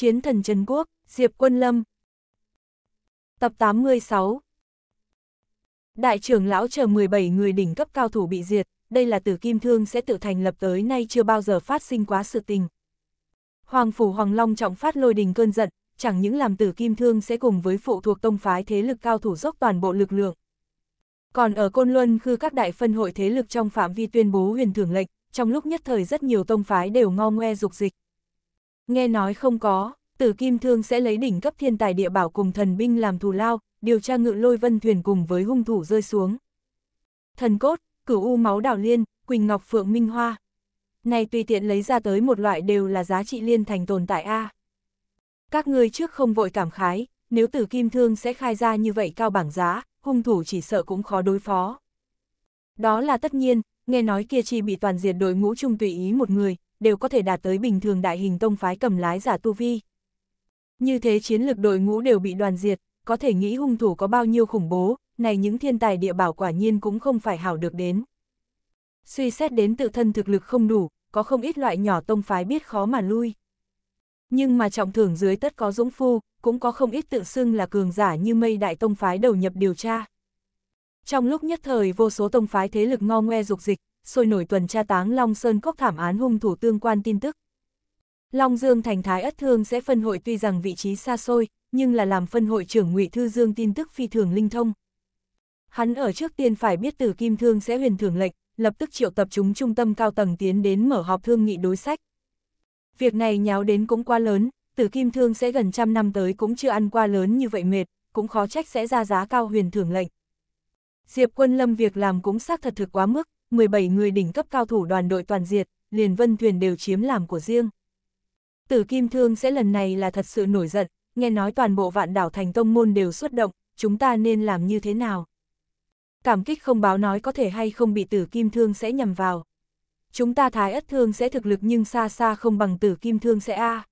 Chiến thần Trần Quốc, Diệp Quân Lâm. Tập 86 Đại trưởng lão chờ 17 người đỉnh cấp cao thủ bị diệt, đây là tử kim thương sẽ tự thành lập tới nay chưa bao giờ phát sinh quá sự tình. Hoàng Phủ Hoàng Long trọng phát lôi đình cơn giận, chẳng những làm tử kim thương sẽ cùng với phụ thuộc tông phái thế lực cao thủ dốc toàn bộ lực lượng. Còn ở Côn Luân khư các đại phân hội thế lực trong phạm vi tuyên bố huyền thưởng lệnh, trong lúc nhất thời rất nhiều tông phái đều ngo ngoe dục dịch. Nghe nói không có, tử kim thương sẽ lấy đỉnh cấp thiên tài địa bảo cùng thần binh làm thù lao, điều tra ngự lôi vân thuyền cùng với hung thủ rơi xuống. Thần cốt, cửu u máu đảo liên, quỳnh ngọc phượng minh hoa. Này tùy tiện lấy ra tới một loại đều là giá trị liên thành tồn tại A. Các ngươi trước không vội cảm khái, nếu tử kim thương sẽ khai ra như vậy cao bảng giá, hung thủ chỉ sợ cũng khó đối phó. Đó là tất nhiên, nghe nói kia chi bị toàn diệt đội ngũ trung tùy ý một người, đều có thể đạt tới bình thường đại hình tông phái cầm lái giả tu vi. Như thế chiến lực đội ngũ đều bị đoàn diệt, có thể nghĩ hung thủ có bao nhiêu khủng bố, này những thiên tài địa bảo quả nhiên cũng không phải hảo được đến. Suy xét đến tự thân thực lực không đủ, có không ít loại nhỏ tông phái biết khó mà lui. Nhưng mà trọng thưởng dưới tất có dũng phu, cũng có không ít tự xưng là cường giả như mây đại tông phái đầu nhập điều tra. Trong lúc nhất thời vô số tông phái thế lực ngo ngoe dục dịch, sôi nổi tuần tra táng Long Sơn Cốc thảm án hung thủ tương quan tin tức. Long Dương thành Thái Ất Thương sẽ phân hội tuy rằng vị trí xa xôi, nhưng là làm phân hội trưởng Ngụy Thư Dương tin tức phi thường linh thông. Hắn ở trước tiên phải biết từ Kim Thương sẽ huyền thưởng lệnh, lập tức triệu tập chúng trung tâm cao tầng tiến đến mở họp thương nghị đối sách. Việc này nháo đến cũng quá lớn, Tử Kim Thương sẽ gần trăm năm tới cũng chưa ăn qua lớn như vậy mệt, cũng khó trách sẽ ra giá cao huyền thưởng lệnh. Diệp Quân Lâm việc làm cũng xác thật thực quá mức, 17 người đỉnh cấp cao thủ đoàn đội toàn diệt, liền vân thuyền đều chiếm làm của riêng. Tử Kim Thương sẽ lần này là thật sự nổi giận, nghe nói toàn bộ vạn đảo thành tông môn đều xuất động, chúng ta nên làm như thế nào? Cảm kích không báo nói có thể hay không bị Tử Kim Thương sẽ nhầm vào. Chúng ta Thái Ất Thương sẽ thực lực nhưng xa xa không bằng Tử Kim Thương sẽ a. À.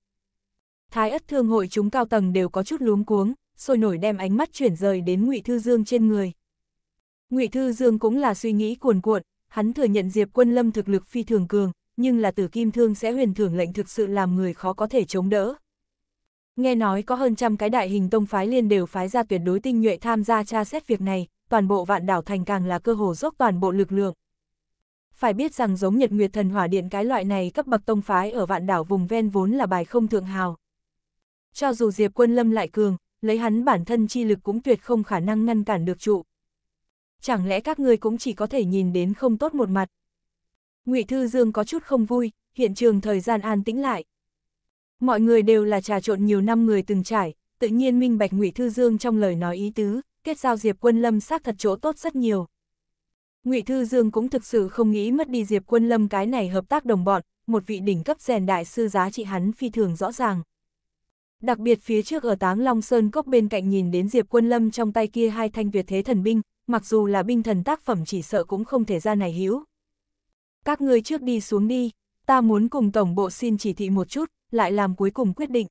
Thái Ất Thương hội chúng cao tầng đều có chút luống cuống, sôi nổi đem ánh mắt chuyển rời đến Ngụy Thư Dương trên người. Ngụy Thư Dương cũng là suy nghĩ cuồn cuộn, hắn thừa nhận Diệp Quân Lâm thực lực phi thường cường, nhưng là tử kim thương sẽ huyền thưởng lệnh thực sự làm người khó có thể chống đỡ. Nghe nói có hơn trăm cái đại hình tông phái liên đều phái ra tuyệt đối tinh nhuệ tham gia tra xét việc này, toàn bộ vạn đảo thành càng là cơ hồ dốc toàn bộ lực lượng. Phải biết rằng giống Nhật Nguyệt Thần Hỏa Điện cái loại này cấp bậc tông phái ở vạn đảo vùng ven vốn là bài không thượng hào. Cho dù Diệp Quân Lâm lại cường, lấy hắn bản thân chi lực cũng tuyệt không khả năng ngăn cản được trụ chẳng lẽ các ngươi cũng chỉ có thể nhìn đến không tốt một mặt. Ngụy Thư Dương có chút không vui, hiện trường thời gian an tĩnh lại. Mọi người đều là trà trộn nhiều năm người từng trải, tự nhiên minh bạch Ngụy Thư Dương trong lời nói ý tứ, kết giao Diệp Quân Lâm xác thật chỗ tốt rất nhiều. Ngụy Thư Dương cũng thực sự không nghĩ mất đi Diệp Quân Lâm cái này hợp tác đồng bọn, một vị đỉnh cấp rèn đại sư giá trị hắn phi thường rõ ràng. Đặc biệt phía trước ở Táng Long Sơn cốc bên cạnh nhìn đến Diệp Quân Lâm trong tay kia hai thanh tuyệt thế thần binh, mặc dù là binh thần tác phẩm chỉ sợ cũng không thể ra này hữu. Các ngươi trước đi xuống đi, ta muốn cùng tổng bộ xin chỉ thị một chút, lại làm cuối cùng quyết định.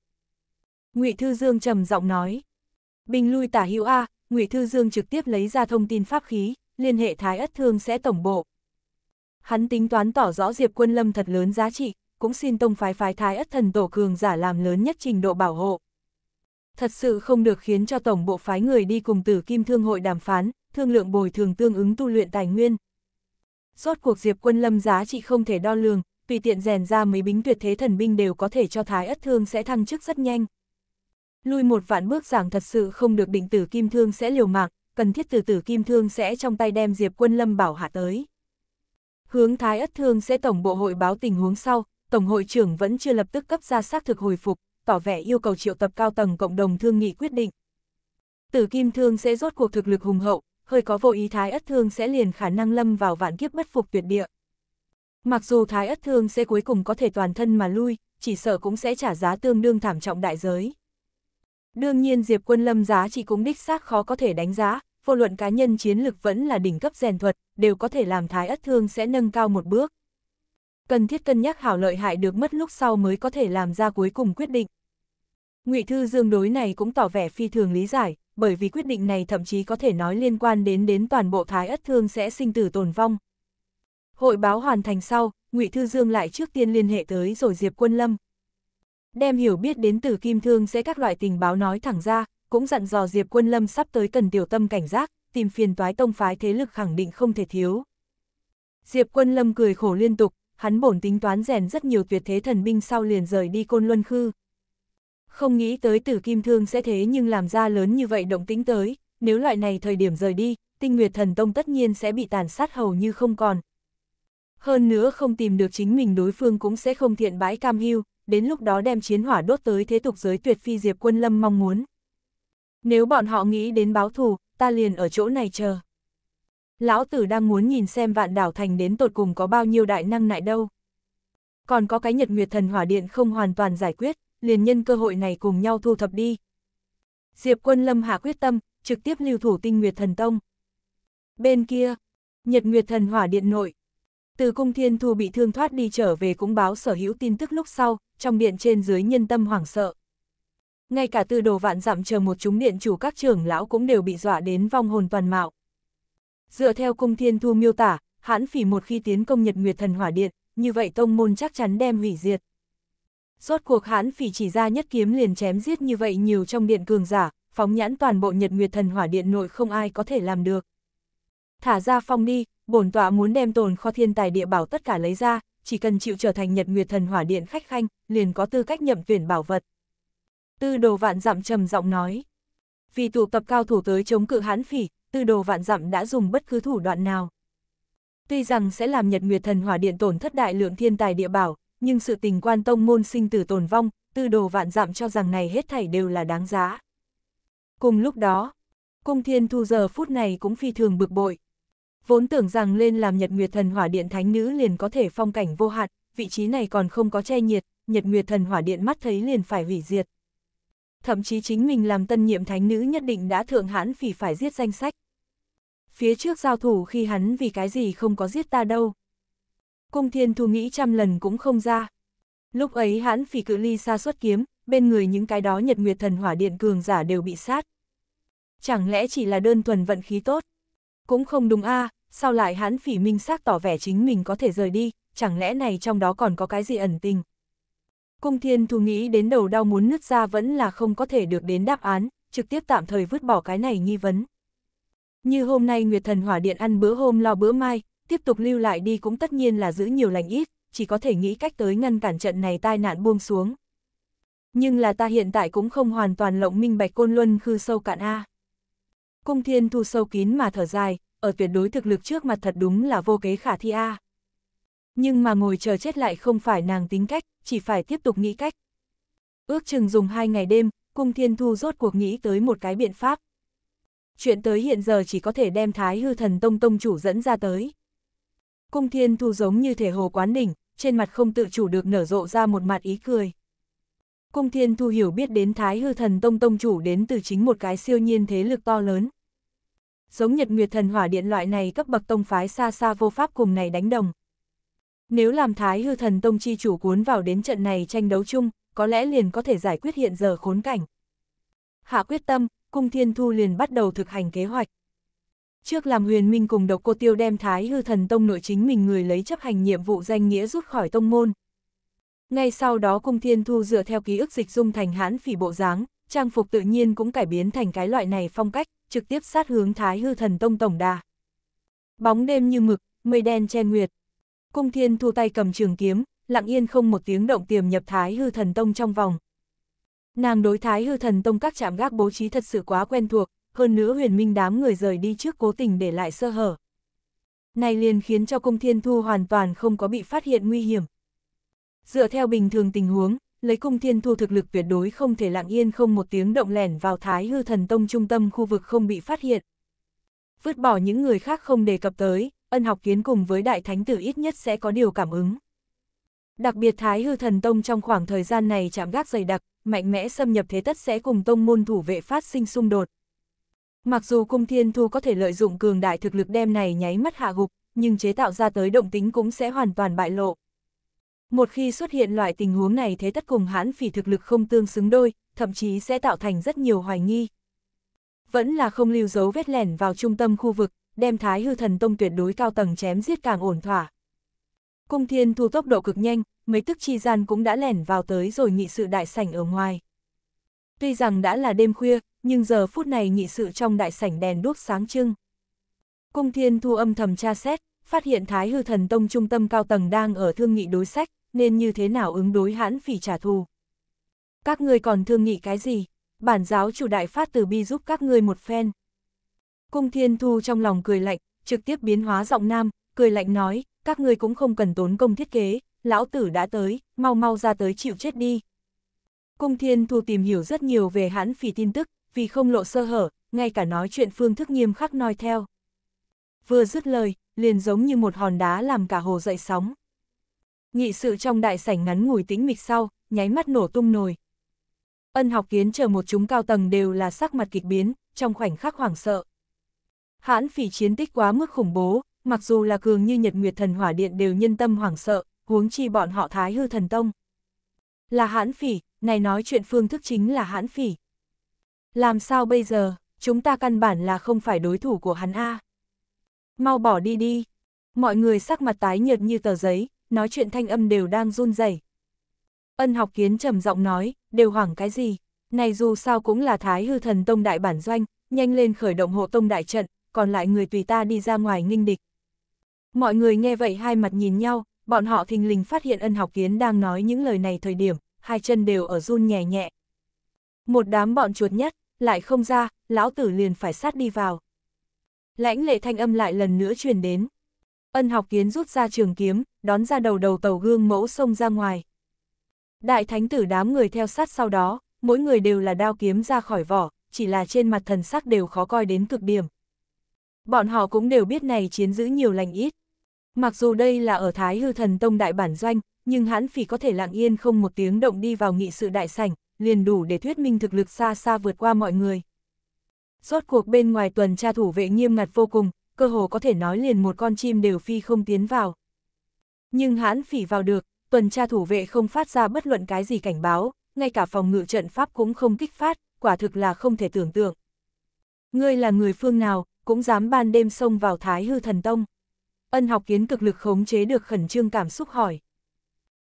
Ngụy Thư Dương trầm giọng nói. Bình lui tả hữu A, Ngụy Thư Dương trực tiếp lấy ra thông tin pháp khí, liên hệ Thái Ất Thương sẽ tổng bộ. Hắn tính toán tỏ rõ Diệp Quân Lâm thật lớn giá trị, cũng xin tông phái phái Thái Ất Thần Tổ Cường giả làm lớn nhất trình độ bảo hộ. Thật sự không được khiến cho tổng bộ phái người đi cùng tử kim thương hội đàm phán, thương lượng bồi thường tương ứng tu luyện tài nguyên. Rốt cuộc Diệp Quân Lâm giá trị không thể đo lường, tùy tiện rèn ra mấy bính tuyệt thế thần binh đều có thể cho Thái Ất Thương sẽ thăng chức rất nhanh. Lui một vạn bước giảng thật sự không được định tử kim thương sẽ liều mạng, cần thiết từ tử kim thương sẽ trong tay đem Diệp Quân Lâm bảo hạ tới. Hướng Thái Ất Thương sẽ tổng bộ hội báo tình huống sau, tổng hội trưởng vẫn chưa lập tức cấp ra xác thực hồi phục, tỏ vẻ yêu cầu triệu tập cao tầng cộng đồng thương nghị quyết định. Tử kim thương sẽ rốt cuộc thực lực hùng hậu, hơi có vô ý Thái Ất Thương sẽ liền khả năng lâm vào vạn kiếp bất phục tuyệt địa. Mặc dù Thái Ất Thương sẽ cuối cùng có thể toàn thân mà lui, chỉ sợ cũng sẽ trả giá tương đương thảm trọng đại giới. Đương nhiên Diệp Quân Lâm giá trị cũng đích xác khó có thể đánh giá, vô luận cá nhân chiến lực vẫn là đỉnh cấp rèn thuật, đều có thể làm Thái Ất Thương sẽ nâng cao một bước. Cần thiết cân nhắc hảo lợi hại được mất lúc sau mới có thể làm ra cuối cùng quyết định. Ngụy Thư Dương đối này cũng tỏ vẻ phi thường lý giải, bởi vì quyết định này thậm chí có thể nói liên quan đến đến toàn bộ Thái Ất Thương sẽ sinh tử tồn vong. Hội báo hoàn thành sau, Ngụy Thư Dương lại trước tiên liên hệ tới rồi Diệp Quân Lâm. Đem hiểu biết đến từ Kim Thương sẽ các loại tình báo nói thẳng ra, cũng dặn dò Diệp Quân Lâm sắp tới cần tiểu tâm cảnh giác, tìm phiền toái tông phái thế lực khẳng định không thể thiếu. Diệp Quân Lâm cười khổ liên tục, hắn bổn tính toán rèn rất nhiều tuyệt thế thần binh sau liền rời đi Côn Luân Khư, không nghĩ tới tử kim thương sẽ thế nhưng làm ra lớn như vậy động tính tới, nếu loại này thời điểm rời đi, tinh nguyệt thần tông tất nhiên sẽ bị tàn sát hầu như không còn. Hơn nữa không tìm được chính mình đối phương cũng sẽ không thiện bãi cam hưu, đến lúc đó đem chiến hỏa đốt tới thế tục giới tuyệt phi diệp quân lâm mong muốn. Nếu bọn họ nghĩ đến báo thù, ta liền ở chỗ này chờ. Lão tử đang muốn nhìn xem vạn đảo thành đến tột cùng có bao nhiêu đại năng nại đâu. Còn có cái nhật nguyệt thần hỏa điện không hoàn toàn giải quyết, liền nhân cơ hội này cùng nhau thu thập đi. Diệp quân lâm hạ quyết tâm, trực tiếp lưu thủ tinh Nguyệt Thần Tông. Bên kia, Nhật Nguyệt Thần Hỏa Điện nội. Từ cung thiên thu bị thương thoát đi trở về cũng báo sở hữu tin tức lúc sau, trong điện trên dưới nhân tâm hoảng sợ. Ngay cả từ đồ vạn dặm chờ một chúng điện chủ các trưởng lão cũng đều bị dọa đến vong hồn toàn mạo. Dựa theo cung thiên thu miêu tả, hãn phỉ một khi tiến công Nhật Nguyệt Thần Hỏa Điện, như vậy tông môn chắc chắn đem hủy diệt. Rốt cuộc hãn phỉ chỉ ra nhất kiếm liền chém giết như vậy nhiều trong điện cường giả, phóng nhãn toàn bộ nhật nguyệt thần hỏa điện nội không ai có thể làm được. Thả ra phong đi, bổn tọa muốn đem tồn kho thiên tài địa bảo tất cả lấy ra, chỉ cần chịu trở thành nhật nguyệt thần hỏa điện khách khanh, liền có tư cách nhậm tuyển bảo vật. Tư đồ vạn dặm trầm giọng nói. Vì tụ tập cao thủ tới chống cự hãn phỉ, tư đồ vạn dặm đã dùng bất cứ thủ đoạn nào. Tuy rằng sẽ làm nhật nguyệt thần hỏa điện tổn thất đại lượng thiên tài địa bảo, nhưng sự tình quan tông môn sinh tử tồn vong, tư đồ vạn dặm cho rằng này hết thảy đều là đáng giá. Cùng lúc đó, cung thiên thu giờ phút này cũng phi thường bực bội. Vốn tưởng rằng lên làm nhật nguyệt thần hỏa điện thánh nữ liền có thể phong cảnh vô hạn, vị trí này còn không có che nhiệt, nhật nguyệt thần hỏa điện mắt thấy liền phải hủy diệt. Thậm chí chính mình làm tân nhiệm thánh nữ nhất định đã thượng hãn phỉ phải giết danh sách. Phía trước giao thủ khi hắn vì cái gì không có giết ta đâu. Cung thiên thu nghĩ trăm lần cũng không ra. Lúc ấy hãn phỉ cự ly xa xuất kiếm, bên người những cái đó nhật nguyệt thần hỏa điện cường giả đều bị sát. Chẳng lẽ chỉ là đơn thuần vận khí tốt? Cũng không đúng a à, sao lại hãn phỉ minh xác tỏ vẻ chính mình có thể rời đi, chẳng lẽ này trong đó còn có cái gì ẩn tình? Cung thiên thu nghĩ đến đầu đau muốn nứt ra vẫn là không có thể được đến đáp án, trực tiếp tạm thời vứt bỏ cái này nghi vấn. Như hôm nay Nguyệt Thần Hỏa Điện ăn bữa hôm lo bữa mai, tiếp tục lưu lại đi cũng tất nhiên là giữ nhiều lành ít, chỉ có thể nghĩ cách tới ngăn cản trận này tai nạn buông xuống. Nhưng là ta hiện tại cũng không hoàn toàn lộng minh bạch côn luân khư sâu cạn A. Cung thiên thu sâu kín mà thở dài, ở tuyệt đối thực lực trước mặt thật đúng là vô kế khả thi A. Nhưng mà ngồi chờ chết lại không phải nàng tính cách, chỉ phải tiếp tục nghĩ cách. Ước chừng dùng hai ngày đêm, cung thiên thu rốt cuộc nghĩ tới một cái biện pháp. Chuyện tới hiện giờ chỉ có thể đem thái hư thần tông tông chủ dẫn ra tới. Cung thiên thu giống như thể hồ quán đỉnh, trên mặt không tự chủ được nở rộ ra một mặt ý cười. Cung thiên thu hiểu biết đến thái hư thần tông tông chủ đến từ chính một cái siêu nhiên thế lực to lớn. Giống nhật nguyệt thần hỏa điện loại này cấp bậc tông phái xa xa vô pháp cùng này đánh đồng. Nếu làm thái hư thần tông chi chủ cuốn vào đến trận này tranh đấu chung, có lẽ liền có thể giải quyết hiện giờ khốn cảnh. Hạ quyết tâm, cung thiên thu liền bắt đầu thực hành kế hoạch. Trước làm huyền minh cùng độc cô tiêu đem thái hư thần tông nội chính mình người lấy chấp hành nhiệm vụ danh nghĩa rút khỏi tông môn. Ngay sau đó cung thiên thu dựa theo ký ức dịch dung thành hãn phỉ bộ dáng, trang phục tự nhiên cũng cải biến thành cái loại này phong cách, trực tiếp sát hướng thái hư thần tông tổng đà. Bóng đêm như mực, mây đen che nguyệt. Cung thiên thu tay cầm trường kiếm, lặng yên không một tiếng động tiềm nhập thái hư thần tông trong vòng. Nàng đối thái hư thần tông các chạm gác bố trí thật sự quá quen thuộc, hơn nữa huyền minh đám người rời đi trước cố tình để lại sơ hở. Này liền khiến cho cung thiên thu hoàn toàn không có bị phát hiện nguy hiểm. Dựa theo bình thường tình huống, lấy cung thiên thu thực lực tuyệt đối không thể lặng yên không một tiếng động lẻn vào thái hư thần tông trung tâm khu vực không bị phát hiện. Vứt bỏ những người khác không đề cập tới, ân học kiến cùng với đại thánh tử ít nhất sẽ có điều cảm ứng. Đặc biệt Thái Hư Thần Tông trong khoảng thời gian này chạm gác dày đặc, mạnh mẽ xâm nhập thế tất sẽ cùng tông môn thủ vệ phát sinh xung đột. Mặc dù cung thiên thu có thể lợi dụng cường đại thực lực đem này nháy mắt hạ gục, nhưng chế tạo ra tới động tính cũng sẽ hoàn toàn bại lộ. Một khi xuất hiện loại tình huống này thế tất cùng hãn phỉ thực lực không tương xứng đôi, thậm chí sẽ tạo thành rất nhiều hoài nghi. Vẫn là không lưu dấu vết lẻn vào trung tâm khu vực, đem thái hư thần tông tuyệt đối cao tầng chém giết càng ổn thỏa. Cung thiên thu tốc độ cực nhanh, mấy tức chi gian cũng đã lẻn vào tới rồi nghị sự đại sảnh ở ngoài. Tuy rằng đã là đêm khuya, nhưng giờ phút này nghị sự trong đại sảnh đèn đuốc sáng trưng. Cung thiên thu âm thầm tra xét, phát hiện Thái Hư Thần Tông trung tâm cao tầng đang ở thương nghị đối sách, nên như thế nào ứng đối hãn phỉ trả thù. Các người còn thương nghị cái gì? Bản giáo chủ đại phát từ bi giúp các người một phen. Cung thiên thu trong lòng cười lạnh, trực tiếp biến hóa giọng nam, cười lạnh nói, các người cũng không cần tốn công thiết kế, lão tử đã tới, mau mau ra tới chịu chết đi, Cung Thiên Thu tìm hiểu rất nhiều về hãn phỉ tin tức, vì không lộ sơ hở, ngay cả nói chuyện phương thức nghiêm khắc noi theo. Vừa dứt lời, liền giống như một hòn đá làm cả hồ dậy sóng. Nghị sự trong đại sảnh ngắn ngủi tĩnh mịch sau, nháy mắt nổ tung nồi. Ân học kiến chờ một chúng cao tầng đều là sắc mặt kịch biến, trong khoảnh khắc hoảng sợ. Hãn phỉ chiến tích quá mức khủng bố, mặc dù là cường như nhật nguyệt thần hỏa điện đều nhân tâm hoảng sợ, huống chi bọn họ thái hư thần tông. Là hãn phỉ, này nói chuyện phương thức chính là hãn phỉ. Làm sao bây giờ, chúng ta căn bản là không phải đối thủ của hắn A. Mau bỏ đi đi. Mọi người sắc mặt tái nhợt như tờ giấy, nói chuyện thanh âm đều đang run rẩy. Ân học kiến trầm giọng nói, đều hoảng cái gì, này dù sao cũng là thái hư thần tông đại bản doanh, nhanh lên khởi động hộ tông đại trận, còn lại người tùy ta đi ra ngoài nghinh địch. Mọi người nghe vậy hai mặt nhìn nhau, bọn họ thình lình phát hiện ân học kiến đang nói những lời này thời điểm, hai chân đều ở run nhẹ nhẹ. Một đám bọn chuột nhất, lại không ra, lão tử liền phải sát đi vào. Lãnh lệ thanh âm lại lần nữa truyền đến. Ân học kiến rút ra trường kiếm, đón ra đầu đầu tàu gương mẫu sông ra ngoài. Đại thánh tử đám người theo sát sau đó, mỗi người đều là đao kiếm ra khỏi vỏ, chỉ là trên mặt thần sắc đều khó coi đến cực điểm. Bọn họ cũng đều biết này chiến giữ nhiều lành ít. Mặc dù đây là ở Thái Hư Thần Tông Đại Bản Doanh, nhưng hãn phỉ có thể lặng yên không một tiếng động đi vào nghị sự đại sảnh, liền đủ để thuyết minh thực lực xa xa vượt qua mọi người. Rốt cuộc bên ngoài tuần tra thủ vệ nghiêm ngặt vô cùng, cơ hồ có thể nói liền một con chim đều phi không tiến vào. Nhưng hãn phỉ vào được, tuần tra thủ vệ không phát ra bất luận cái gì cảnh báo, ngay cả phòng ngự trận pháp cũng không kích phát, quả thực là không thể tưởng tượng. Ngươi là người phương nào, cũng dám ban đêm xông vào Thái Hư Thần Tông. Ân học kiến cực lực khống chế được khẩn trương cảm xúc hỏi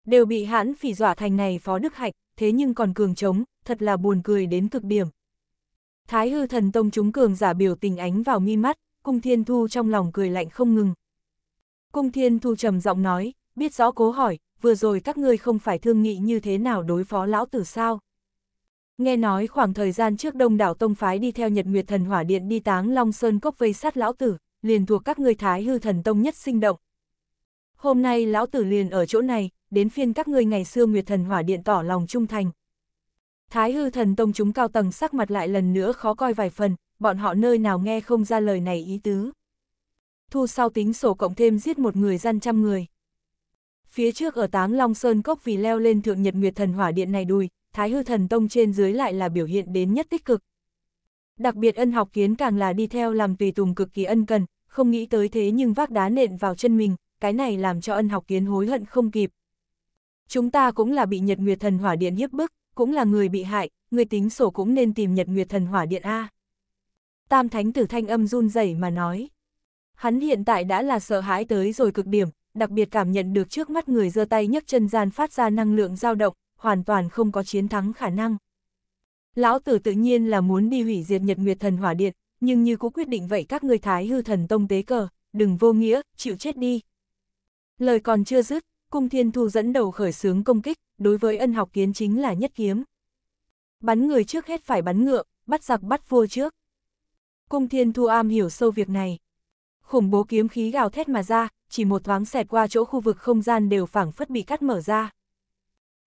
đều bị hãn phỉ dọa thành này phó đức hạch, thế nhưng còn cường chống thật là buồn cười đến cực điểm. Thái hư thần tông chúng cường giả biểu tình ánh vào mi mắt, cung thiên thu trong lòng cười lạnh không ngừng. Cung thiên thu trầm giọng nói, biết rõ cố hỏi, vừa rồi các ngươi không phải thương nghị như thế nào đối phó lão tử sao. Nghe nói khoảng thời gian trước đông đảo tông phái đi theo nhật nguyệt thần hỏa điện đi táng Long Sơn cốc vây sát lão tử, liền thuộc các ngươi thái hư thần tông nhất sinh động. Hôm nay lão tử liền ở chỗ này, đến phiên các ngươi ngày xưa Nguyệt Thần Hỏa Điện tỏ lòng trung thành. Thái hư thần tông chúng cao tầng sắc mặt lại lần nữa khó coi vài phần, bọn họ nơi nào nghe không ra lời này ý tứ. Thu sau tính sổ cộng thêm giết một người gian trăm người. Phía trước ở táng Long Sơn Cốc vì leo lên thượng nhật Nguyệt Thần Hỏa Điện này đùi, Thái hư thần tông trên dưới lại là biểu hiện đến nhất tích cực. Đặc biệt ân học kiến càng là đi theo làm tùy tùng cực kỳ ân cần, không nghĩ tới thế nhưng vác đá nện vào chân mình, cái này làm cho ân học kiến hối hận không kịp, Chúng ta cũng là bị Nhật Nguyệt Thần Hỏa Điện hiếp bức, cũng là người bị hại, người tính sổ cũng nên tìm Nhật Nguyệt Thần Hỏa Điện A. Tam Thánh Tử Thanh âm run rẩy mà nói. Hắn hiện tại đã là sợ hãi tới rồi cực điểm, đặc biệt cảm nhận được trước mắt người giơ tay nhấc chân gian phát ra năng lượng dao động, hoàn toàn không có chiến thắng khả năng. Lão tử tự nhiên là muốn đi hủy diệt Nhật Nguyệt Thần Hỏa Điện, nhưng như cũng quyết định vậy các ngươi thái hư thần tông tế cờ, đừng vô nghĩa, chịu chết đi. Lời còn chưa dứt, Cung Thiên Thu dẫn đầu khởi xướng công kích, đối với ân học kiến chính là nhất kiếm. Bắn người trước hết phải bắn ngựa, bắt giặc bắt vua trước. Cung Thiên Thu am hiểu sâu việc này. Khủng bố kiếm khí gào thét mà ra, chỉ một thoáng xẹt qua chỗ khu vực không gian đều phảng phất bị cắt mở ra.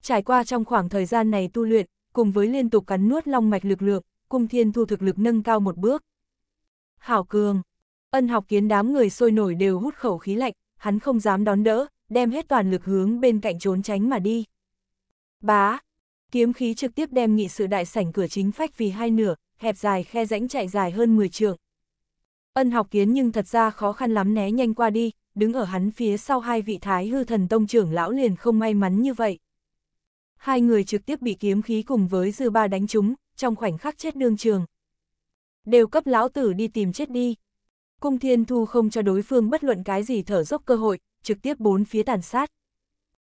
Trải qua trong khoảng thời gian này tu luyện, cùng với liên tục cắn nuốt long mạch lực lượng, Cung Thiên Thu thực lực nâng cao một bước. Hảo cường, ân học kiến đám người sôi nổi đều hút khẩu khí lạnh, hắn không dám đón đỡ, đem hết toàn lực hướng bên cạnh trốn tránh mà đi. Bá! Kiếm khí trực tiếp đem nghị sự đại sảnh cửa chính phách vì hai nửa, hẹp dài khe rãnh chạy dài hơn 10 trượng. Ân học kiến nhưng thật ra khó khăn lắm né nhanh qua đi, đứng ở hắn phía sau hai vị thái hư thần tông trưởng lão liền không may mắn như vậy. Hai người trực tiếp bị kiếm khí cùng với dư ba đánh trúng, trong khoảnh khắc chết đương trường. Đều cấp lão tử đi tìm chết đi. Cung thiên thu không cho đối phương bất luận cái gì thở dốc cơ hội, trực tiếp bốn phía tàn sát.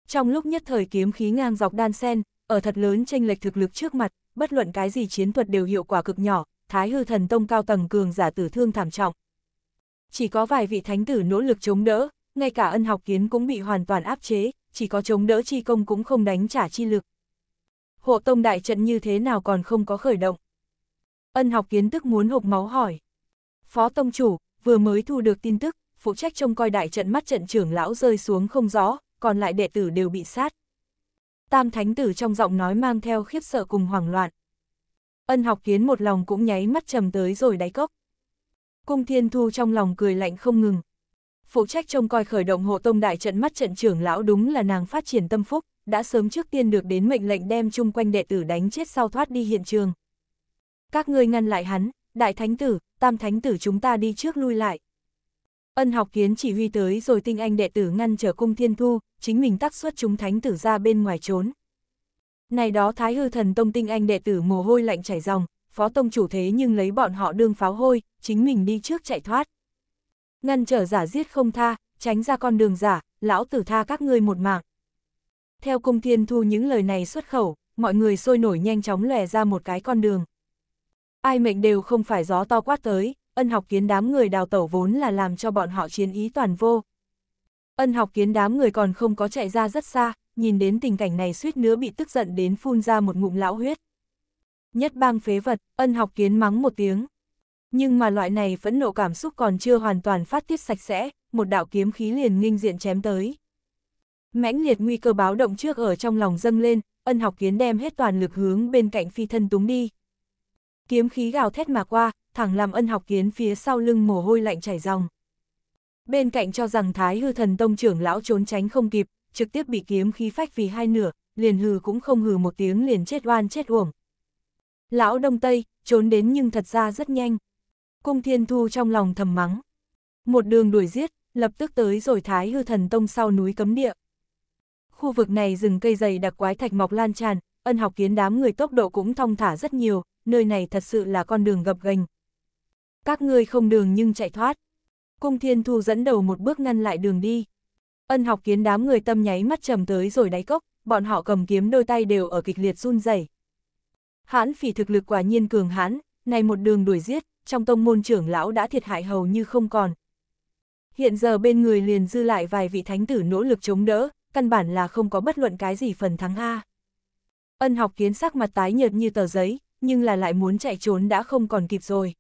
Trong lúc nhất thời kiếm khí ngang dọc đan sen, ở thật lớn tranh lệch thực lực trước mặt, bất luận cái gì chiến thuật đều hiệu quả cực nhỏ, Thái Hư Thần Tông cao tầng cường giả tử thương thảm trọng. Chỉ có vài vị thánh tử nỗ lực chống đỡ, ngay cả ân học kiến cũng bị hoàn toàn áp chế, chỉ có chống đỡ chi công cũng không đánh trả chi lực. Hộ tông đại trận như thế nào còn không có khởi động. Ân học kiến tức muốn hộp máu hỏi. Phó tông chủ, vừa mới thu được tin tức, phụ trách trông coi đại trận mắt trận trưởng lão rơi xuống không rõ, còn lại đệ tử đều bị sát. Tam thánh tử trong giọng nói mang theo khiếp sợ cùng hoảng loạn. Ân học kiến một lòng cũng nháy mắt trầm tới rồi đáy cốc. Cung thiên thu trong lòng cười lạnh không ngừng. Phụ trách trông coi khởi động hộ tông đại trận mắt trận trưởng lão đúng là nàng phát triển tâm phúc, đã sớm trước tiên được đến mệnh lệnh đem chung quanh đệ tử đánh chết sau thoát đi hiện trường. Các ngươi ngăn lại hắn, đại thánh tử, tam thánh tử chúng ta đi trước lui lại. Ân học kiến chỉ huy tới rồi tinh anh đệ tử ngăn trở cung thiên thu, chính mình tắc xuất chúng thánh tử ra bên ngoài trốn. Này đó thái hư thần tông tinh anh đệ tử mồ hôi lạnh chảy ròng, phó tông chủ thế nhưng lấy bọn họ đương pháo hôi, chính mình đi trước chạy thoát. Ngăn trở giả giết không tha, tránh ra con đường giả, lão tử tha các ngươi một mạng. Theo cung thiên thu những lời này xuất khẩu, mọi người sôi nổi nhanh chóng lòe ra một cái con đường. Ai mệnh đều không phải gió to quát tới, ân học kiến đám người đào tẩu vốn là làm cho bọn họ chiến ý toàn vô. Ân học kiến đám người còn không có chạy ra rất xa, nhìn đến tình cảnh này suýt nữa bị tức giận đến phun ra một ngụm lão huyết. Nhất bang phế vật, ân học kiến mắng một tiếng. Nhưng mà loại này phẫn nộ cảm xúc còn chưa hoàn toàn phát tiết sạch sẽ, một đạo kiếm khí liền nghinh diện chém tới. Mãnh liệt nguy cơ báo động trước ở trong lòng dâng lên, ân học kiến đem hết toàn lực hướng bên cạnh phi thân túng đi. Kiếm khí gào thét mà qua, thẳng làm ân học kiến phía sau lưng mồ hôi lạnh chảy ròng. Bên cạnh cho rằng Thái hư thần tông trưởng lão trốn tránh không kịp, trực tiếp bị kiếm khí phách vì hai nửa, liền hừ cũng không hừ một tiếng liền chết oan chết uổng. Lão Đông Tây, trốn đến nhưng thật ra rất nhanh. Cung Thiên Thu trong lòng thầm mắng. Một đường đuổi giết, lập tức tới rồi Thái hư thần tông sau núi cấm địa. Khu vực này rừng cây dày đặc quái thạch mọc lan tràn, ân học kiến đám người tốc độ cũng thong thả rất nhiều, nơi này thật sự là con đường gập ghềnh, các ngươi không đường nhưng chạy thoát. Cung Thiên Thu dẫn đầu một bước ngăn lại đường đi. Ân học kiến đám người tâm nháy mắt trầm tới rồi đáy cốc, bọn họ cầm kiếm đôi tay đều ở kịch liệt run rẩy. Hãn phỉ thực lực quả nhiên cường hãn, này một đường đuổi giết, trong tông môn trưởng lão đã thiệt hại hầu như không còn. Hiện giờ bên người liền dư lại vài vị thánh tử nỗ lực chống đỡ, căn bản là không có bất luận cái gì phần thắng A. Ân học kiến sắc mặt tái nhợt như tờ giấy, nhưng là lại muốn chạy trốn đã không còn kịp rồi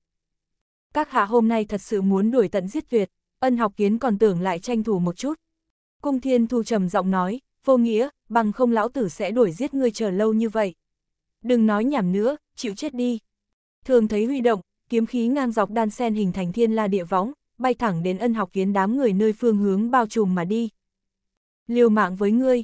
các hạ hôm nay thật sự muốn đuổi tận giết tuyệt, ân học kiến còn tưởng lại tranh thủ một chút. Cung thiên thu trầm giọng nói, vô nghĩa, bằng không lão tử sẽ đuổi giết ngươi chờ lâu như vậy. Đừng nói nhảm nữa, chịu chết đi. Thường thấy huy động, kiếm khí ngang dọc đan sen hình thành thiên la địa võng, bay thẳng đến ân học kiến đám người nơi phương hướng bao trùm mà đi. Liều mạng với ngươi,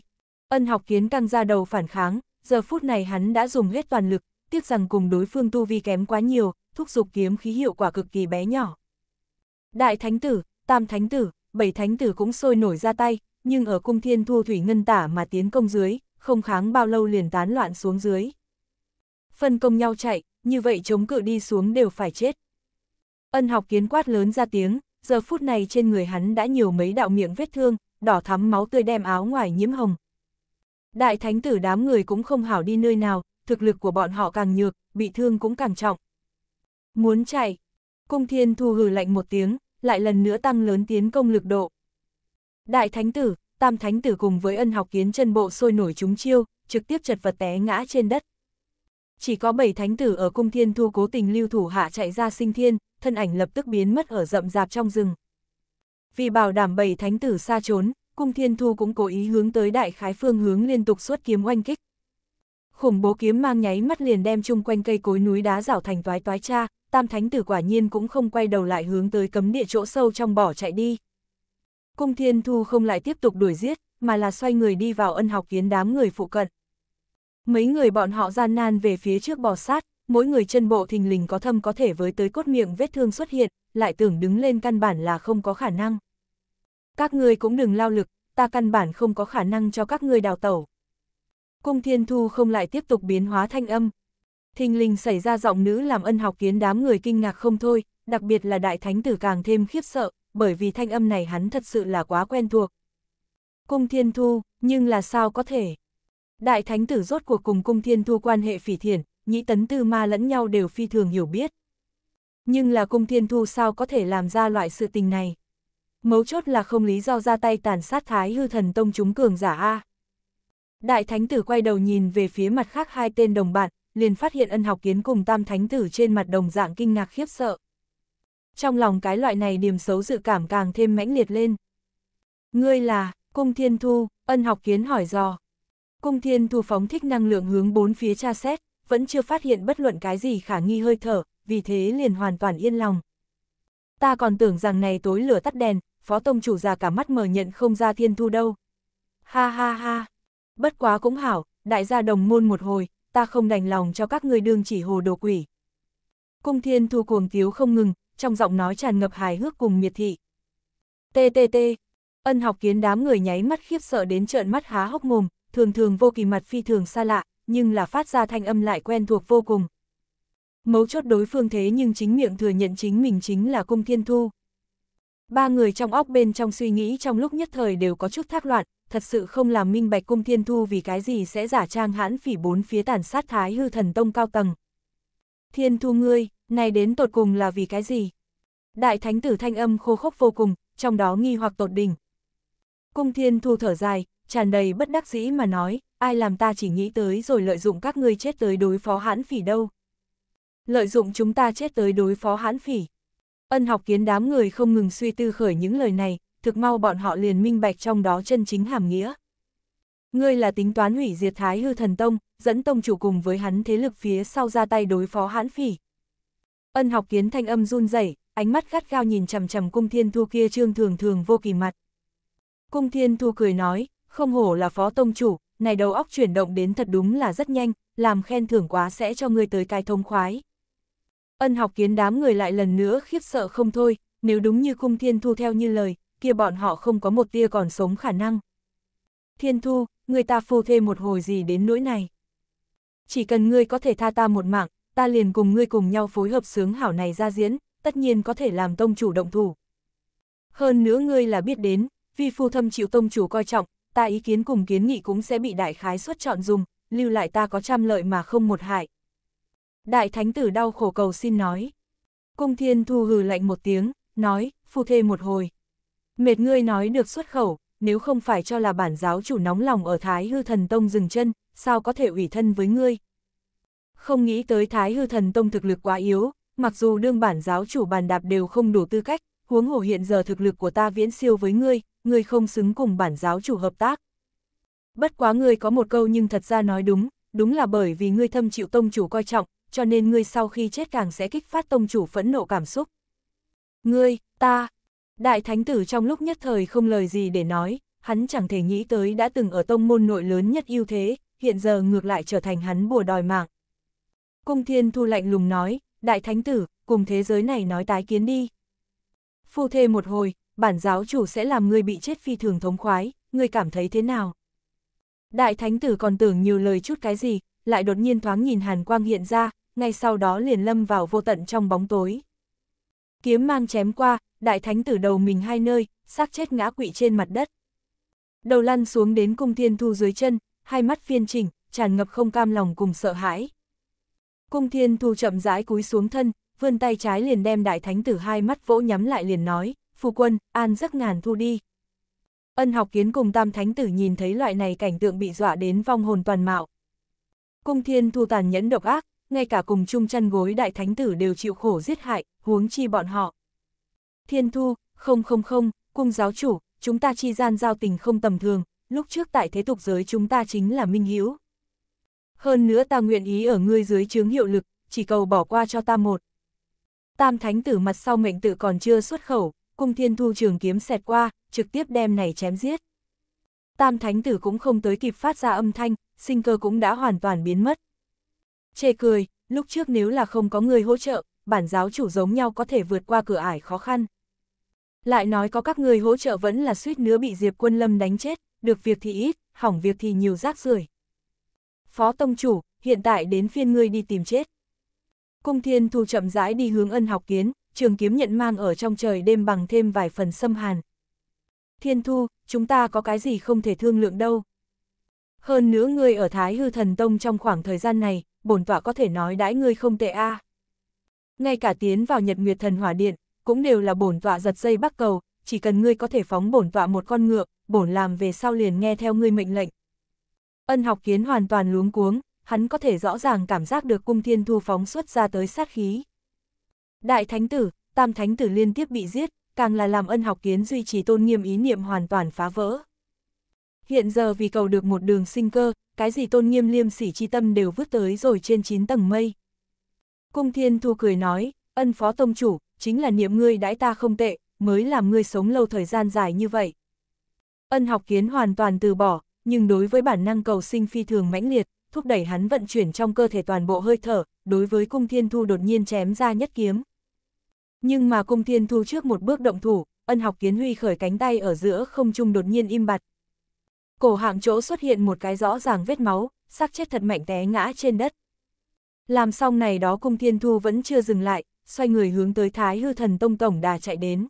ân học kiến căng ra đầu phản kháng, giờ phút này hắn đã dùng hết toàn lực, tiếc rằng cùng đối phương tu vi kém quá nhiều, thúc giục kiếm khí hiệu quả cực kỳ bé nhỏ. Đại thánh tử, tam thánh tử, bảy thánh tử cũng sôi nổi ra tay, nhưng ở cung thiên thu thủy ngân tả mà tiến công dưới, không kháng bao lâu liền tán loạn xuống dưới. Phân công nhau chạy, như vậy chống cự đi xuống đều phải chết. Ân học kiến quát lớn ra tiếng, giờ phút này trên người hắn đã nhiều mấy đạo miệng vết thương, đỏ thắm máu tươi đem áo ngoài nhiễm hồng. Đại thánh tử đám người cũng không hảo đi nơi nào, thực lực của bọn họ càng nhược, bị thương cũng càng trọng. Muốn chạy. Cung thiên thu hừ lạnh một tiếng, lại lần nữa tăng lớn tiến công lực độ. Đại thánh tử, tam thánh tử cùng với ân học kiến chân bộ sôi nổi chúng chiêu, trực tiếp chật vật té ngã trên đất. Chỉ có bảy thánh tử ở cung thiên thu cố tình lưu thủ hạ chạy ra sinh thiên, thân ảnh lập tức biến mất ở rậm rạp trong rừng. Vì bảo đảm bảy thánh tử xa trốn, cung thiên thu cũng cố ý hướng tới đại khái phương hướng liên tục xuất kiếm oanh kích. Khủng bố kiếm mang nháy mắt liền đem chung quanh cây cối núi đá rảo thành toái toái cha, tam thánh tử quả nhiên cũng không quay đầu lại hướng tới cấm địa chỗ sâu trong bỏ chạy đi. Cung thiên thu không lại tiếp tục đuổi giết, mà là xoay người đi vào ân học kiến đám người phụ cận. Mấy người bọn họ gian nan về phía trước bò sát, mỗi người chân bộ thình lình có thâm có thể với tới cốt miệng vết thương xuất hiện, lại tưởng đứng lên căn bản là không có khả năng. Các ngươi cũng đừng lao lực, ta căn bản không có khả năng cho các ngươi đào tẩu. Cung Thiên Thu không lại tiếp tục biến hóa thanh âm, thình lình xảy ra giọng nữ làm ân học kiến đám người kinh ngạc không thôi, đặc biệt là đại thánh tử càng thêm khiếp sợ, bởi vì thanh âm này hắn thật sự là quá quen thuộc. Cung thiên thu, nhưng là sao có thể? Đại thánh tử rốt cuộc cùng cung thiên thu quan hệ phỉ thiền, nhĩ tấn tư ma lẫn nhau đều phi thường hiểu biết. Nhưng là cung thiên thu sao có thể làm ra loại sự tình này? Mấu chốt là không lý do ra tay tàn sát thái hư thần tông chúng cường giả A. Đại thánh tử quay đầu nhìn về phía mặt khác hai tên đồng bạn, liền phát hiện ân học kiến cùng tam thánh tử trên mặt đồng dạng kinh ngạc khiếp sợ. Trong lòng cái loại này điểm xấu dự cảm càng thêm mãnh liệt lên. Ngươi là, cung thiên thu, ân học kiến hỏi dò. Cung thiên thu phóng thích năng lượng hướng bốn phía tra xét, vẫn chưa phát hiện bất luận cái gì khả nghi hơi thở, vì thế liền hoàn toàn yên lòng. Ta còn tưởng rằng này tối lửa tắt đèn, phó tông chủ già cả mắt mờ nhận không ra thiên thu đâu. Ha ha ha, bất quá cũng hảo, đại gia đồng môn một hồi, ta không đành lòng cho các ngươi đương chỉ hồ đồ quỷ. Cung thiên thu cuồng tiếu không ngừng, trong giọng nói tràn ngập hài hước cùng miệt thị. TTT, ân học kiến đám người nháy mắt khiếp sợ đến trợn mắt há hốc mồm, thường thường vô kỳ mặt phi thường xa lạ, nhưng là phát ra thanh âm lại quen thuộc vô cùng. Mấu chốt đối phương thế nhưng chính miệng thừa nhận chính mình chính là cung thiên thu. Ba người trong óc bên trong suy nghĩ trong lúc nhất thời đều có chút thác loạn, thật sự không làm minh bạch cung thiên thu vì cái gì sẽ giả trang hãn phỉ bốn phía tàn sát thái hư thần tông cao tầng. Thiên thu ngươi, này đến tột cùng là vì cái gì? Đại thánh tử thanh âm khô khốc vô cùng, trong đó nghi hoặc tột đỉnh. Cung thiên thu thở dài, tràn đầy bất đắc dĩ mà nói, ai làm ta chỉ nghĩ tới rồi lợi dụng các ngươi chết tới đối phó hãn phỉ đâu. Lợi dụng chúng ta chết tới đối phó hãn phỉ. Ân học kiến đám người không ngừng suy tư khởi những lời này, thực mau bọn họ liền minh bạch trong đó chân chính hàm nghĩa. Ngươi là tính toán hủy diệt thái hư thần tông, dẫn tông chủ cùng với hắn thế lực phía sau ra tay đối phó hãn phỉ. Ân học kiến thanh âm run rẩy, ánh mắt gắt gao nhìn chằm chằm cung thiên thu kia trương thường thường vô kỳ mặt. Cung thiên thu cười nói, không hổ là phó tông chủ, này đầu óc chuyển động đến thật đúng là rất nhanh, làm khen thưởng quá sẽ cho ngươi tới cái thông khoái. Ân học kiến đám người lại lần nữa khiếp sợ không thôi, nếu đúng như cung thiên thu theo như lời, kia bọn họ không có một tia còn sống khả năng. Thiên thu, người ta phù thêm một hồi gì đến nỗi này. Chỉ cần ngươi có thể tha ta một mạng, ta liền cùng ngươi cùng nhau phối hợp sướng hảo này ra diễn, tất nhiên có thể làm tông chủ động thủ. Hơn nữa ngươi là biết đến, vì phu thâm chịu tông chủ coi trọng, ta ý kiến cùng kiến nghị cũng sẽ bị đại khái xuất chọn dùng, lưu lại ta có trăm lợi mà không một hại, Đại thánh tử đau khổ cầu xin nói. Cung thiên thu hừ lạnh một tiếng, nói, phu thê một hồi. Mệt ngươi nói được xuất khẩu, nếu không phải cho là bản giáo chủ nóng lòng ở Thái Hư Thần Tông dừng chân, sao có thể ủy thân với ngươi. Không nghĩ tới Thái Hư Thần Tông thực lực quá yếu, mặc dù đương bản giáo chủ bàn đạp đều không đủ tư cách, huống hồ hiện giờ thực lực của ta viễn siêu với ngươi, ngươi không xứng cùng bản giáo chủ hợp tác. Bất quá ngươi có một câu nhưng thật ra nói đúng, đúng là bởi vì ngươi thâm chịu tông chủ coi trọng, cho nên ngươi sau khi chết càng sẽ kích phát tông chủ phẫn nộ cảm xúc. Ngươi, ta, đại thánh tử trong lúc nhất thời không lời gì để nói, hắn chẳng thể nghĩ tới đã từng ở tông môn nội lớn nhất ưu thế, hiện giờ ngược lại trở thành hắn bùa đòi mạng. Cung thiên thu lạnh lùng nói, đại thánh tử, cùng thế giới này nói tái kiến đi. Phu thê một hồi, bản giáo chủ sẽ làm ngươi bị chết phi thường thống khoái, ngươi cảm thấy thế nào? Đại thánh tử còn tưởng nhiều lời chút cái gì, lại đột nhiên thoáng nhìn hàn quang hiện ra, ngay sau đó liền lâm vào vô tận trong bóng tối. Kiếm mang chém qua, đại thánh tử đầu mình hai nơi, xác chết ngã quỵ trên mặt đất. Đầu lăn xuống đến cung thiên thu dưới chân, hai mắt phiên chỉnh, tràn ngập không cam lòng cùng sợ hãi. Cung thiên thu chậm rãi cúi xuống thân, vươn tay trái liền đem đại thánh tử hai mắt vỗ nhắm lại liền nói, phu quân, an giấc ngàn thu đi. Ân học kiến cùng tam thánh tử nhìn thấy loại này cảnh tượng bị dọa đến vong hồn toàn mạo, Cung thiên thu tàn nhẫn độc ác, ngay cả cùng chung chăn gối đại thánh tử đều chịu khổ giết hại, huống chi bọn họ. Thiên thu, không không không, cung giáo chủ, chúng ta chi gian giao tình không tầm thường, lúc trước tại thế tục giới chúng ta chính là minh hiếu. Hơn nữa ta nguyện ý ở ngươi dưới chướng hiệu lực, chỉ cầu bỏ qua cho ta một. Tam thánh tử mặt sau mệnh tử còn chưa xuất khẩu, cung thiên thu trường kiếm xẹt qua, trực tiếp đem này chém giết tam thánh tử cũng không tới kịp phát ra âm thanh, sinh cơ cũng đã hoàn toàn biến mất. Chê cười, lúc trước nếu là không có người hỗ trợ, bản giáo chủ giống nhau có thể vượt qua cửa ải khó khăn. Lại nói có các người hỗ trợ vẫn là suýt nữa bị Diệp Quân Lâm đánh chết, được việc thì ít, hỏng việc thì nhiều rác rưởi. Phó Tông Chủ, hiện tại đến phiên ngươi đi tìm chết. Cung Thiên Thu chậm rãi đi hướng ân học kiến, trường kiếm nhận mang ở trong trời đêm bằng thêm vài phần xâm hàn, Thiên Thu, chúng ta có cái gì không thể thương lượng đâu. Hơn nữa ngươi ở Thái Hư Thần Tông trong khoảng thời gian này, bổn tọa có thể nói đãi ngươi không tệ a. À. Ngay cả tiến vào Nhật Nguyệt Thần Hỏa Điện, cũng đều là bổn tọa giật dây bắt cầu, chỉ cần ngươi có thể phóng bổn tọa một con ngựa, bổn làm về sau liền nghe theo ngươi mệnh lệnh. Ân học kiến hoàn toàn luống cuống, hắn có thể rõ ràng cảm giác được cung thiên thu phóng xuất ra tới sát khí. Đại thánh tử, tam thánh tử liên tiếp bị giết, càng là làm ân học kiến duy trì tôn nghiêm ý niệm hoàn toàn phá vỡ. Hiện giờ vì cầu được một đường sinh cơ, cái gì tôn nghiêm liêm sỉ chi tâm đều vứt tới rồi trên chín tầng mây. Cung Thiên Thu cười nói, ân phó tông chủ, chính là niệm ngươi đãi ta không tệ, mới làm ngươi sống lâu thời gian dài như vậy. Ân học kiến hoàn toàn từ bỏ, nhưng đối với bản năng cầu sinh phi thường mãnh liệt, thúc đẩy hắn vận chuyển trong cơ thể toàn bộ hơi thở, đối với cung thiên thu đột nhiên chém ra nhất kiếm, nhưng mà cung thiên thu trước một bước động thủ, ân học kiến huy khởi cánh tay ở giữa không trung đột nhiên im bặt. Cổ hạng chỗ xuất hiện một cái rõ ràng vết máu, sắc chết thật mạnh té ngã trên đất. Làm xong này đó cung thiên thu vẫn chưa dừng lại, xoay người hướng tới Thái Hư Thần Tông Tổng đà chạy đến.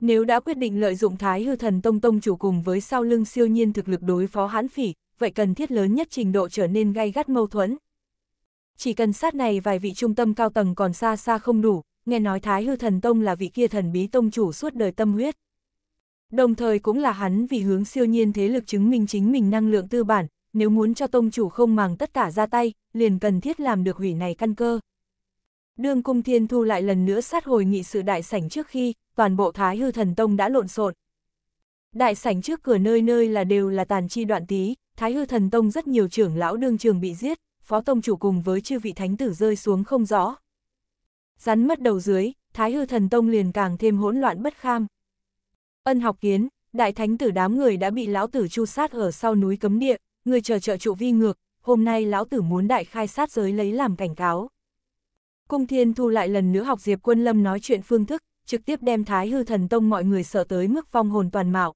Nếu đã quyết định lợi dụng Thái Hư Thần Tông Tông chủ cùng với sau lưng siêu nhiên thực lực đối phó hãn phỉ, vậy cần thiết lớn nhất trình độ trở nên gay gắt mâu thuẫn. Chỉ cần sát này vài vị trung tâm cao tầng còn xa xa không đủ, nghe nói Thái Hư Thần Tông là vị kia thần bí tông chủ suốt đời tâm huyết. Đồng thời cũng là hắn vì hướng siêu nhiên thế lực chứng minh chính mình năng lượng tư bản, nếu muốn cho tông chủ không màng tất cả ra tay, liền cần thiết làm được hủy này căn cơ. Đương Cung Thiên Thu lại lần nữa sát hồi nghị sự đại sảnh trước khi, toàn bộ Thái Hư Thần Tông đã lộn xộn. Đại sảnh trước cửa nơi nơi là đều là tàn chi đoạn tí, Thái Hư Thần Tông rất nhiều trưởng lão đương trường bị giết, phó tông chủ cùng với chư vị thánh tử rơi xuống không rõ, rắn mất đầu dưới, Thái Hư Thần Tông liền càng thêm hỗn loạn bất kham. Ân học kiến, đại thánh tử đám người đã bị lão tử chu sát ở sau núi cấm địa, người chờ trợ trụ vi ngược, hôm nay lão tử muốn đại khai sát giới lấy làm cảnh cáo. Cung Thiên Thu lại lần nữa học Diệp Quân Lâm nói chuyện phương thức, trực tiếp đem Thái Hư Thần Tông mọi người sợ tới mức phong hồn toàn mạo.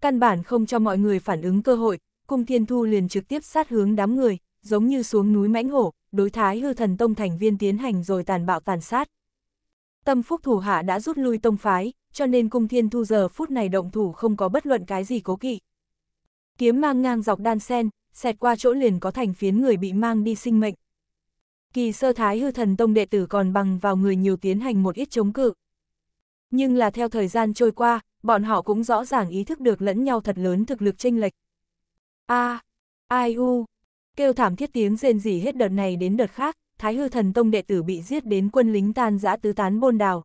Căn bản không cho mọi người phản ứng cơ hội, Cung Thiên Thu liền trực tiếp sát hướng đám người, giống như xuống núi mãnh hổ, đối thái hư thần tông thành viên tiến hành rồi tàn bạo tàn sát. Tâm phúc thủ hạ đã rút lui tông phái, cho nên cung thiên thu giờ phút này động thủ không có bất luận cái gì cố kỵ. Kiếm mang ngang dọc đan sen, xẹt qua chỗ liền có thành phiến người bị mang đi sinh mệnh. Kỳ sơ thái hư thần tông đệ tử còn bằng vào người nhiều tiến hành một ít chống cự. Nhưng là theo thời gian trôi qua, bọn họ cũng rõ ràng ý thức được lẫn nhau thật lớn thực lực chênh lệch. A, ai u, Kêu thảm thiết tiếng rên rỉ hết đợt này đến đợt khác, Thái Hư Thần Tông đệ tử bị giết đến quân lính tan rã tứ tán bôn đào.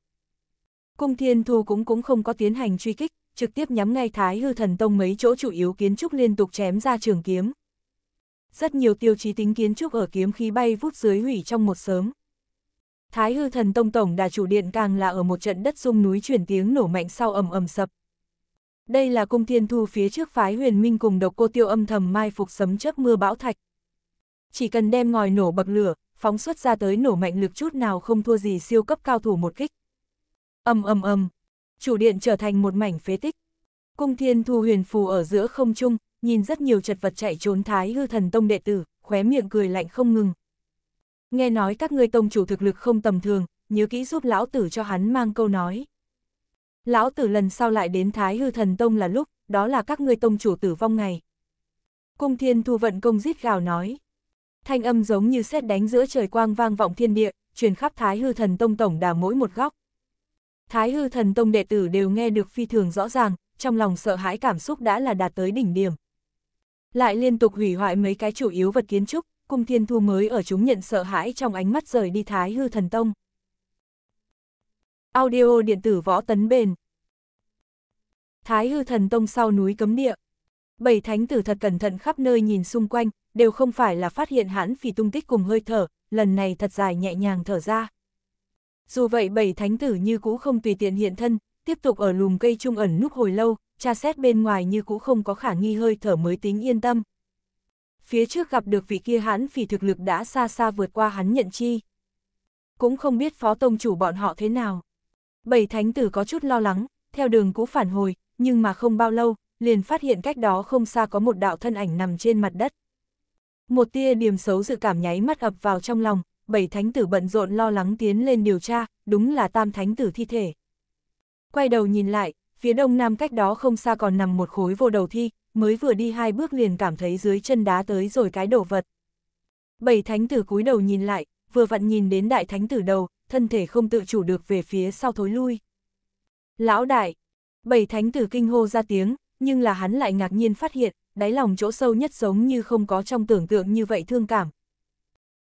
Cung Thiên Thu cũng cũng không có tiến hành truy kích, trực tiếp nhắm ngay Thái Hư Thần Tông mấy chỗ chủ yếu kiến trúc liên tục chém ra trường kiếm. Rất nhiều tiêu chí tính kiến trúc ở kiếm khí bay vút dưới hủy trong một sớm. Thái Hư Thần Tông tổng đà chủ điện càng là ở một trận đất rung núi chuyển tiếng nổ mạnh sau ầm ầm sập. Đây là cung Thiên Thu phía trước phái Huyền Minh cùng Độc Cô Tiêu âm thầm mai phục sấm chớp mưa bão thạch chỉ cần đem ngòi nổ bậc lửa, phóng xuất ra tới nổ mạnh lực chút nào không thua gì siêu cấp cao thủ một kích. Âm âm âm, chủ điện trở thành một mảnh phế tích. Cung thiên thu huyền phù ở giữa không trung, nhìn rất nhiều chật vật chạy trốn thái hư thần tông đệ tử, khóe miệng cười lạnh không ngừng. Nghe nói các ngươi tông chủ thực lực không tầm thường, nhớ kỹ giúp lão tử cho hắn mang câu nói. Lão tử lần sau lại đến thái hư thần tông là lúc, đó là các ngươi tông chủ tử vong ngày. Cung thiên thu vận công giết gào nói thanh âm giống như sét đánh giữa trời quang vang vọng thiên địa, truyền khắp Thái Hư Thần Tông tổng đà mỗi một góc. Thái Hư Thần Tông đệ tử đều nghe được phi thường rõ ràng, trong lòng sợ hãi cảm xúc đã là đạt tới đỉnh điểm. Lại liên tục hủy hoại mấy cái chủ yếu vật kiến trúc, cung thiên thu mới ở chúng nhận sợ hãi trong ánh mắt rời đi Thái Hư Thần Tông. Audio điện tử võ tấn bền Thái Hư Thần Tông sau núi cấm địa Bảy thánh tử thật cẩn thận khắp nơi nhìn xung quanh, đều không phải là phát hiện hãn phỉ tung tích cùng hơi thở, lần này thật dài nhẹ nhàng thở ra. Dù vậy bảy thánh tử như cũ không tùy tiện hiện thân, tiếp tục ở lùm cây trung ẩn núp hồi lâu, tra xét bên ngoài như cũ không có khả nghi hơi thở mới tính yên tâm. Phía trước gặp được vị kia hãn phỉ thực lực đã xa xa vượt qua hắn nhận chi. Cũng không biết phó tông chủ bọn họ thế nào. Bảy thánh tử có chút lo lắng, theo đường cũ phản hồi, nhưng mà không bao lâu, liền phát hiện cách đó không xa có một đạo thân ảnh nằm trên mặt đất. Một tia niềm xấu dự cảm nháy mắt ập vào trong lòng, bảy thánh tử bận rộn lo lắng tiến lên điều tra, đúng là tam thánh tử thi thể. Quay đầu nhìn lại, phía đông nam cách đó không xa còn nằm một khối vô đầu thi, mới vừa đi hai bước liền cảm thấy dưới chân đá tới rồi cái đổ vật. Bảy thánh tử cúi đầu nhìn lại, vừa vặn nhìn đến đại thánh tử đầu, thân thể không tự chủ được về phía sau thối lui. Lão đại, bảy thánh tử kinh hô ra tiếng, nhưng là hắn lại ngạc nhiên phát hiện, đáy lòng chỗ sâu nhất giống như không có trong tưởng tượng như vậy thương cảm.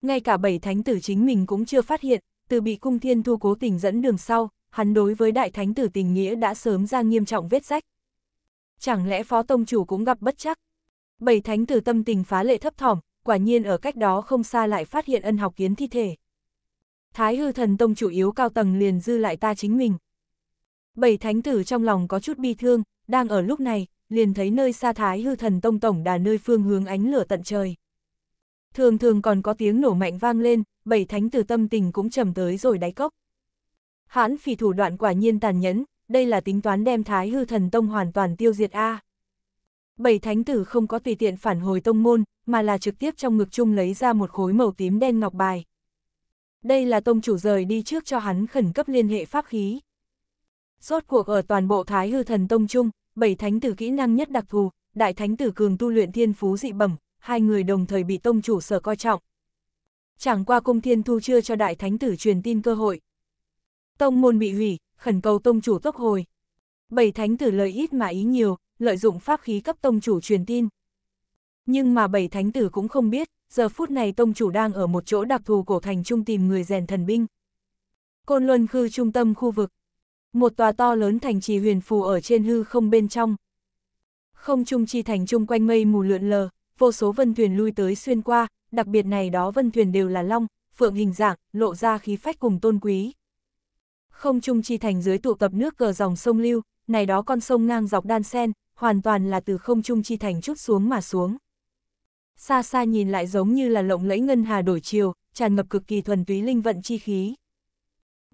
Ngay cả bảy thánh tử chính mình cũng chưa phát hiện, từ bị cung thiên thu cố tình dẫn đường sau, hắn đối với đại thánh tử tình nghĩa đã sớm ra nghiêm trọng vết rách. Chẳng lẽ phó tông chủ cũng gặp bất chắc? Bảy thánh tử tâm tình phá lệ thấp thỏm, quả nhiên ở cách đó không xa lại phát hiện ân học kiến thi thể. Thái hư thần tông chủ yếu cao tầng liền dư lại ta chính mình. Bảy thánh tử trong lòng có chút bi thương, đang ở lúc này, liền thấy nơi xa thái hư thần tông tổng đà nơi phương hướng ánh lửa tận trời. Thường thường còn có tiếng nổ mạnh vang lên, bảy thánh từ tâm tình cũng trầm tới rồi đáy cốc. Hãn phỉ thủ đoạn quả nhiên tàn nhẫn, đây là tính toán đem thái hư thần tông hoàn toàn tiêu diệt A. Bảy thánh tử không có tùy tiện phản hồi tông môn, mà là trực tiếp trong ngực chung lấy ra một khối màu tím đen ngọc bài. Đây là tông chủ rời đi trước cho hắn khẩn cấp liên hệ pháp khí. Rốt cuộc ở toàn bộ thái hư thần tông chung, bảy thánh tử kỹ năng nhất đặc thù, đại thánh tử cường tu luyện thiên phú dị bẩm, hai người đồng thời bị tông chủ sở coi trọng. Chẳng qua cung thiên thu chưa cho đại thánh tử truyền tin cơ hội. Tông môn bị hủy, khẩn cầu tông chủ tốc hồi. Bảy thánh tử lời ít mà ý nhiều, lợi dụng pháp khí cấp tông chủ truyền tin. Nhưng mà bảy thánh tử cũng không biết, giờ phút này tông chủ đang ở một chỗ đặc thù cổ thành trung tìm người rèn thần binh. Côn Luân Khư trung tâm khu vực, một tòa to lớn thành trì huyền phù ở trên hư không bên trong. Không trung chi thành chung quanh mây mù lượn lờ, vô số vân thuyền lui tới xuyên qua, đặc biệt này đó vân thuyền đều là long, phượng hình dạng, lộ ra khí phách cùng tôn quý. Không trung chi thành dưới tụ tập nước cờ dòng sông lưu, này đó con sông ngang dọc đan sen, hoàn toàn là từ không trung chi thành chút xuống mà xuống. Xa xa nhìn lại giống như là lộng lẫy ngân hà đổi chiều, tràn ngập cực kỳ thuần túy linh vận chi khí.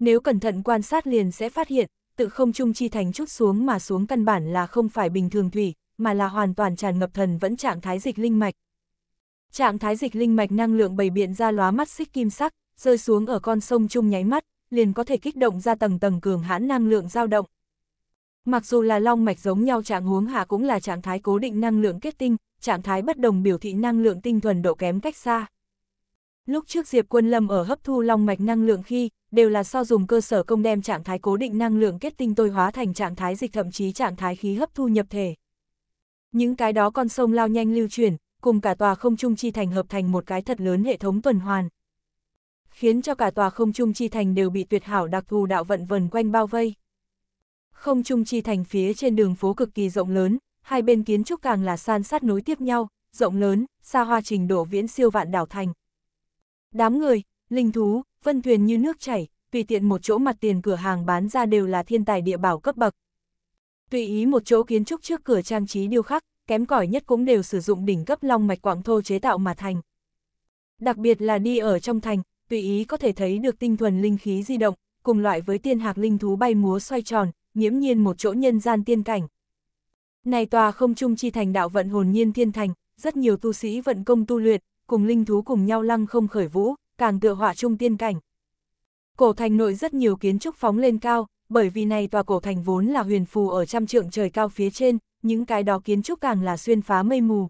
Nếu cẩn thận quan sát liền sẽ phát hiện, tự không trung chi thành chút xuống mà xuống căn bản là không phải bình thường thủy, mà là hoàn toàn tràn ngập thần vẫn trạng thái dịch linh mạch. Trạng thái dịch linh mạch năng lượng bầy biện ra lóa mắt xích kim sắc, rơi xuống ở con sông trung nháy mắt, liền có thể kích động ra tầng tầng cường hãn năng lượng dao động. Mặc dù là long mạch giống nhau trạng huống hạ cũng là trạng thái cố định năng lượng kết tinh, trạng thái bất đồng biểu thị năng lượng tinh thuần độ kém cách xa. Lúc trước Diệp Quân Lâm ở hấp thu long mạch năng lượng khi, đều là so dùng cơ sở công đem trạng thái cố định năng lượng kết tinh tôi hóa thành trạng thái dịch thậm chí trạng thái khí hấp thu nhập thể. Những cái đó con sông lao nhanh lưu chuyển, cùng cả tòa không trung chi thành hợp thành một cái thật lớn hệ thống tuần hoàn. Khiến cho cả tòa không trung chi thành đều bị tuyệt hảo đặc thù đạo vận vần quanh bao vây. Không trung chi thành phía trên đường phố cực kỳ rộng lớn, hai bên kiến trúc càng là san sát nối tiếp nhau, rộng lớn, xa hoa trình độ viễn siêu vạn đảo thành, Đám người, linh thú, vân thuyền như nước chảy, tùy tiện một chỗ mặt tiền cửa hàng bán ra đều là thiên tài địa bảo cấp bậc. Tùy ý một chỗ kiến trúc trước cửa trang trí điêu khắc, kém cỏi nhất cũng đều sử dụng đỉnh cấp long mạch quạng thô chế tạo mà thành. Đặc biệt là đi ở trong thành, tùy ý có thể thấy được tinh thuần linh khí di động, cùng loại với tiên hạc linh thú bay múa xoay tròn, nhiễm nhiên một chỗ nhân gian tiên cảnh. Này tòa không trung chi thành đạo vận hồn nhiên thiên thành, rất nhiều tu sĩ vận công tu luyện, cùng linh thú cùng nhau lăng không khởi vũ, càng tựa họa trung tiên cảnh. Cổ thành nội rất nhiều kiến trúc phóng lên cao, bởi vì này tòa cổ thành vốn là huyền phù ở trăm trượng trời cao phía trên, những cái đó kiến trúc càng là xuyên phá mây mù.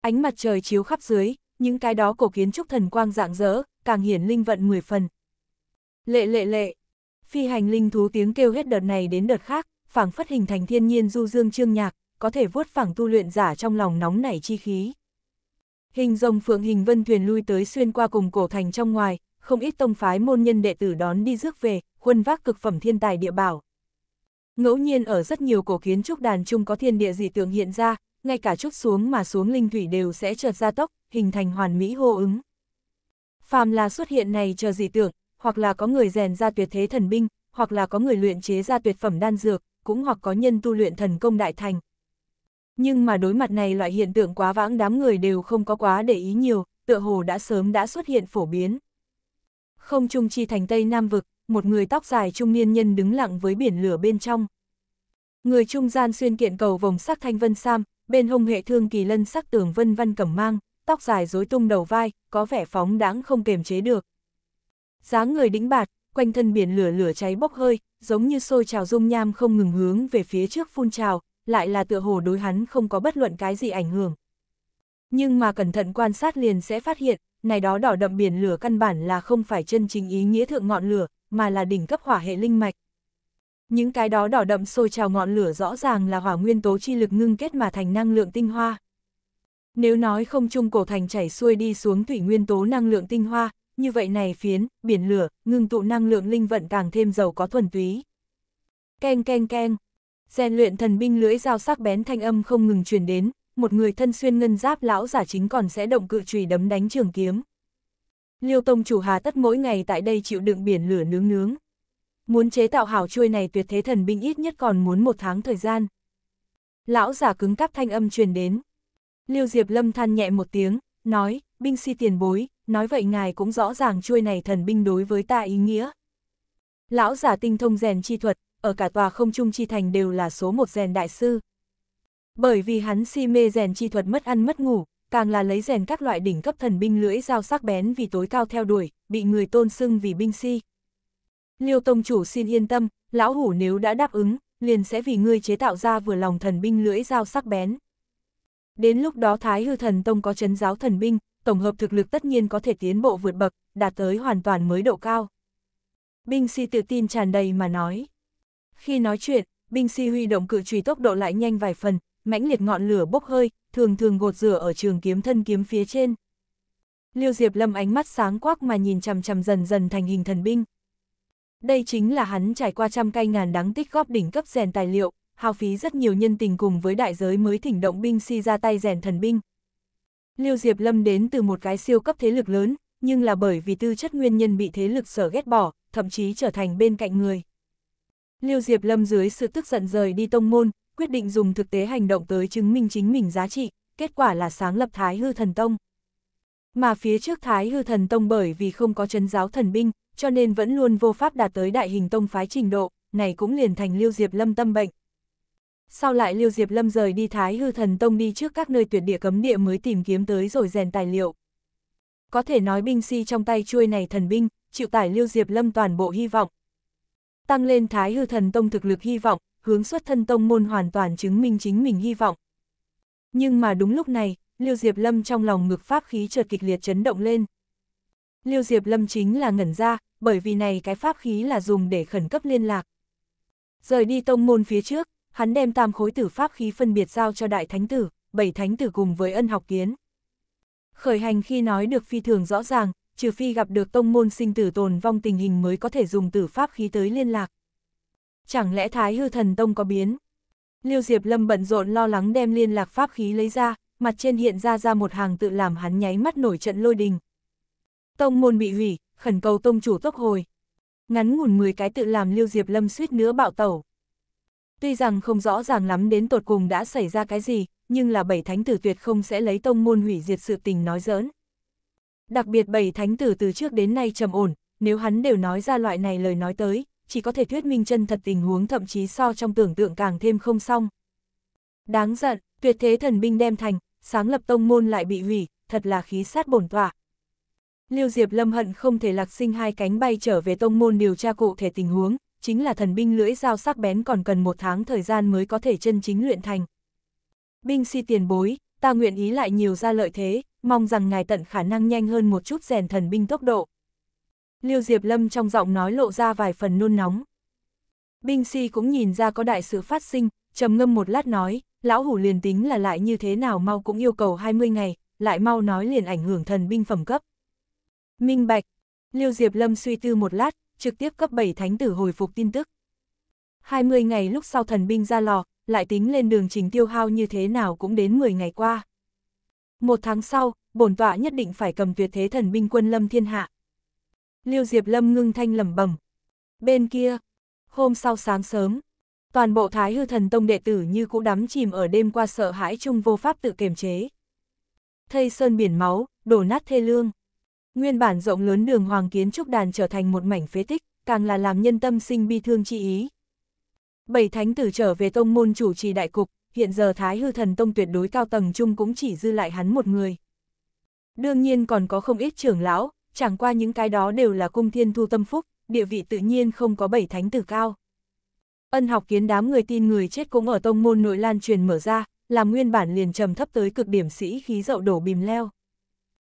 Ánh mặt trời chiếu khắp dưới, những cái đó cổ kiến trúc thần quang dạng dỡ, càng hiển linh vận mười phần. Lệ lệ lệ, phi hành linh thú tiếng kêu hết đợt này đến đợt khác, phảng phất hình thành thiên nhiên du dương trương nhạc, có thể vuốt phẳng tu luyện giả trong lòng nóng nảy chi khí. Hình rồng phượng hình vân thuyền lui tới xuyên qua cùng cổ thành trong ngoài, không ít tông phái môn nhân đệ tử đón đi rước về, khuân vác cực phẩm thiên tài địa bảo. Ngẫu nhiên ở rất nhiều cổ kiến trúc đàn chung có thiên địa dị tượng hiện ra, ngay cả chút xuống mà xuống linh thủy đều sẽ trượt ra tốc, hình thành hoàn mỹ hô ứng. Phàm là xuất hiện này chờ dị tượng, hoặc là có người rèn ra tuyệt thế thần binh, hoặc là có người luyện chế ra tuyệt phẩm đan dược, cũng hoặc có nhân tu luyện thần công đại thành, nhưng mà đối mặt này loại hiện tượng quá vãng đám người đều không có quá để ý nhiều, tựa hồ đã sớm đã xuất hiện phổ biến. Không trung chi thành Tây Nam Vực, một người tóc dài trung niên nhân đứng lặng với biển lửa bên trong. Người trung gian xuyên kiện cầu vòng sắc thanh vân sam, bên hông hệ thương kỳ lân sắc tường vân văn cẩm mang, tóc dài rối tung đầu vai, có vẻ phóng đáng không kềm chế được. dáng người đĩnh bạt, quanh thân biển lửa lửa cháy bốc hơi, giống như sôi trào dung nham không ngừng hướng về phía trước phun trào, lại là tựa hồ đối hắn không có bất luận cái gì ảnh hưởng. Nhưng mà cẩn thận quan sát liền sẽ phát hiện, này đó đỏ đậm biển lửa căn bản là không phải chân chính ý nghĩa thượng ngọn lửa, mà là đỉnh cấp hỏa hệ linh mạch. Những cái đó đỏ đậm sôi trào ngọn lửa rõ ràng là hỏa nguyên tố chi lực ngưng kết mà thành năng lượng tinh hoa. Nếu nói không chung cổ thành chảy xuôi đi xuống thủy nguyên tố năng lượng tinh hoa, như vậy này phiến, biển lửa, ngưng tụ năng lượng linh vận càng thêm giàu có thuần túy. Keng keng keng, Rèn luyện thần binh lưỡi dao sắc bén thanh âm không ngừng truyền đến, một người thân xuyên ngân giáp lão giả chính còn sẽ động cự chùy đấm đánh trường kiếm. Liêu Tông chủ Hà Tất mỗi ngày tại đây chịu đựng biển lửa nướng nướng. Muốn chế tạo hảo chuôi này tuyệt thế thần binh ít nhất còn muốn một tháng thời gian. Lão giả cứng cắp thanh âm truyền đến. Liêu Diệp Lâm than nhẹ một tiếng, nói, binh si tiền bối, nói vậy ngài cũng rõ ràng chuôi này thần binh đối với ta ý nghĩa. Lão giả tinh thông rèn chi thuật, ở cả tòa không trung chi thành đều là số một rèn đại sư. Bởi vì hắn si mê rèn chi thuật mất ăn mất ngủ, càng là lấy rèn các loại đỉnh cấp thần binh lưỡi dao sắc bén vì tối cao theo đuổi, bị người tôn xưng vì binh si. Liêu Tông Chủ xin yên tâm, lão hủ nếu đã đáp ứng, liền sẽ vì ngươi chế tạo ra vừa lòng thần binh lưỡi dao sắc bén. Đến lúc đó Thái Hư Thần Tông có chấn giáo thần binh, tổng hợp thực lực tất nhiên có thể tiến bộ vượt bậc, đạt tới hoàn toàn mới độ cao. Binh si tự tin tràn đầy mà nói. Khi nói chuyện, binh sĩ huy động cự truy tốc độ lại nhanh vài phần, mãnh liệt ngọn lửa bốc hơi, thường thường gột rửa ở trường kiếm thân kiếm phía trên. Lưu Diệp Lâm ánh mắt sáng quắc mà nhìn chằm chằm dần dần thành hình thần binh. Đây chính là hắn trải qua trăm cây ngàn đắng tích góp đỉnh cấp rèn tài liệu, hao phí rất nhiều nhân tình cùng với đại giới mới thỉnh động binh si ra tay rèn thần binh. Lưu Diệp Lâm đến từ một cái siêu cấp thế lực lớn, nhưng là bởi vì tư chất nguyên nhân bị thế lực sở ghét bỏ, thậm chí trở thành bên cạnh người. Lưu Diệp Lâm dưới sự tức giận rời đi tông môn, quyết định dùng thực tế hành động tới chứng minh chính mình giá trị, kết quả là sáng lập Thái Hư Thần Tông. Mà phía trước Thái Hư Thần Tông bởi vì không có chấn giáo thần binh, cho nên vẫn luôn vô pháp đạt tới đại hình tông phái trình độ, này cũng liền thành Lưu Diệp Lâm tâm bệnh. Sau lại Lưu Diệp Lâm rời đi Thái Hư Thần Tông đi trước các nơi tuyệt địa cấm địa mới tìm kiếm tới rồi rèn tài liệu. Có thể nói binh si trong tay chuôi này thần binh, chịu tải Lưu Diệp Lâm toàn bộ hy vọng, tăng lên thái hư thần tông thực lực hy vọng, hướng xuất thân tông môn hoàn toàn chứng minh chính mình hy vọng. Nhưng mà đúng lúc này, Liêu Diệp Lâm trong lòng ngực pháp khí chợt kịch liệt chấn động lên. Liêu Diệp Lâm chính là ngẩn ra, bởi vì này cái pháp khí là dùng để khẩn cấp liên lạc. Rời đi tông môn phía trước, hắn đem tam khối tử pháp khí phân biệt giao cho đại thánh tử, bảy thánh tử cùng với ân học kiến. Khởi hành khi nói được phi thường rõ ràng, trừ phi gặp được tông môn sinh tử tồn vong tình hình mới có thể dùng tử pháp khí tới liên lạc. Chẳng lẽ Thái Hư Thần Tông có biến? Liêu Diệp Lâm bận rộn lo lắng đem liên lạc pháp khí lấy ra, mặt trên hiện ra ra một hàng tự làm hắn nháy mắt nổi trận lôi đình. Tông môn bị hủy, khẩn cầu tông chủ tốc hồi. Ngắn ngủn 10 cái tự làm Liêu Diệp Lâm suýt nữa bạo tẩu. Tuy rằng không rõ ràng lắm đến tột cùng đã xảy ra cái gì, nhưng là bảy thánh tử tuyệt không sẽ lấy tông môn hủy diệt sự tình nói giỡn. Đặc biệt bảy thánh tử từ trước đến nay trầm ổn, nếu hắn đều nói ra loại này lời nói tới, chỉ có thể thuyết minh chân thật tình huống thậm chí so trong tưởng tượng càng thêm không xong. Đáng giận, tuyệt thế thần binh đem thành, sáng lập tông môn lại bị hủy, thật là khí sát bổn tỏa. Liêu Diệp Lâm hận không thể lạc sinh hai cánh bay trở về tông môn điều tra cụ thể tình huống, chính là thần binh lưỡi dao sắc bén còn cần một tháng thời gian mới có thể chân chính luyện thành. Binh si tiền bối, ta nguyện ý lại nhiều ra lợi thế, mong rằng ngài tận khả năng nhanh hơn một chút rèn thần binh tốc độ. Liêu Diệp Lâm trong giọng nói lộ ra vài phần nôn nóng. Binh si cũng nhìn ra có đại sự phát sinh, trầm ngâm một lát nói, lão hủ liền tính là lại như thế nào mau cũng yêu cầu 20 ngày, lại mau nói liền ảnh hưởng thần binh phẩm cấp. Minh Bạch, Liêu Diệp Lâm suy tư một lát, trực tiếp cấp 7 thánh tử hồi phục tin tức. 20 ngày lúc sau thần binh ra lò, lại tính lên đường trình tiêu hao như thế nào cũng đến 10 ngày qua. Một tháng sau, bổn tọa nhất định phải cầm tuyệt thế thần binh quân lâm thiên hạ. Liêu Diệp Lâm ngưng thanh lẩm bẩm Bên kia, hôm sau sáng sớm, toàn bộ Thái Hư Thần Tông đệ tử như cũ đắm chìm ở đêm qua sợ hãi chung vô pháp tự kiềm chế. Thây sơn biển máu, đổ nát thê lương. Nguyên bản rộng lớn đường hoàng kiến trúc đàn trở thành một mảnh phế tích, càng là làm nhân tâm sinh bi thương chi ý. Bảy thánh tử trở về tông môn chủ trì đại cục, hiện giờ Thái Hư Thần Tông tuyệt đối cao tầng chung cũng chỉ dư lại hắn một người. Đương nhiên còn có không ít trưởng lão, chẳng qua những cái đó đều là cung thiên thu tâm phúc, địa vị tự nhiên không có bảy thánh tử cao. Ân học kiến đám người tin người chết cũng ở tông môn nội lan truyền mở ra, làm nguyên bản liền trầm thấp tới cực điểm sĩ khí dậu đổ bìm leo.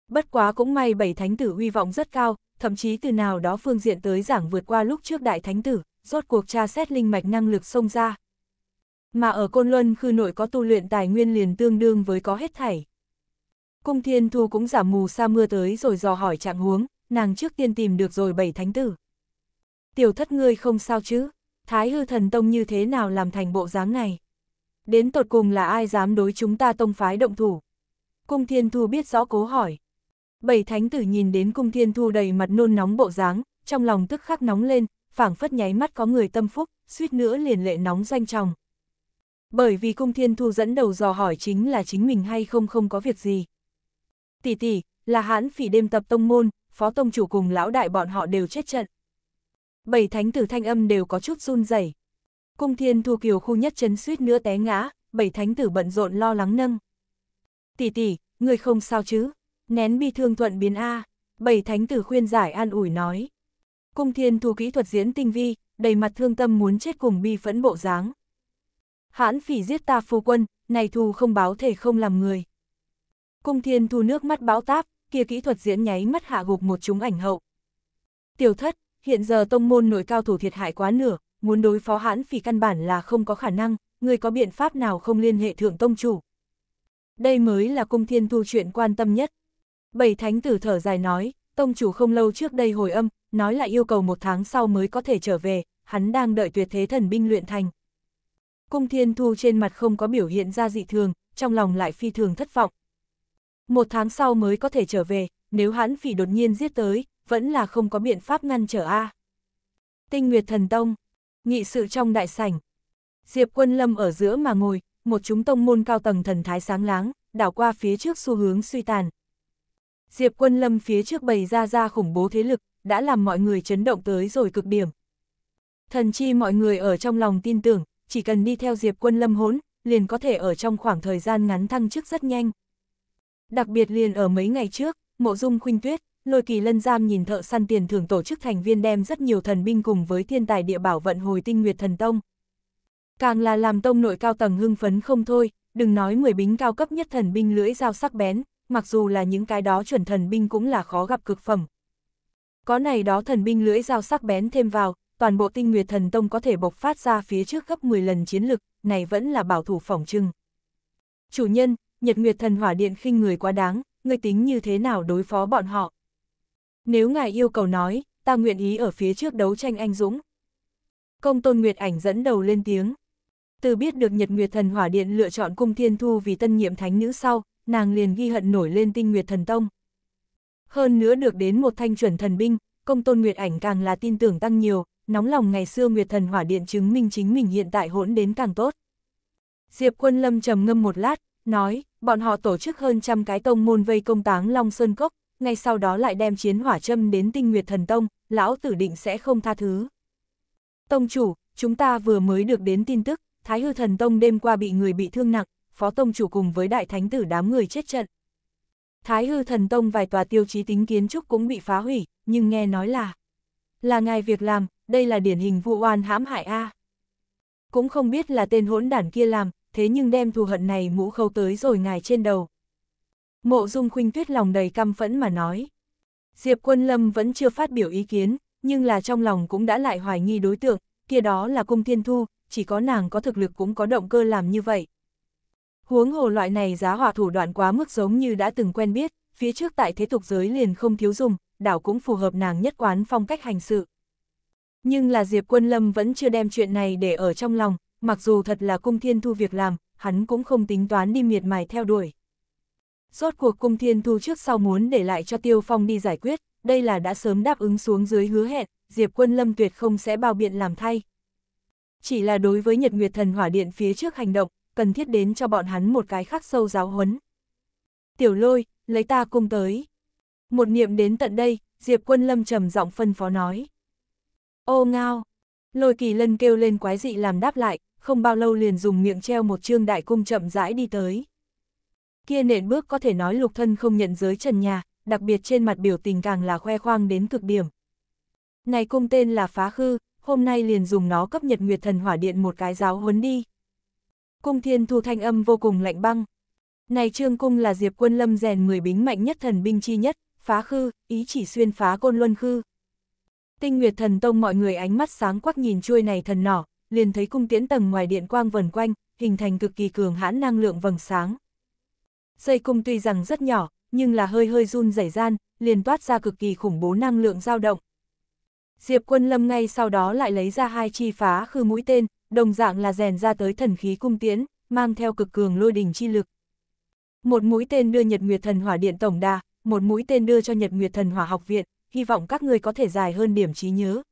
Bất quá cũng may bảy thánh tử huy vọng rất cao, thậm chí từ nào đó phương diện tới giảng vượt qua lúc trước đại thánh tử, rốt cuộc tra xét linh mạch năng lực xông ra, mà ở Côn Luân khư nội có tu luyện tài nguyên liền tương đương với có hết thảy. Cung Thiên Thu cũng giảm mù xa mưa tới rồi dò hỏi trạng huống, nàng trước tiên tìm được rồi bảy thánh tử. Tiểu thất ngươi không sao chứ, Thái hư thần tông như thế nào làm thành bộ dáng này? Đến tột cùng là ai dám đối chúng ta tông phái động thủ? Cung Thiên Thu biết rõ cố hỏi. Bảy thánh tử nhìn đến Cung Thiên Thu đầy mặt nôn nóng bộ dáng, trong lòng tức khắc nóng lên, phảng phất nháy mắt có người tâm phúc, suýt nữa liền lệ nóng doanh tròng, bởi vì cung thiên thu dẫn đầu dò hỏi chính là chính mình hay không không có việc gì. Tỷ tỷ, là hãn phỉ đêm tập tông môn, phó tông chủ cùng lão đại bọn họ đều chết trận. Bảy thánh tử thanh âm đều có chút run rẩy. Cung thiên thu kiều khu nhất chấn suýt nữa té ngã, bảy thánh tử bận rộn lo lắng nâng. Tỷ tỷ, người không sao chứ, nén bi thương thuận biến A, bảy thánh tử khuyên giải an ủi nói. Cung thiên thu kỹ thuật diễn tinh vi, đầy mặt thương tâm muốn chết cùng bi phẫn bộ dáng hãn phỉ giết ta phu quân, này thù không báo thể không làm người. Cung thiên thu nước mắt bão táp, kia kỹ thuật diễn nháy mắt hạ gục một chúng ảnh hậu. Tiểu thất, hiện giờ tông môn nổi cao thủ thiệt hại quá nửa, muốn đối phó hãn phỉ căn bản là không có khả năng, người có biện pháp nào không liên hệ thượng tông chủ. Đây mới là cung thiên thu chuyện quan tâm nhất. Bảy thánh tử thở dài nói, tông chủ không lâu trước đây hồi âm, nói là yêu cầu một tháng sau mới có thể trở về, hắn đang đợi tuyệt thế thần binh luyện thành. Cung Thiên Thu trên mặt không có biểu hiện ra dị thường, trong lòng lại phi thường thất vọng. Một tháng sau mới có thể trở về, nếu hãn phỉ đột nhiên giết tới, vẫn là không có biện pháp ngăn trở A. Tinh Nguyệt Thần Tông, nghị sự trong đại sảnh. Diệp Quân Lâm ở giữa mà ngồi, một chúng tông môn cao tầng thần thái sáng láng, đảo qua phía trước xu hướng suy tàn. Diệp Quân Lâm phía trước bày ra ra khủng bố thế lực, đã làm mọi người chấn động tới rồi cực điểm. Thần chi mọi người ở trong lòng tin tưởng, chỉ cần đi theo Diệp Quân Lâm hỗn, liền có thể ở trong khoảng thời gian ngắn thăng chức rất nhanh. Đặc biệt liền ở mấy ngày trước, Mộ Dung Khuynh Tuyết, Lôi Kỳ Lân Giam nhìn thợ săn tiền thưởng tổ chức thành viên đem rất nhiều thần binh cùng với thiên tài địa bảo vận hồi Tinh Nguyệt Thần Tông. Càng là làm tông nội cao tầng hưng phấn không thôi, đừng nói 10 bính cao cấp nhất thần binh lưỡi dao sắc bén, mặc dù là những cái đó chuẩn thần binh cũng là khó gặp cực phẩm. Có này đó thần binh lưỡi dao sắc bén thêm vào, toàn bộ tinh nguyệt thần tông có thể bộc phát ra phía trước gấp 10 lần chiến lực, này vẫn là bảo thủ phòng trưng. Chủ nhân, nhật nguyệt thần hỏa điện khinh người quá đáng, ngươi tính như thế nào đối phó bọn họ? Nếu ngài yêu cầu nói, ta nguyện ý ở phía trước đấu tranh anh dũng. Công tôn nguyệt ảnh dẫn đầu lên tiếng. Từ biết được Nhật Nguyệt Thần Hỏa Điện lựa chọn Cung Thiên Thu vì tân nhiệm thánh nữ sau, nàng liền ghi hận nổi lên Tinh Nguyệt Thần Tông. Hơn nữa được đến một thanh chuẩn thần binh, Công Tôn Nguyệt Ảnh càng là tin tưởng tăng nhiều, nóng lòng ngày xưa Nguyệt Thần Hỏa Điện chứng minh chính mình hiện tại hỗn đến càng tốt. Diệp Quân Lâm trầm ngâm một lát, nói, bọn họ tổ chức hơn trăm cái tông môn vây công táng Long Sơn Cốc, ngay sau đó lại đem chiến hỏa châm đến tinh Nguyệt Thần Tông, lão tử định sẽ không tha thứ. Tông chủ, chúng ta vừa mới được đến tin tức, Thái Hư Thần Tông đêm qua bị người bị thương nặng, phó tông chủ cùng với đại thánh tử đám người chết trận. Thái Hư Thần Tông vài tòa tiêu chí tính kiến trúc cũng bị phá hủy, nhưng nghe nói là là ngài việc làm, đây là điển hình vụ oan hãm hại A. Cũng không biết là tên hỗn đản kia làm, thế nhưng đem thù hận này mũ khâu tới rồi ngài trên đầu. Mộ dung khuynh tuyết lòng đầy căm phẫn mà nói. Diệp quân lâm vẫn chưa phát biểu ý kiến, nhưng là trong lòng cũng đã lại hoài nghi đối tượng, kia đó là cung thiên thu, chỉ có nàng có thực lực cũng có động cơ làm như vậy. Huống hồ loại này giá hỏa thủ đoạn quá mức giống như đã từng quen biết, phía trước tại thế tục giới liền không thiếu dùng, đảo cũng phù hợp nàng nhất quán phong cách hành sự. Nhưng là Diệp Quân Lâm vẫn chưa đem chuyện này để ở trong lòng, mặc dù thật là cung thiên thu việc làm, hắn cũng không tính toán đi miệt mài theo đuổi. Rốt cuộc cung thiên thu trước sau muốn để lại cho Tiêu Phong đi giải quyết, đây là đã sớm đáp ứng xuống dưới hứa hẹn, Diệp Quân Lâm tuyệt không sẽ bao biện làm thay. Chỉ là đối với Nhật Nguyệt Thần Hỏa Điện phía trước hành động, cần thiết đến cho bọn hắn một cái khắc sâu giáo huấn. Tiểu lôi, lấy ta cung tới. Một niệm đến tận đây, Diệp Quân Lâm trầm giọng phân phó nói. Ô ngao! Lôi kỳ lân kêu lên quái dị làm đáp lại, không bao lâu liền dùng miệng treo một trương đại cung chậm rãi đi tới. Kia nện bước có thể nói lục thân không nhận giới trần nhà, đặc biệt trên mặt biểu tình càng là khoe khoang đến cực điểm. Này cung tên là phá khư, hôm nay liền dùng nó cấp nhật nguyệt thần hỏa điện một cái giáo huấn đi. Cung thiên thu thanh âm vô cùng lạnh băng. Này trương cung là diệp quân lâm rèn 10 bính mạnh nhất thần binh chi nhất, phá khư, ý chỉ xuyên phá côn luân khư. Tinh Nguyệt Thần Tông mọi người ánh mắt sáng quắc nhìn chuôi này thần nỏ, liền thấy cung tiễn tầng ngoài điện quang vần quanh, hình thành cực kỳ cường hãn năng lượng vầng sáng. Dây cung tuy rằng rất nhỏ, nhưng là hơi hơi run rẩy gian, liền toát ra cực kỳ khủng bố năng lượng dao động. Diệp Quân Lâm ngay sau đó lại lấy ra hai chi phá khư mũi tên, đồng dạng là rèn ra tới thần khí cung tiễn, mang theo cực cường lôi đình chi lực. Một mũi tên đưa Nhật Nguyệt Thần Hỏa Điện tổng đà, một mũi tên đưa cho Nhật Nguyệt Thần Hỏa Học Viện, hy vọng các người có thể dài hơn điểm trí nhớ.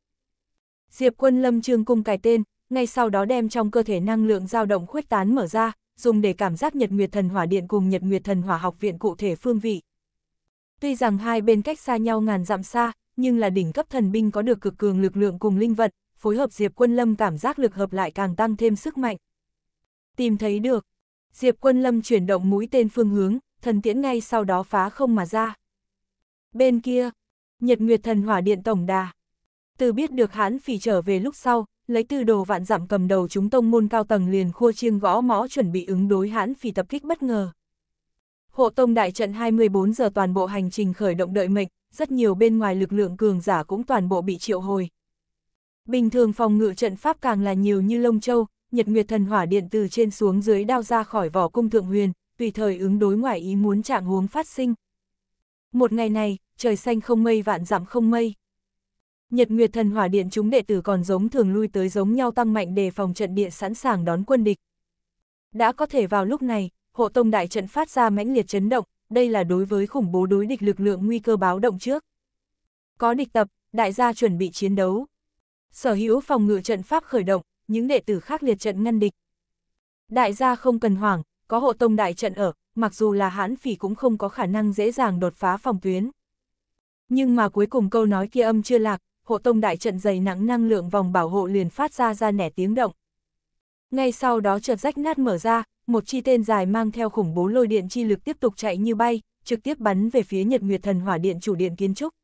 Diệp quân lâm trương cung cài tên, ngay sau đó đem trong cơ thể năng lượng dao động khuếch tán mở ra, dùng để cảm giác Nhật Nguyệt Thần Hỏa Điện cùng Nhật Nguyệt Thần Hỏa Học Viện cụ thể phương vị. Tuy rằng hai bên cách xa nhau ngàn dặm xa, nhưng là đỉnh cấp thần binh có được cực cường lực lượng cùng linh vật, phối hợp Diệp Quân Lâm cảm giác lực hợp lại càng tăng thêm sức mạnh. Tìm thấy được. Diệp Quân Lâm chuyển động mũi tên phương hướng, thần tiễn ngay sau đó phá không mà ra. Bên kia, Nhật Nguyệt thần hỏa điện tổng đà. Từ biết được hán phỉ trở về lúc sau, lấy từ đồ vạn dặm cầm đầu chúng tông môn cao tầng liền khua chiêng gõ mõ chuẩn bị ứng đối hãn phỉ tập kích bất ngờ. Hộ tông đại trận 24 giờ toàn bộ hành trình khởi động đợi mệnh, rất nhiều bên ngoài lực lượng cường giả cũng toàn bộ bị triệu hồi. Bình thường phòng ngự trận pháp càng là nhiều như lông châu, nhật nguyệt thần hỏa điện từ trên xuống dưới đao ra khỏi vỏ cung thượng huyền, tùy thời ứng đối ngoại ý muốn trạng huống phát sinh. Một ngày này, trời xanh không mây vạn giảm không mây. Nhật Nguyệt Thần Hỏa Điện chúng đệ tử còn giống thường lui tới giống nhau tăng mạnh đề phòng trận địa sẵn sàng đón quân địch. Đã có thể vào lúc này, hộ tông đại trận phát ra mãnh liệt chấn động, đây là đối với khủng bố đối địch lực lượng nguy cơ báo động trước. Có địch tập, đại gia chuẩn bị chiến đấu. Sở hữu phòng ngự trận pháp khởi động, những đệ tử khác liệt trận ngăn địch. Đại gia không cần hoảng, có hộ tông đại trận ở, mặc dù là hãn phỉ cũng không có khả năng dễ dàng đột phá phòng tuyến. Nhưng mà cuối cùng câu nói kia âm chưa lạc, hộ tông đại trận dày nặng năng lượng vòng bảo hộ liền phát ra ra nẻ tiếng động. Ngay sau đó chợt rách nát mở ra, một chi tên dài mang theo khủng bố lôi điện chi lực tiếp tục chạy như bay, trực tiếp bắn về phía Nhật Nguyệt Thần Hỏa Điện chủ điện kiến trúc.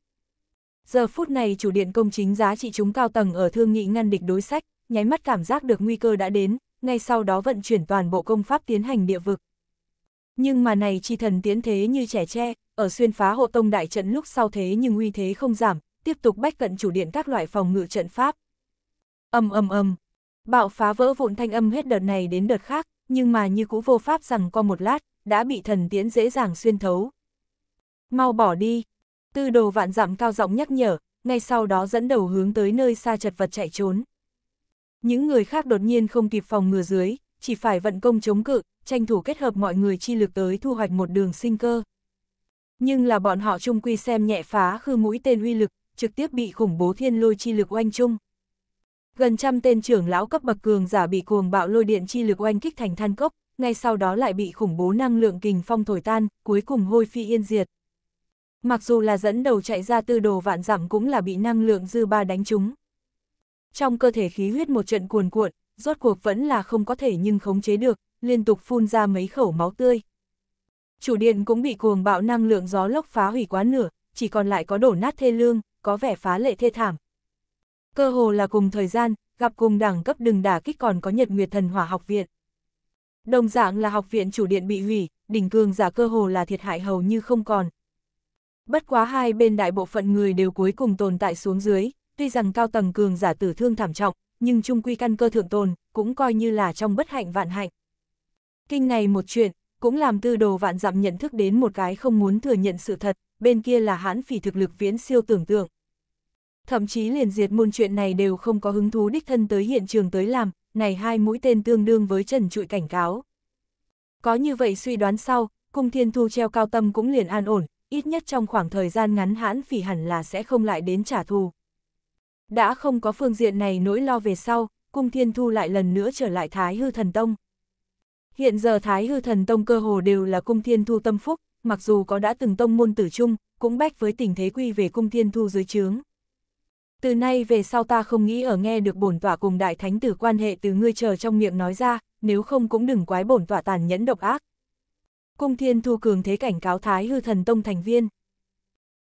Giờ phút này chủ điện công chính giá trị chúng cao tầng ở thương nghị ngăn địch đối sách, nháy mắt cảm giác được nguy cơ đã đến, ngay sau đó vận chuyển toàn bộ công pháp tiến hành địa vực. Nhưng mà này chi thần tiến thế như trẻ tre, ở xuyên phá hộ tông đại trận lúc sau thế nhưng uy thế không giảm, tiếp tục bách cận chủ điện các loại phòng ngự trận pháp. Âm âm âm, bạo phá vỡ vụn thanh âm hết đợt này đến đợt khác, nhưng mà như cũ vô pháp rằng qua một lát, đã bị thần tiến dễ dàng xuyên thấu. Mau bỏ đi, tư đồ vạn dặm cao giọng nhắc nhở, ngay sau đó dẫn đầu hướng tới nơi xa chật vật chạy trốn. Những người khác đột nhiên không kịp phòng ngừa dưới, chỉ phải vận công chống cự, tranh thủ kết hợp mọi người chi lực tới thu hoạch một đường sinh cơ. Nhưng là bọn họ trung quy xem nhẹ phá khư mũi tên uy lực, trực tiếp bị khủng bố thiên lôi chi lực oanh chung. Gần trăm tên trưởng lão cấp bậc cường giả bị cuồng bạo lôi điện chi lực oanh kích thành than cốc, ngay sau đó lại bị khủng bố năng lượng kình phong thổi tan, cuối cùng hôi phi yên diệt. Mặc dù là dẫn đầu chạy ra tư đồ vạn giảm cũng là bị năng lượng dư ba đánh trúng trong cơ thể khí huyết một trận cuồn cuộn, rốt cuộc vẫn là không có thể nhưng khống chế được, liên tục phun ra mấy khẩu máu tươi. Chủ điện cũng bị cuồng bạo năng lượng gió lốc phá hủy quá nửa, chỉ còn lại có đổ nát thê lương, có vẻ phá lệ thê thảm. Cơ hồ là cùng thời gian, gặp cùng đẳng cấp đừng đả kích còn có Nhật Nguyệt Thần Hỏa Học Viện. Đồng dạng là học viện chủ điện bị hủy, đỉnh cường giả cơ hồ là thiệt hại hầu như không còn. Bất quá hai bên đại bộ phận người đều cuối cùng tồn tại xuống dưới, tuy rằng cao tầng cường giả tử thương thảm trọng, nhưng chung quy căn cơ thượng tồn, cũng coi như là trong bất hạnh vạn hạnh. Kinh này một chuyện, cũng làm tư đồ vạn dặm nhận thức đến một cái không muốn thừa nhận sự thật, bên kia là hãn phỉ thực lực viễn siêu tưởng tượng. Thậm chí liền diệt môn chuyện này đều không có hứng thú đích thân tới hiện trường tới làm, này hai mũi tên tương đương với trần trụi cảnh cáo. Có như vậy suy đoán sau, cung thiên thu treo cao tâm cũng liền an ổn, ít nhất trong khoảng thời gian ngắn hãn phỉ hẳn là sẽ không lại đến trả thù. Đã không có phương diện này nỗi lo về sau, cung thiên thu lại lần nữa trở lại Thái Hư Thần Tông. Hiện giờ Thái Hư Thần Tông cơ hồ đều là cung thiên thu tâm phúc, mặc dù có đã từng tông môn tử chung, cũng bách với tình thế quy về cung thiên thu dưới trướng. Từ nay về sau ta không nghĩ ở nghe được bổn tỏa cùng đại thánh tử quan hệ từ ngươi chờ trong miệng nói ra, nếu không cũng đừng quái bổn tỏa tàn nhẫn độc ác. Cung thiên thu cường thế cảnh cáo Thái Hư Thần Tông thành viên.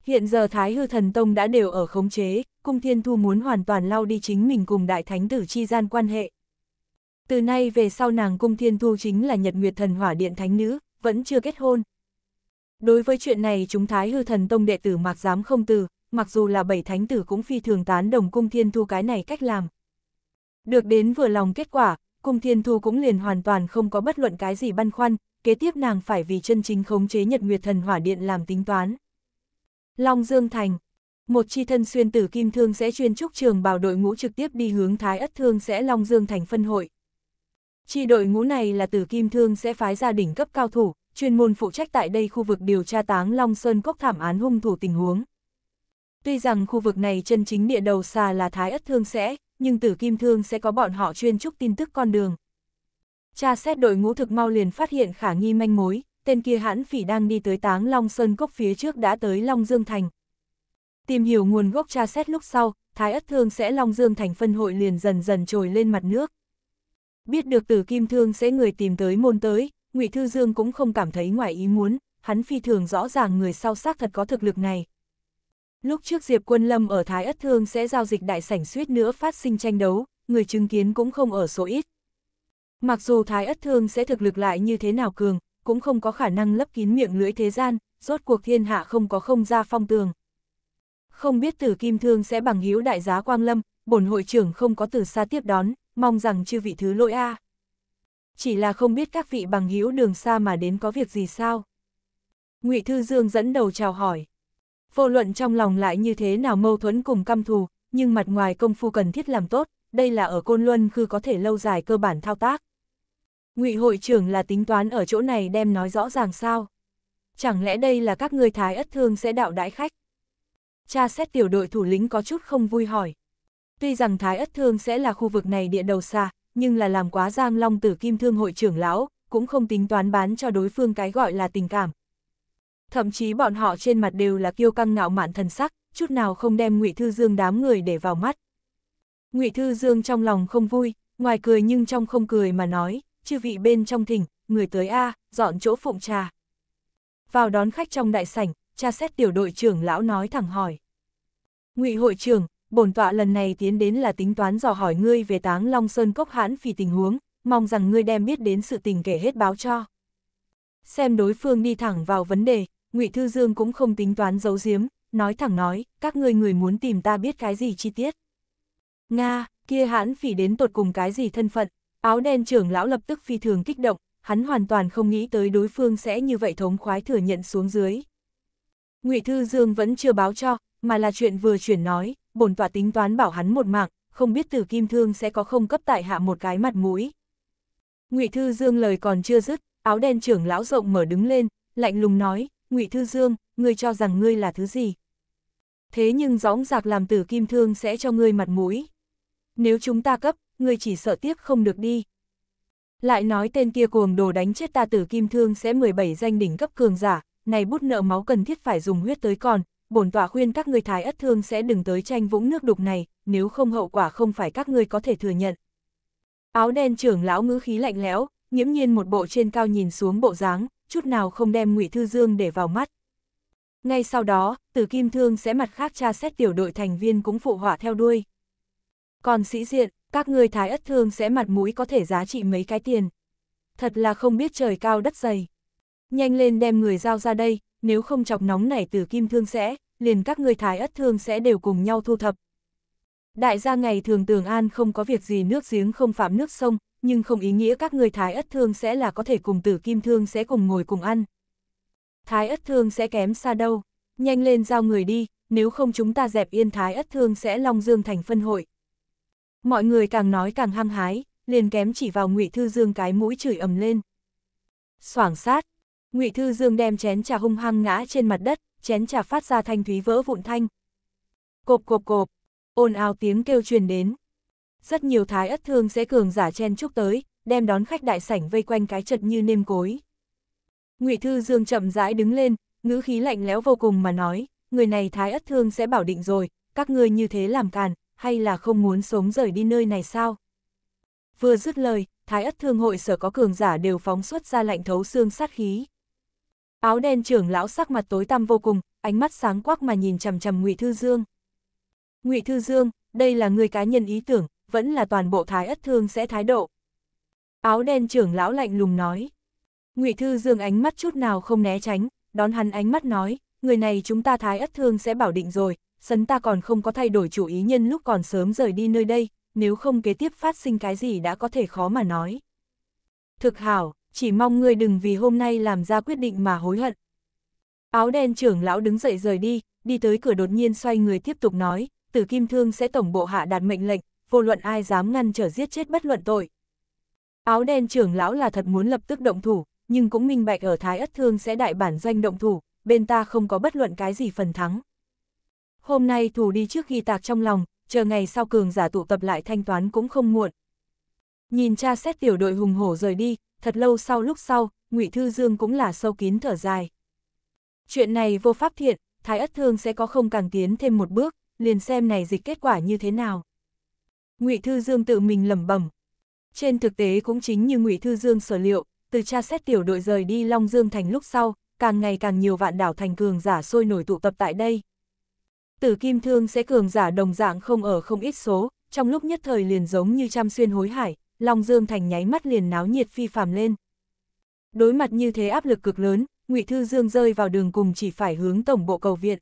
Hiện giờ Thái Hư Thần Tông đã đều ở khống chế, Cung Thiên Thu muốn hoàn toàn lau đi chính mình cùng Đại Thánh Tử chi gian quan hệ. Từ nay về sau nàng Cung Thiên Thu chính là Nhật Nguyệt Thần Hỏa Điện Thánh Nữ, vẫn chưa kết hôn. Đối với chuyện này chúng Thái Hư Thần Tông đệ tử mặc dám không từ, mặc dù là bảy thánh tử cũng phi thường tán đồng Cung Thiên Thu cái này cách làm. Được đến vừa lòng kết quả, Cung Thiên Thu cũng liền hoàn toàn không có bất luận cái gì băn khoăn, kế tiếp nàng phải vì chân chính khống chế Nhật Nguyệt Thần Hỏa Điện làm tính toán. Long Dương Thành một chi thân xuyên tử kim thương sẽ chuyên trúc trường bảo đội ngũ trực tiếp đi hướng Thái Ất Thương sẽ Long Dương thành phân hội. Chi đội ngũ này là tử kim thương sẽ phái ra đỉnh cấp cao thủ, chuyên môn phụ trách tại đây khu vực điều tra táng Long Sơn Cốc thảm án hung thủ tình huống. Tuy rằng khu vực này chân chính địa đầu xa là Thái Ất Thương sẽ, nhưng tử kim thương sẽ có bọn họ chuyên trúc tin tức con đường. Cha xét đội ngũ thực mau liền phát hiện khả nghi manh mối, tên kia hãn phỉ đang đi tới táng Long Sơn Cốc phía trước đã tới Long Dương Thành. Tìm hiểu nguồn gốc tra xét lúc sau, Thái Ất Thương sẽ Long Dương thành phân hội liền dần dần trồi lên mặt nước. Biết được Tử Kim Thương sẽ người tìm tới môn tới, Ngụy Thư Dương cũng không cảm thấy ngoài ý muốn, hắn phi thường rõ ràng người sau xác thật có thực lực này. Lúc trước Diệp Quân Lâm ở Thái Ất Thương sẽ giao dịch đại sảnh suýt nữa phát sinh tranh đấu, người chứng kiến cũng không ở số ít. Mặc dù Thái Ất Thương sẽ thực lực lại như thế nào cường, cũng không có khả năng lấp kín miệng lưỡi thế gian, rốt cuộc thiên hạ không có không ra phong tường không biết Tử Kim Thương sẽ bằng hữu đại giá Quang Lâm, bổn hội trưởng không có từ xa tiếp đón, mong rằng chư vị thứ lỗi a. À. Chỉ là không biết các vị bằng hữu đường xa mà đến có việc gì sao? Ngụy Thư Dương dẫn đầu chào hỏi. Vô luận trong lòng lại như thế nào mâu thuẫn cùng căm thù, nhưng mặt ngoài công phu cần thiết làm tốt, đây là ở Côn Luân khư có thể lâu dài cơ bản thao tác. Ngụy hội trưởng là tính toán ở chỗ này đem nói rõ ràng sao? Chẳng lẽ đây là các ngươi thái ất thương sẽ đạo đãi khách? tra xét tiểu đội thủ lĩnh có chút không vui hỏi. Tuy rằng Thái Ất Thương sẽ là khu vực này địa đầu xa, nhưng là làm quá giang long tử kim thương hội trưởng lão, cũng không tính toán bán cho đối phương cái gọi là tình cảm. Thậm chí bọn họ trên mặt đều là kiêu căng ngạo mạn thần sắc, chút nào không đem ngụy Thư Dương đám người để vào mắt. ngụy Thư Dương trong lòng không vui, ngoài cười nhưng trong không cười mà nói, chư vị bên trong thỉnh, người tới A, dọn chỗ phụng trà. Vào đón khách trong đại sảnh, tra xét tiểu đội trưởng lão nói thẳng hỏi. ngụy hội trưởng, bổn tọa lần này tiến đến là tính toán dò hỏi ngươi về táng Long Sơn Cốc hãn vì tình huống, mong rằng ngươi đem biết đến sự tình kể hết báo cho. Xem đối phương đi thẳng vào vấn đề, ngụy Thư Dương cũng không tính toán giấu giếm, nói thẳng nói, các ngươi người muốn tìm ta biết cái gì chi tiết. Nga, kia hãn phỉ đến tột cùng cái gì thân phận, áo đen trưởng lão lập tức phi thường kích động, hắn hoàn toàn không nghĩ tới đối phương sẽ như vậy thống khoái thừa nhận xuống dưới. Ngụy Thư Dương vẫn chưa báo cho, mà là chuyện vừa chuyển nói, bổn tọa tính toán bảo hắn một mạng, không biết Tử Kim Thương sẽ có không cấp tại hạ một cái mặt mũi. Ngụy Thư Dương lời còn chưa dứt, áo đen trưởng lão rộng mở đứng lên, lạnh lùng nói, Ngụy Thư Dương, ngươi cho rằng ngươi là thứ gì? Thế nhưng gióng giạc làm Tử Kim Thương sẽ cho ngươi mặt mũi. Nếu chúng ta cấp, ngươi chỉ sợ tiếp không được đi. Lại nói tên kia cuồng đồ đánh chết ta Tử Kim Thương sẽ 17 danh đỉnh cấp cường giả, này bút nợ máu cần thiết phải dùng huyết tới còn, bổn tọa khuyên các ngươi thái ất thương sẽ đừng tới tranh vũng nước đục này, nếu không hậu quả không phải các ngươi có thể thừa nhận. Áo đen trưởng lão ngữ khí lạnh lẽo, nghiễm nhiên một bộ trên cao nhìn xuống bộ dáng, chút nào không đem Ngụy Thư Dương để vào mắt. Ngay sau đó, Từ Kim Thương sẽ mặt khác tra xét tiểu đội thành viên cũng phụ họa theo đuôi. Còn sĩ diện, các ngươi thái ất thương sẽ mặt mũi có thể giá trị mấy cái tiền. Thật là không biết trời cao đất dày. Nhanh lên đem người giao ra đây, nếu không chọc nóng nảy từ kim thương sẽ, liền các người thái ất thương sẽ đều cùng nhau thu thập. Đại gia ngày thường tường an không có việc gì nước giếng không phạm nước sông, nhưng không ý nghĩa các người thái ất thương sẽ là có thể cùng tử kim thương sẽ cùng ngồi cùng ăn. Thái ất thương sẽ kém xa đâu, nhanh lên giao người đi, nếu không chúng ta dẹp yên thái ất thương sẽ long dương thành phân hội. Mọi người càng nói càng hăng hái, liền kém chỉ vào ngụy Thư Dương cái mũi chửi ầm lên. Soảng sát, Ngụy Thư Dương đem chén trà hung hăng ngã trên mặt đất, chén trà phát ra thanh thúy vỡ vụn thanh. Cộp cộp cộp, ồn ào tiếng kêu truyền đến. Rất nhiều thái ất thương sẽ cường giả chen chúc tới, đem đón khách đại sảnh vây quanh cái chật như nêm cối. Ngụy Thư Dương chậm rãi đứng lên, ngữ khí lạnh lẽo vô cùng mà nói, người này thái ất thương sẽ bảo định rồi, các ngươi như thế làm càn, hay là không muốn sống rời đi nơi này sao? Vừa dứt lời, thái ất thương hội sở có cường giả đều phóng xuất ra lạnh thấu xương sát khí. Áo đen trưởng lão sắc mặt tối tăm vô cùng, ánh mắt sáng quắc mà nhìn chằm chằm Ngụy Thư Dương. Ngụy Thư Dương, đây là người cá nhân ý tưởng, vẫn là toàn bộ thái ất thương sẽ thái độ. Áo đen trưởng lão lạnh lùng nói. Ngụy Thư Dương ánh mắt chút nào không né tránh, đón hắn ánh mắt nói, người này chúng ta thái ất thương sẽ bảo định rồi, sấn ta còn không có thay đổi chủ ý nhân lúc còn sớm rời đi nơi đây, nếu không kế tiếp phát sinh cái gì đã có thể khó mà nói. Thực hảo, chỉ mong ngươi đừng vì hôm nay làm ra quyết định mà hối hận. Áo đen trưởng lão đứng dậy rời đi, đi tới cửa đột nhiên xoay người tiếp tục nói, tử kim thương sẽ tổng bộ hạ đạt mệnh lệnh, vô luận ai dám ngăn trở giết chết bất luận tội. Áo đen trưởng lão là thật muốn lập tức động thủ, nhưng cũng minh bạch ở Thái Ất Thương sẽ đại bản doanh động thủ, bên ta không có bất luận cái gì phần thắng. Hôm nay thủ đi trước ghi tạc trong lòng, chờ ngày sau cường giả tụ tập lại thanh toán cũng không muộn. Nhìn cha xét tiểu đội hùng hổ rời đi, thật lâu sau lúc sau, Ngụy Thư Dương cũng là sâu kín thở dài. Chuyện này vô pháp thiện, Thái Ất Thương sẽ có không càng tiến thêm một bước, liền xem này dịch kết quả như thế nào. Ngụy Thư Dương tự mình lẩm bẩm. Trên thực tế cũng chính như Ngụy Thư Dương sở liệu, từ tra xét tiểu đội rời đi Long Dương thành lúc sau, càng ngày càng nhiều vạn đảo thành cường giả sôi nổi tụ tập tại đây. Tử Kim Thương sẽ cường giả đồng dạng không ở không ít số, trong lúc nhất thời liền giống như trăm xuyên hối hải, Long Dương Thành nháy mắt liền náo nhiệt phi phàm lên. Đối mặt như thế áp lực cực lớn, Ngụy Thư Dương rơi vào đường cùng chỉ phải hướng tổng bộ cầu viện.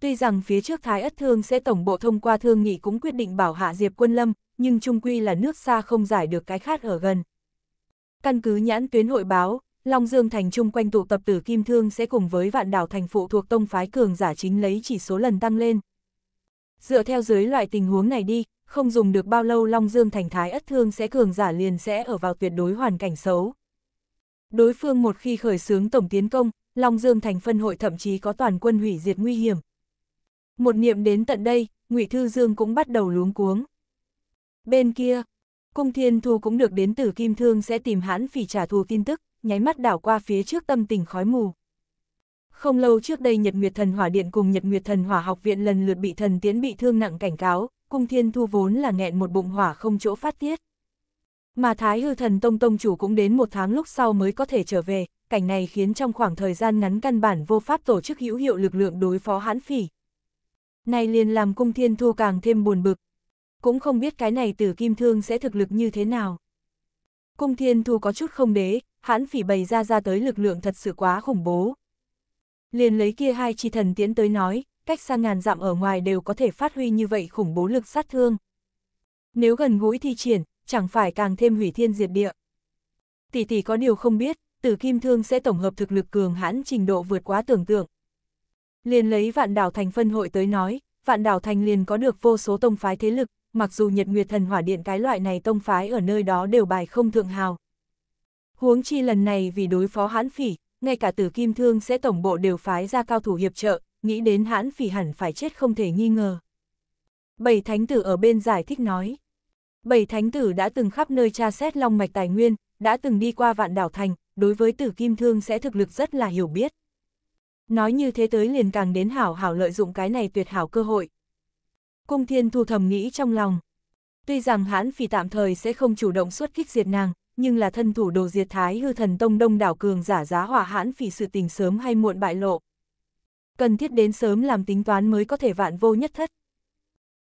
Tuy rằng phía trước Thái Ất Thương sẽ tổng bộ thông qua thương nghị cũng quyết định bảo hạ Diệp Quân Lâm, nhưng trung quy là nước xa không giải được cái khát ở gần. Căn cứ nhãn tuyến hội báo, Long Dương Thành chung quanh tụ tập tử Kim Thương sẽ cùng với vạn đảo thành phụ thuộc tông phái cường giả chính lấy chỉ số lần tăng lên. Dựa theo dưới loại tình huống này đi, không dùng được bao lâu Long Dương thành thái ất thương sẽ cường giả liền sẽ ở vào tuyệt đối hoàn cảnh xấu. Đối phương một khi khởi xướng tổng tiến công, Long Dương thành phân hội thậm chí có toàn quân hủy diệt nguy hiểm. Một niệm đến tận đây, Ngụy Thư Dương cũng bắt đầu luống cuống. Bên kia, Cung Thiên Thu cũng được đến từ Kim Thương sẽ tìm hãn phỉ trả thù tin tức, nháy mắt đảo qua phía trước tâm tình khói mù. Không lâu trước đây Nhật Nguyệt Thần Hỏa Điện cùng Nhật Nguyệt Thần Hỏa Học Viện lần lượt bị thần tiễn bị thương nặng cảnh cáo, cung thiên thu vốn là nghẹn một bụng hỏa không chỗ phát tiết. Mà Thái Hư Thần Tông Tông chủ cũng đến một tháng lúc sau mới có thể trở về, cảnh này khiến trong khoảng thời gian ngắn căn bản vô pháp tổ chức hữu hiệu lực lượng đối phó hãn phỉ. Này liền làm cung thiên thu càng thêm buồn bực. Cũng không biết cái này tử kim thương sẽ thực lực như thế nào. Cung thiên thu có chút không đế, hãn phỉ bày ra ra tới lực lượng thật sự quá khủng bố, liền lấy kia hai chi thần tiến tới nói, cách xa ngàn dặm ở ngoài đều có thể phát huy như vậy khủng bố lực sát thương. Nếu gần gũi thi triển, chẳng phải càng thêm hủy thiên diệt địa. Tỷ tỷ có điều không biết, tử kim thương sẽ tổng hợp thực lực cường hãn trình độ vượt quá tưởng tượng. Liền lấy vạn đảo thành phân hội tới nói, vạn đảo thành liền có được vô số tông phái thế lực, mặc dù nhật nguyệt thần hỏa điện cái loại này tông phái ở nơi đó đều bài không thượng hào. Huống chi lần này vì đối phó hãn phỉ, ngay cả tử kim thương sẽ tổng bộ đều phái ra cao thủ hiệp trợ, nghĩ đến hãn phỉ hẳn phải chết không thể nghi ngờ. Bảy thánh tử ở bên giải thích nói. Bảy thánh tử đã từng khắp nơi tra xét long mạch tài nguyên, đã từng đi qua vạn đảo thành, đối với tử kim thương sẽ thực lực rất là hiểu biết. Nói như thế tới liền càng đến hảo hảo lợi dụng cái này tuyệt hảo cơ hội. Cung thiên thu thầm nghĩ trong lòng. Tuy rằng hãn phỉ tạm thời sẽ không chủ động xuất kích diệt nàng, nhưng là thân thủ đồ diệt thái hư thần tông đông đảo cường giả giá hỏa hãn phỉ sự tình sớm hay muộn bại lộ. Cần thiết đến sớm làm tính toán mới có thể vạn vô nhất thất.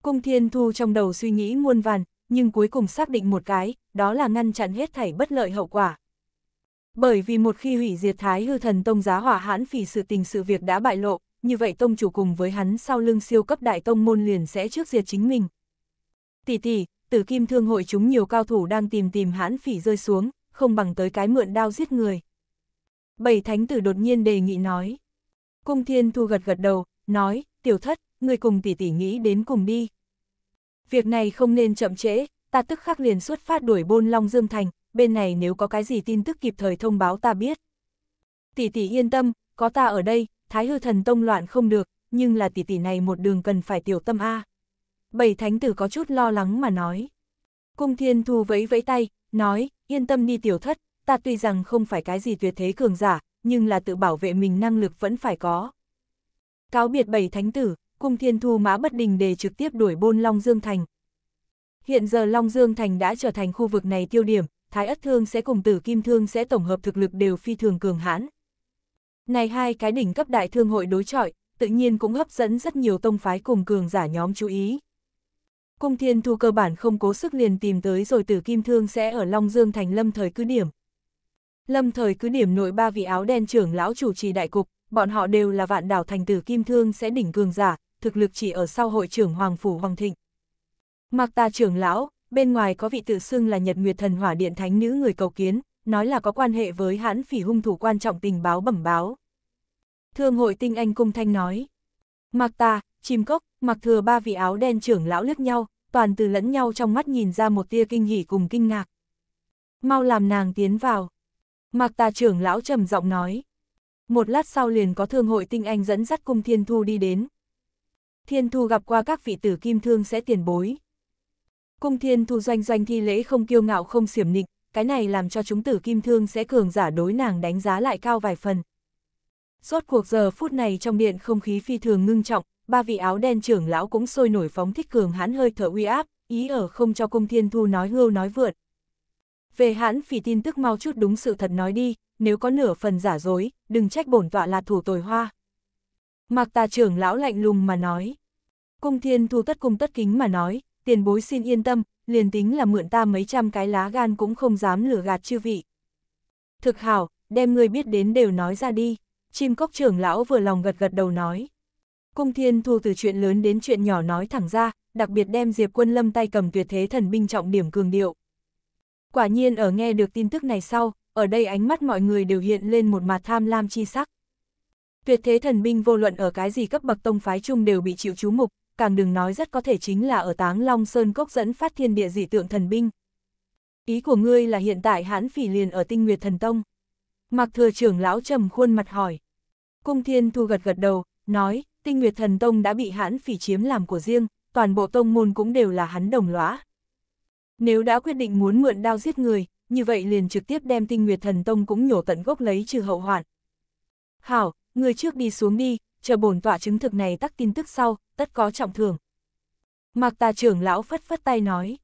Cung thiên thu trong đầu suy nghĩ muôn vàn, nhưng cuối cùng xác định một cái, đó là ngăn chặn hết thảy bất lợi hậu quả. Bởi vì một khi hủy diệt thái hư thần tông giá hỏa hãn phỉ sự tình sự việc đã bại lộ, như vậy tông chủ cùng với hắn sau lưng siêu cấp đại tông môn liền sẽ trước diệt chính mình. Tỷ tỷ, từ kim thương hội chúng nhiều cao thủ đang tìm tìm hãn phỉ rơi xuống, không bằng tới cái mượn đao giết người. Bảy thánh tử đột nhiên đề nghị nói. Cung thiên thu gật gật đầu, nói, tiểu thất, người cùng tỷ tỷ nghĩ đến cùng đi. Việc này không nên chậm trễ, ta tức khắc liền xuất phát đuổi bôn Long Dương Thành, bên này nếu có cái gì tin tức kịp thời thông báo ta biết. Tỷ tỷ yên tâm, có ta ở đây, thái hư thần tông loạn không được, nhưng là tỷ tỷ này một đường cần phải tiểu tâm A bảy thánh tử có chút lo lắng mà nói. Cung thiên thu vẫy vẫy tay, nói, yên tâm đi tiểu thất, ta tuy rằng không phải cái gì tuyệt thế cường giả, nhưng là tự bảo vệ mình năng lực vẫn phải có. Cáo biệt bảy thánh tử, cung thiên thu mã bất đình đề trực tiếp đuổi bôn Long Dương Thành. Hiện giờ Long Dương Thành đã trở thành khu vực này tiêu điểm, Thái Ất Thương sẽ cùng tử Kim Thương sẽ tổng hợp thực lực đều phi thường cường hãn. Này hai cái đỉnh cấp đại thương hội đối chọi, tự nhiên cũng hấp dẫn rất nhiều tông phái cùng cường giả nhóm chú ý. Cung Thiên Thu cơ bản không cố sức liền tìm tới rồi Tử Kim Thương sẽ ở Long Dương thành Lâm Thời cứ điểm. Lâm Thời cứ điểm nội ba vị áo đen trưởng lão chủ trì đại cục, bọn họ đều là vạn đảo thành Tử Kim Thương sẽ đỉnh cường giả, thực lực chỉ ở sau hội trưởng Hoàng phủ Hoàng Thịnh. Mặc ta trưởng lão, bên ngoài có vị tự xưng là Nhật Nguyệt Thần Hỏa Điện Thánh nữ người cầu kiến, nói là có quan hệ với hãn phỉ hung thủ quan trọng tình báo bẩm báo. Thương hội tinh anh cung thanh nói. Mặc ta, chim cốc, mặc thừa ba vị áo đen trưởng lão lướt nhau, toàn từ lẫn nhau trong mắt nhìn ra một tia kinh hỉ cùng kinh ngạc. Mau làm nàng tiến vào. Mặc tà trưởng lão trầm giọng nói. Một lát sau liền có thương hội tinh anh dẫn dắt cung thiên thu đi đến. Thiên thu gặp qua các vị tử kim thương sẽ tiền bối. Cung thiên thu doanh doanh thi lễ không kiêu ngạo không xiểm nịnh, cái này làm cho chúng tử kim thương sẽ cường giả đối nàng đánh giá lại cao vài phần. Rốt cuộc giờ phút này trong điện không khí phi thường ngưng trọng, ba vị áo đen trưởng lão cũng sôi nổi phóng thích cường hãn hơi thở uy áp, ý ở không cho cung thiên thu nói hưu nói vượt. Về hãn phỉ tin tức mau chút đúng sự thật nói đi, nếu có nửa phần giả dối, đừng trách bổn tọa là thủ tồi hoa. Mạc tà trưởng lão lạnh lùng mà nói. Cung thiên thu tất cung tất kính mà nói, tiền bối xin yên tâm, liền tính là mượn ta mấy trăm cái lá gan cũng không dám lừa gạt chư vị. Thực hảo, đem người biết đến đều nói ra đi. Chim cốc trưởng lão vừa lòng gật gật đầu nói. Cung Thiên Thu từ chuyện lớn đến chuyện nhỏ nói thẳng ra, đặc biệt đem Diệp Quân Lâm tay cầm tuyệt thế thần binh trọng điểm cường điệu. Quả nhiên ở nghe được tin tức này sau, ở đây ánh mắt mọi người đều hiện lên một mặt tham lam chi sắc. Tuyệt thế thần binh vô luận ở cái gì cấp bậc tông phái chung đều bị chịu chú mục, càng đừng nói rất có thể chính là ở Táng Long Sơn cốc dẫn phát thiên địa dị tượng thần binh. Ý của ngươi là hiện tại hãn phỉ liền ở tinh nguyệt thần tông. Mặc thừa trưởng lão trầm khuôn mặt hỏi. Cung thiên thu gật gật đầu, nói, tinh nguyệt thần tông đã bị hãn phỉ chiếm làm của riêng, toàn bộ tông môn cũng đều là hắn đồng lõa. Nếu đã quyết định muốn mượn đao giết người, như vậy liền trực tiếp đem tinh nguyệt thần tông cũng nhổ tận gốc lấy trừ hậu hoạn. Hảo, người trước đi xuống đi, chờ bổn tọa chứng thực này tắc tin tức sau, tất có trọng thưởng. Mạc tà trưởng lão phất phất tay nói.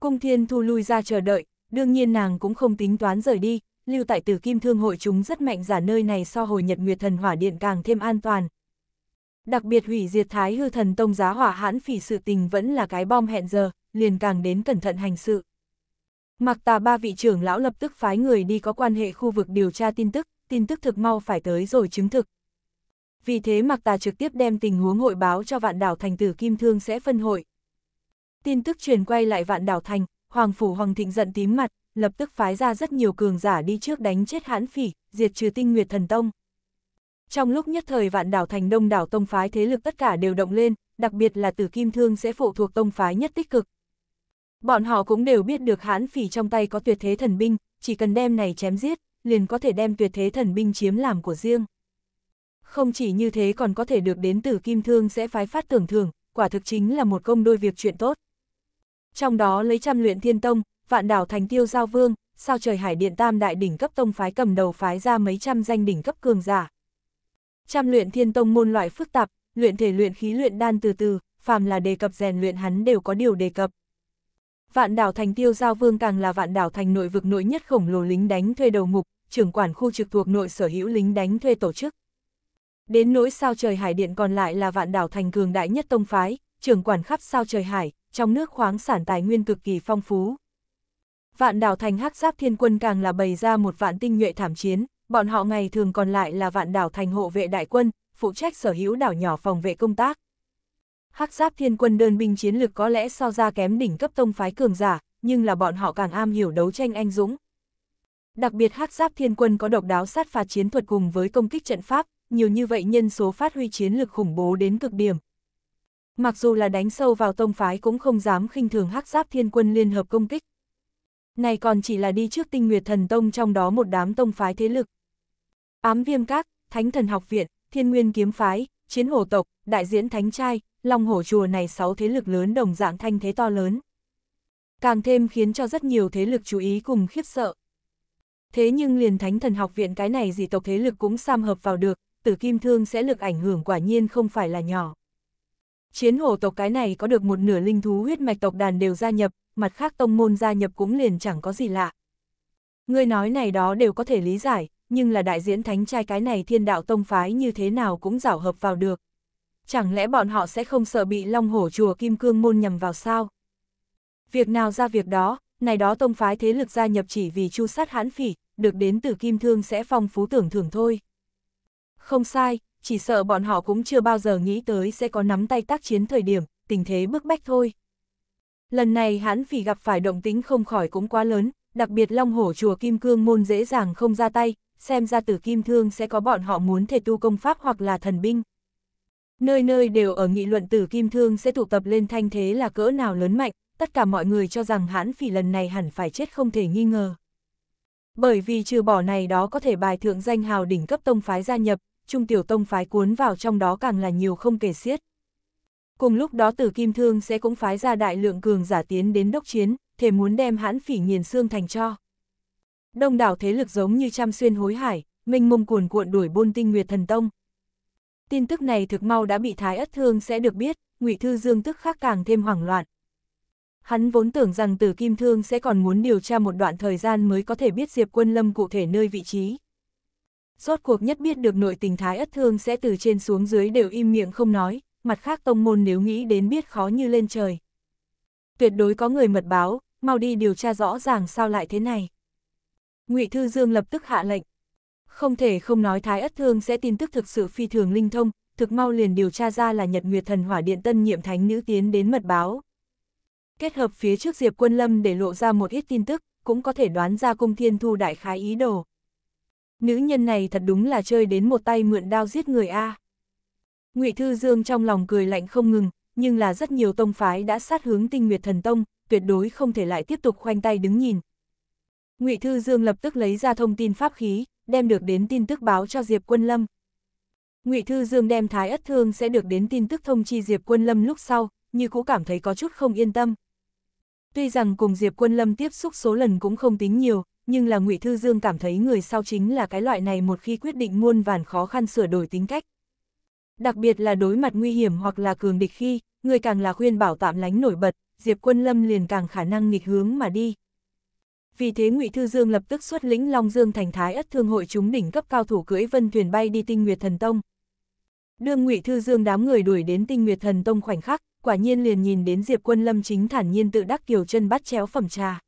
Cung thiên thu lui ra chờ đợi, đương nhiên nàng cũng không tính toán rời đi, lưu tại tử kim thương hội chúng rất mạnh giả nơi này so hồi nhật nguyệt thần hỏa điện càng thêm an toàn, Đặc biệt hủy diệt thái hư thần tông giá hỏa hãn phỉ sự tình vẫn là cái bom hẹn giờ, liền càng đến cẩn thận hành sự. Mặc tà ba vị trưởng lão lập tức phái người đi có quan hệ khu vực điều tra tin tức, tin tức thực mau phải tới rồi chứng thực. Vì thế mặc tà trực tiếp đem tình huống hội báo cho vạn đảo thành tử Kim Thương sẽ phân hội. Tin tức truyền quay lại vạn đảo thành, Hoàng Phủ Hoàng Thịnh giận tím mặt, lập tức phái ra rất nhiều cường giả đi trước đánh chết hãn phỉ, diệt trừ tinh nguyệt thần tông. Trong lúc nhất thời vạn đảo thành đông đảo tông phái thế lực tất cả đều động lên, đặc biệt là tử kim thương sẽ phụ thuộc tông phái nhất tích cực. Bọn họ cũng đều biết được hãn phỉ trong tay có tuyệt thế thần binh, chỉ cần đem này chém giết, liền có thể đem tuyệt thế thần binh chiếm làm của riêng. Không chỉ như thế còn có thể được đến tử kim thương sẽ phái phát tưởng thưởng, quả thực chính là một công đôi việc chuyện tốt. Trong đó lấy trăm luyện thiên tông, vạn đảo thành tiêu giao vương, sao trời hải điện tam đại đỉnh cấp tông phái cầm đầu phái ra mấy trăm danh đỉnh cấp cường giả, Trăm luyện thiên tông môn loại phức tạp, luyện thể luyện khí luyện đan từ từ, phàm là đề cập rèn luyện hắn đều có điều đề cập. Vạn đảo thành tiêu giao vương càng là vạn đảo thành nội vực nội nhất khổng lồ lính đánh thuê đầu mục, trưởng quản khu trực thuộc nội sở hữu lính đánh thuê tổ chức. Đến nỗi sao trời hải điện còn lại là vạn đảo thành cường đại nhất tông phái, trưởng quản khắp sao trời hải, trong nước khoáng sản tài nguyên cực kỳ phong phú. Vạn đảo thành hắc giáp thiên quân càng là bày ra một vạn tinh nhuệ thảm chiến, bọn họ ngày thường còn lại là vạn đảo thành hộ vệ đại quân, phụ trách sở hữu đảo nhỏ phòng vệ công tác. Hắc giáp thiên quân đơn binh chiến lực có lẽ so ra kém đỉnh cấp tông phái cường giả, nhưng là bọn họ càng am hiểu đấu tranh anh dũng. Đặc biệt hắc giáp thiên quân có độc đáo sát phạt chiến thuật cùng với công kích trận pháp, nhiều như vậy nhân số phát huy chiến lực khủng bố đến cực điểm. Mặc dù là đánh sâu vào tông phái cũng không dám khinh thường hắc giáp thiên quân liên hợp công kích. Này còn chỉ là đi trước tinh nguyệt thần tông trong đó một đám tông phái thế lực. Ám Viêm Các, Thánh Thần Học Viện, Thiên Nguyên Kiếm Phái, Chiến Hổ Tộc, Đại Diễn Thánh Trai, Long Hổ Chùa này sáu thế lực lớn đồng dạng thanh thế to lớn. Càng thêm khiến cho rất nhiều thế lực chú ý cùng khiếp sợ. Thế nhưng liền Thánh Thần Học Viện cái này dị tộc thế lực cũng sam hợp vào được, tử kim thương sẽ lực ảnh hưởng quả nhiên không phải là nhỏ. Chiến hổ tộc cái này có được một nửa linh thú huyết mạch tộc đàn đều gia nhập, mặt khác tông môn gia nhập cũng liền chẳng có gì lạ. Người nói này đó đều có thể lý giải, nhưng là đại diễn thánh trai cái này thiên đạo tông phái như thế nào cũng rảo hợp vào được. Chẳng lẽ bọn họ sẽ không sợ bị long hổ chùa kim cương môn nhầm vào sao? Việc nào ra việc đó, này đó tông phái thế lực gia nhập chỉ vì chu sát hãn phỉ, được đến từ kim thương sẽ phong phú tưởng thưởng thôi. Không sai, chỉ sợ bọn họ cũng chưa bao giờ nghĩ tới sẽ có nắm tay tác chiến thời điểm, tình thế bức bách thôi. Lần này hãn phỉ gặp phải động tính không khỏi cũng quá lớn, đặc biệt long hổ chùa kim cương môn dễ dàng không ra tay, xem ra tử kim thương sẽ có bọn họ muốn thể tu công pháp hoặc là thần binh. Nơi nơi đều ở nghị luận tử kim thương sẽ tụ tập lên thanh thế là cỡ nào lớn mạnh, tất cả mọi người cho rằng hãn phỉ lần này hẳn phải chết không thể nghi ngờ. Bởi vì trừ bỏ này đó có thể bài thượng danh hào đỉnh cấp tông phái gia nhập, trung tiểu tông phái cuốn vào trong đó càng là nhiều không kể xiết. Cùng lúc đó tử kim thương sẽ cũng phái ra đại lượng cường giả tiến đến đốc chiến, thể muốn đem hãn phỉ nghiền xương thành cho. Đông đảo thế lực giống như trăm xuyên hối hải, minh mông cuồn cuộn đuổi buôn tinh nguyệt thần tông. Tin tức này thực mau đã bị Thái Ất Thương sẽ được biết, Ngụy Thư Dương tức khắc càng thêm hoảng loạn. Hắn vốn tưởng rằng Tử Kim Thương sẽ còn muốn điều tra một đoạn thời gian mới có thể biết Diệp Quân Lâm cụ thể nơi vị trí. Rốt cuộc nhất biết được nội tình Thái Ất Thương sẽ từ trên xuống dưới đều im miệng không nói, mặt khác tông môn nếu nghĩ đến biết khó như lên trời. Tuyệt đối có người mật báo, mau đi điều tra rõ ràng sao lại thế này. Ngụy Thư Dương lập tức hạ lệnh. Không thể không nói Thái Ất Thương sẽ tin tức thực sự phi thường linh thông, thực mau liền điều tra ra là Nhật Nguyệt Thần Hỏa Điện Tân nhiệm thánh nữ tiến đến mật báo. Kết hợp phía trước Diệp Quân Lâm để lộ ra một ít tin tức, cũng có thể đoán ra cung thiên thu đại khái ý đồ. Nữ nhân này thật đúng là chơi đến một tay mượn đao giết người A. ngụy Thư Dương trong lòng cười lạnh không ngừng, nhưng là rất nhiều tông phái đã sát hướng tinh nguyệt thần tông, tuyệt đối không thể lại tiếp tục khoanh tay đứng nhìn, Ngụy Thư Dương lập tức lấy ra thông tin pháp khí, đem được đến tin tức báo cho Diệp Quân Lâm. Ngụy Thư Dương đem Thái Ất Thương sẽ được đến tin tức thông chi Diệp Quân Lâm lúc sau, như cũ cảm thấy có chút không yên tâm. Tuy rằng cùng Diệp Quân Lâm tiếp xúc số lần cũng không tính nhiều, nhưng là Ngụy Thư Dương cảm thấy người sau chính là cái loại này một khi quyết định muôn vàn khó khăn sửa đổi tính cách. Đặc biệt là đối mặt nguy hiểm hoặc là cường địch khi, người càng là khuyên bảo tạm lánh nổi bật, Diệp Quân Lâm liền càng khả năng nghịch hướng mà đi. Vì thế Ngụy Thư Dương lập tức xuất lĩnh Long Dương thành thái ất thương hội chúng đỉnh cấp cao thủ cưỡi vân thuyền bay đi Tinh Nguyệt Thần Tông. Đương Ngụy Thư Dương đám người đuổi đến Tinh Nguyệt Thần Tông khoảnh khắc, quả nhiên liền nhìn đến Diệp Quân Lâm chính thản nhiên tự đắc kiều chân bắt chéo phẩm trà.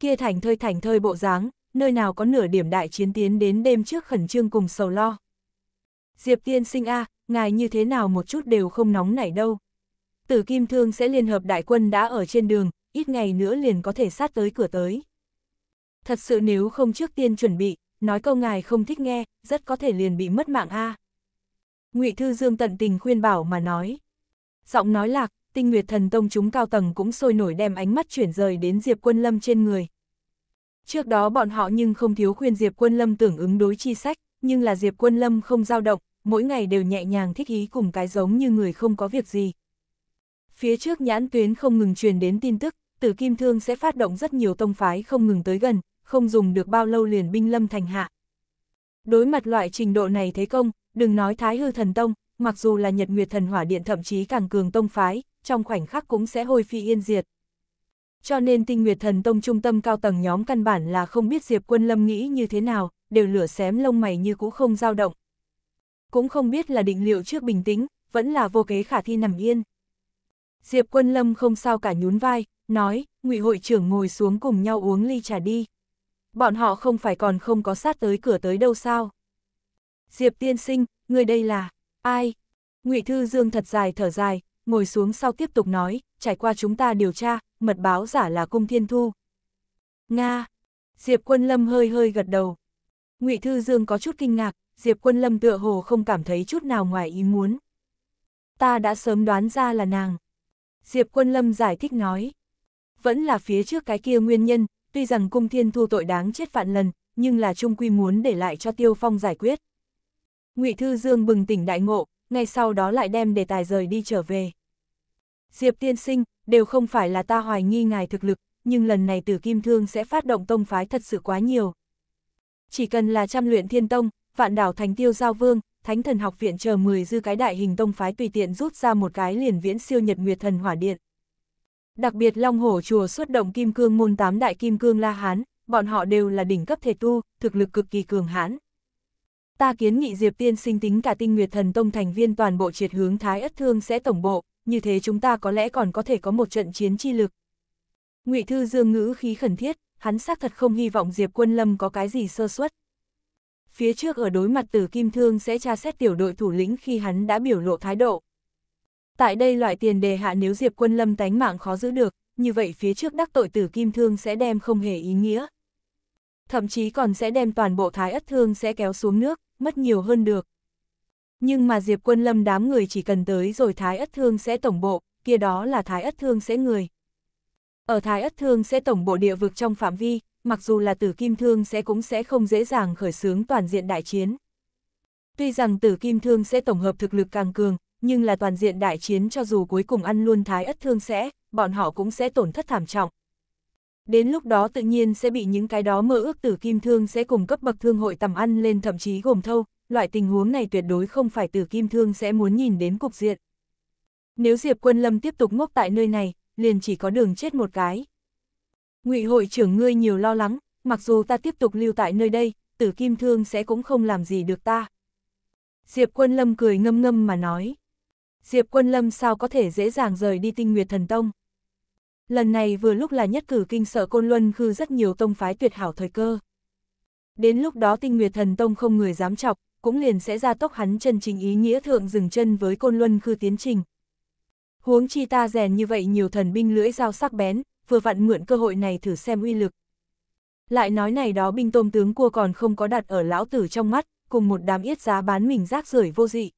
Kia thành thơi thành thơi bộ dáng, nơi nào có nửa điểm đại chiến tiến đến đêm trước khẩn trương cùng sầu lo. Diệp tiên sinh a, ngài như thế nào một chút đều không nóng nảy đâu. Tử Kim Thương sẽ liên hợp đại quân đã ở trên đường, ít ngày nữa liền có thể sát tới cửa tới. Thật sự nếu không trước tiên chuẩn bị, nói câu ngài không thích nghe, rất có thể liền bị mất mạng a. Ngụy Thư Dương tận tình khuyên bảo mà nói. Giọng nói lạc, tinh nguyệt thần tông chúng cao tầng cũng sôi nổi đem ánh mắt chuyển rời đến Diệp Quân Lâm trên người. Trước đó bọn họ nhưng không thiếu khuyên Diệp Quân Lâm tưởng ứng đối chi sách, nhưng là Diệp Quân Lâm không dao động, mỗi ngày đều nhẹ nhàng thích ý cùng cái giống như người không có việc gì. Phía trước nhãn tuyến không ngừng truyền đến tin tức, tử kim thương sẽ phát động rất nhiều tông phái không ngừng tới gần, không dùng được bao lâu liền binh lâm thành hạ. Đối mặt loại trình độ này thế công, đừng nói thái hư thần tông, mặc dù là nhật nguyệt thần hỏa điện thậm chí càng cường tông phái, trong khoảnh khắc cũng sẽ hồi phi yên diệt. Cho nên tinh nguyệt thần tông trung tâm cao tầng nhóm căn bản là không biết Diệp Quân Lâm nghĩ như thế nào, đều lửa xém lông mày như cũ không dao động. Cũng không biết là định liệu trước bình tĩnh, vẫn là vô kế khả thi nằm yên. Diệp Quân Lâm không sao cả nhún vai, nói, ngụy hội trưởng ngồi xuống cùng nhau uống ly trà đi. Bọn họ không phải còn không có sát tới cửa tới đâu sao. Diệp tiên sinh, người đây là, ai? ngụy Thư Dương thật dài thở dài, ngồi xuống sau tiếp tục nói, trải qua chúng ta điều tra, mật báo giả là cung thiên thu. Nga, Diệp Quân Lâm hơi hơi gật đầu. ngụy Thư Dương có chút kinh ngạc, Diệp Quân Lâm tựa hồ không cảm thấy chút nào ngoài ý muốn. Ta đã sớm đoán ra là nàng. Diệp Quân Lâm giải thích nói. Vẫn là phía trước cái kia nguyên nhân, tuy rằng cung thiên thu tội đáng chết vạn lần, nhưng là trung quy muốn để lại cho Tiêu Phong giải quyết. ngụy Thư Dương bừng tỉnh đại ngộ, ngay sau đó lại đem đề tài rời đi trở về. Diệp tiên sinh, đều không phải là ta hoài nghi ngài thực lực, nhưng lần này tử kim thương sẽ phát động tông phái thật sự quá nhiều. Chỉ cần là trăm luyện thiên tông, vạn đảo thành tiêu giao vương, thánh thần học viện chờ 10 dư cái đại hình tông phái tùy tiện rút ra một cái liền viễn siêu nhật nguyệt thần hỏa điện. Đặc biệt Long Hổ chùa xuất động kim cương môn tám đại kim cương La Hán, bọn họ đều là đỉnh cấp thể tu, thực lực cực kỳ cường hãn. Ta kiến nghị Diệp Tiên sinh tính cả tinh nguyệt thần tông thành viên toàn bộ triệt hướng Thái Ất Thương sẽ tổng bộ, như thế chúng ta có lẽ còn có thể có một trận chiến chi lực. Ngụy Thư Dương ngữ khí khẩn thiết, hắn xác thật không hy vọng Diệp Quân Lâm có cái gì sơ suất phía trước ở đối mặt từ Kim Thương sẽ tra xét tiểu đội thủ lĩnh khi hắn đã biểu lộ thái độ. Tại đây loại tiền đề hạ nếu Diệp Quân Lâm tánh mạng khó giữ được, như vậy phía trước đắc tội tử Kim Thương sẽ đem không hề ý nghĩa. Thậm chí còn sẽ đem toàn bộ thái ất thương sẽ kéo xuống nước, mất nhiều hơn được. Nhưng mà Diệp Quân Lâm đám người chỉ cần tới rồi thái ất thương sẽ tổng bộ, kia đó là thái ất thương sẽ người. Ở thái ất thương sẽ tổng bộ địa vực trong phạm vi, mặc dù là tử kim thương sẽ cũng sẽ không dễ dàng khởi xướng toàn diện đại chiến. Tuy rằng tử kim thương sẽ tổng hợp thực lực càng cường, nhưng là toàn diện đại chiến cho dù cuối cùng ăn luôn thái ất thương sẽ, bọn họ cũng sẽ tổn thất thảm trọng. Đến lúc đó tự nhiên sẽ bị những cái đó mơ ước tử kim thương sẽ cùng cấp bậc thương hội tầm ăn lên thậm chí gồm thâu, loại tình huống này tuyệt đối không phải tử kim thương sẽ muốn nhìn đến cục diện. Nếu Diệp Quân Lâm tiếp tục ngốc tại nơi này, liền chỉ có đường chết một cái. Ngụy hội trưởng ngươi nhiều lo lắng, mặc dù ta tiếp tục lưu tại nơi đây, tử kim thương sẽ cũng không làm gì được ta. Diệp quân lâm cười ngâm ngâm mà nói. Diệp quân lâm sao có thể dễ dàng rời đi tinh nguyệt thần tông. Lần này vừa lúc là nhất cử kinh sợ côn luân khư rất nhiều tông phái tuyệt hảo thời cơ. Đến lúc đó tinh nguyệt thần tông không người dám chọc, cũng liền sẽ ra tốc hắn chân chính ý nghĩa thượng dừng chân với côn luân khư tiến trình. Huống chi ta rèn như vậy nhiều thần binh lưỡi dao sắc bén, vừa vặn mượn cơ hội này thử xem uy lực. Lại nói này đó binh tôm tướng cua còn không có đặt ở lão tử trong mắt, cùng một đám yết giá bán mình rác rưởi vô dị.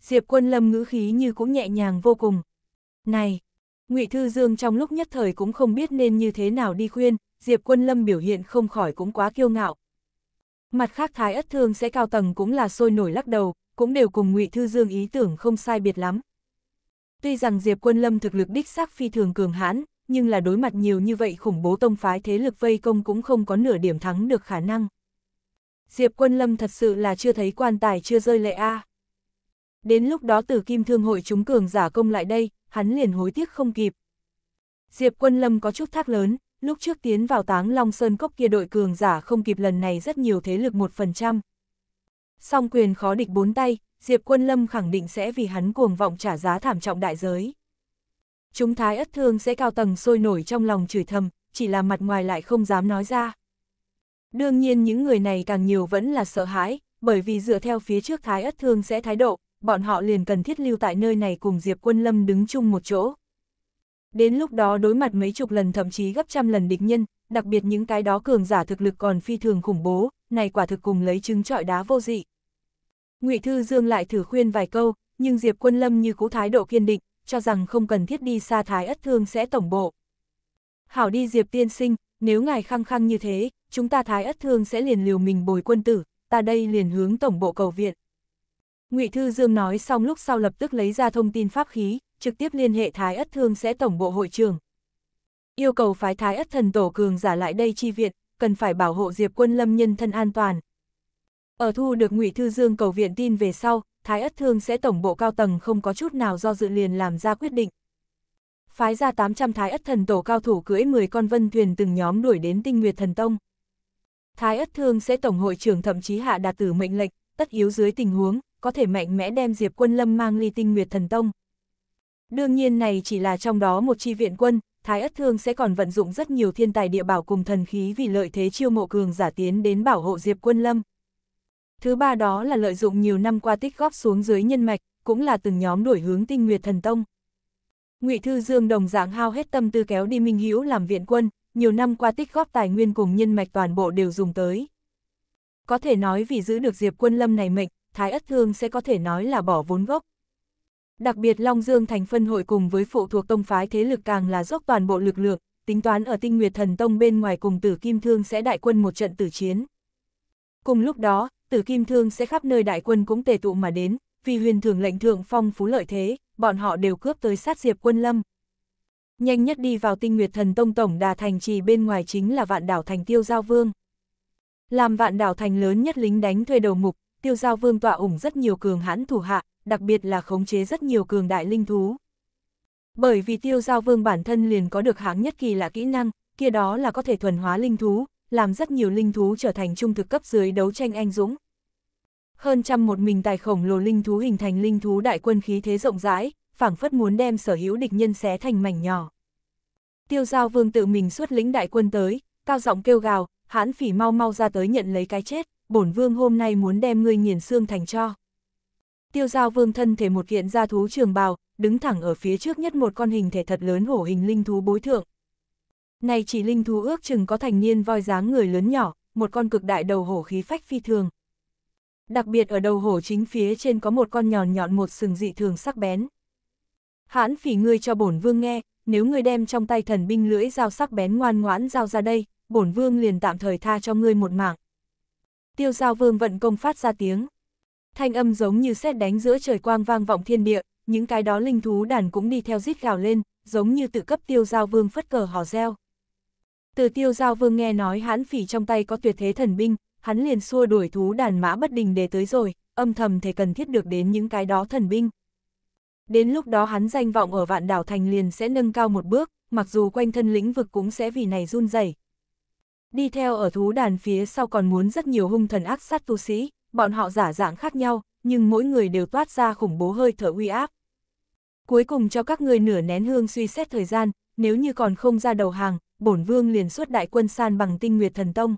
Diệp quân lâm ngữ khí như cũng nhẹ nhàng vô cùng. Này, ngụy Thư Dương trong lúc nhất thời cũng không biết nên như thế nào đi khuyên, Diệp quân lâm biểu hiện không khỏi cũng quá kiêu ngạo. Mặt khác thái ất thương sẽ cao tầng cũng là sôi nổi lắc đầu, cũng đều cùng ngụy Thư Dương ý tưởng không sai biệt lắm. Tuy rằng Diệp quân lâm thực lực đích xác phi thường cường hãn, nhưng là đối mặt nhiều như vậy khủng bố tông phái thế lực vây công cũng không có nửa điểm thắng được khả năng. Diệp Quân Lâm thật sự là chưa thấy quan tài chưa rơi lệ a. Đến lúc đó Tử Kim Thương hội chúng cường giả công lại đây, hắn liền hối tiếc không kịp. Diệp Quân Lâm có chút thác lớn, lúc trước tiến vào Táng Long Sơn cốc kia đội cường giả không kịp lần này rất nhiều thế lực 1%. Song quyền khó địch bốn tay, Diệp Quân Lâm khẳng định sẽ vì hắn cuồng vọng trả giá thảm trọng đại giới. Chúng thái ất thương sẽ cao tầng sôi nổi trong lòng chửi thầm, chỉ là mặt ngoài lại không dám nói ra. Đương nhiên những người này càng nhiều vẫn là sợ hãi, bởi vì dựa theo phía trước thái ất thương sẽ thái độ, bọn họ liền cần thiết lưu tại nơi này cùng Diệp Quân Lâm đứng chung một chỗ. Đến lúc đó đối mặt mấy chục lần thậm chí gấp trăm lần địch nhân, đặc biệt những cái đó cường giả thực lực còn phi thường khủng bố, này quả thực cùng lấy trứng trọi đá vô dị. Ngụy Thư Dương lại thử khuyên vài câu, nhưng Diệp Quân Lâm như cũ thái độ kiên định, cho rằng không cần thiết đi xa thái ất thương sẽ tổng bộ. Hảo đi Diệp tiên sinh, nếu ngài khăng khăng như thế, chúng ta thái ất thương sẽ liền liều mình bồi quân tử, ta đây liền hướng tổng bộ cầu viện. ngụy Thư Dương nói xong lúc sau lập tức lấy ra thông tin pháp khí, trực tiếp liên hệ thái ất thương sẽ tổng bộ hội trường. Yêu cầu phái thái ất thần tổ cường giả lại đây chi viện, cần phải bảo hộ Diệp quân lâm nhân thân an toàn. Ở thu được ngụy Thư Dương cầu viện tin về sau, Thái Ất Thương sẽ tổng bộ cao tầng không có chút nào do dự liền làm ra quyết định. Phái ra 800 Thái Ất Thần Tổ cao thủ cưỡi 10 con vân thuyền từng nhóm đuổi đến tinh nguyệt thần tông. Thái Ất Thương sẽ tổng hội trưởng thậm chí hạ đạt tử mệnh lệnh, tất yếu dưới tình huống, có thể mạnh mẽ đem Diệp Quân Lâm mang ly tinh nguyệt thần tông. Đương nhiên này chỉ là trong đó một chi viện quân, Thái Ất Thương sẽ còn vận dụng rất nhiều thiên tài địa bảo cùng thần khí vì lợi thế chiêu mộ cường giả tiến đến bảo hộ Diệp Quân Lâm. Thứ ba đó là lợi dụng nhiều năm qua tích góp xuống dưới nhân mạch, cũng là từng nhóm đổi hướng tinh nguyệt thần tông. Ngụy Thư Dương đồng dạng hao hết tâm tư kéo đi Minh Hữu làm viện quân, nhiều năm qua tích góp tài nguyên cùng nhân mạch toàn bộ đều dùng tới. Có thể nói vì giữ được Diệp Quân Lâm này mệnh, Thái Ất Thương sẽ có thể nói là bỏ vốn gốc. Đặc biệt Long Dương thành phân hội cùng với phụ thuộc tông phái thế lực càng là dốc toàn bộ lực lượng, tính toán ở tinh nguyệt thần tông bên ngoài cùng tử kim thương sẽ đại quân một trận tử chiến. Cùng lúc đó, từ Kim Thương sẽ khắp nơi đại quân cũng tề tụ mà đến, vì huyền thường lệnh thượng phong phú lợi thế, bọn họ đều cướp tới sát diệp quân lâm. Nhanh nhất đi vào tinh nguyệt thần tông tổng đà thành trì bên ngoài chính là vạn đảo thành tiêu giao vương. Làm vạn đảo thành lớn nhất lính đánh thuê đầu mục, tiêu giao vương tọa ủng rất nhiều cường hãn thủ hạ, đặc biệt là khống chế rất nhiều cường đại linh thú. Bởi vì tiêu giao vương bản thân liền có được hãng nhất kỳ lạ kỹ năng, kia đó là có thể thuần hóa linh thú, làm rất nhiều linh thú trở thành trung thực cấp dưới đấu tranh anh dũng. Hơn trăm một mình tài khổng lồ linh thú hình thành linh thú đại quân khí thế rộng rãi, phảng phất muốn đem sở hữu địch nhân xé thành mảnh nhỏ. Tiêu giao vương tự mình xuất lĩnh đại quân tới, cao giọng kêu gào, hãn phỉ mau mau ra tới nhận lấy cái chết, bổn vương hôm nay muốn đem ngươi nghiền xương thành cho. Tiêu giao vương thân thể một kiện gia thú trường bào, đứng thẳng ở phía trước nhất một con hình thể thật lớn hổ hình linh thú bối thượng, này chỉ linh thú ước chừng có thành niên voi dáng người lớn nhỏ, một con cực đại đầu hổ khí phách phi thường. Đặc biệt ở đầu hổ chính phía trên có một con nhọn nhọn một sừng dị thường sắc bén. Hãn phỉ ngươi cho bổn vương nghe, nếu ngươi đem trong tay thần binh lưỡi dao sắc bén ngoan ngoãn giao ra đây, bổn vương liền tạm thời tha cho ngươi một mạng. Tiêu giao vương vận công phát ra tiếng. Thanh âm giống như sét đánh giữa trời quang vang vọng thiên địa, những cái đó linh thú đàn cũng đi theo rít gào lên, giống như tự cấp tiêu giao vương phất cờ hò reo. Từ tiêu giao vương nghe nói hãn phỉ trong tay có tuyệt thế thần binh, hắn liền xua đuổi thú đàn mã bất đình để tới rồi, âm thầm thể cần thiết được đến những cái đó thần binh. Đến lúc đó hắn danh vọng ở vạn đảo thành liền sẽ nâng cao một bước, mặc dù quanh thân lĩnh vực cũng sẽ vì này run rẩy. Đi theo ở thú đàn phía sau còn muốn rất nhiều hung thần ác sát tu sĩ, bọn họ giả dạng khác nhau, nhưng mỗi người đều toát ra khủng bố hơi thở uy áp. Cuối cùng cho các người nửa nén hương suy xét thời gian, nếu như còn không ra đầu hàng, bổn vương liền xuất đại quân san bằng tinh nguyệt thần tông.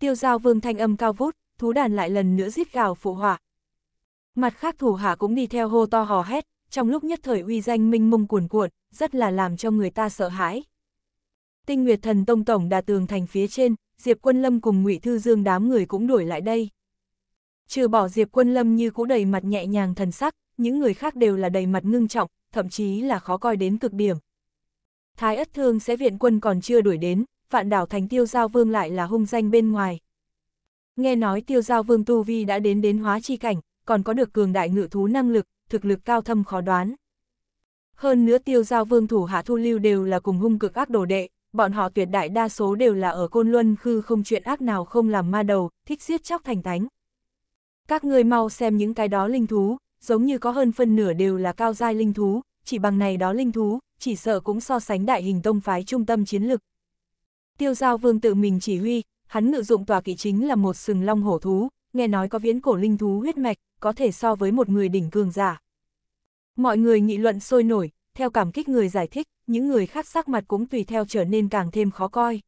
Tiêu giao vương thanh âm cao vút, thú đàn lại lần nữa giết gào phụ họa. Mặt khác thủ hạ cũng đi theo hô to hò hét, trong lúc nhất thời uy danh minh mông cuồn cuộn, rất là làm cho người ta sợ hãi. Tinh Nguyệt Thần Tông tổng đà tường thành phía trên, Diệp Quân Lâm cùng Ngụy Thư Dương đám người cũng đuổi lại đây. Trừ bỏ Diệp Quân Lâm như cũ đầy mặt nhẹ nhàng thần sắc, những người khác đều là đầy mặt ngưng trọng, thậm chí là khó coi đến cực điểm. Thái Ất Thương sẽ viện quân còn chưa đuổi đến, vạn đảo thành tiêu giao vương lại là hung danh bên ngoài. Nghe nói tiêu giao vương Tu Vi đã đến đến hóa chi cảnh, còn có được cường đại ngự thú năng lực, thực lực cao thâm khó đoán. Hơn nữa tiêu giao vương thủ hạ thu lưu đều là cùng hung cực ác đồ đệ, bọn họ tuyệt đại đa số đều là ở côn luân khư không chuyện ác nào không làm ma đầu, thích giết chóc thành tánh. Các ngươi mau xem những cái đó linh thú, giống như có hơn phân nửa đều là cao giai linh thú, chỉ bằng này đó linh thú, chỉ sợ cũng so sánh đại hình tông phái trung tâm chiến lực. Tiêu giao vương tự mình chỉ huy, hắn ngự dụng tòa kỵ chính là một sừng long hổ thú, nghe nói có viễn cổ linh thú huyết mạch, có thể so với một người đỉnh cường giả. Mọi người nghị luận sôi nổi, theo cảm kích người giải thích, những người khác sắc mặt cũng tùy theo trở nên càng thêm khó coi.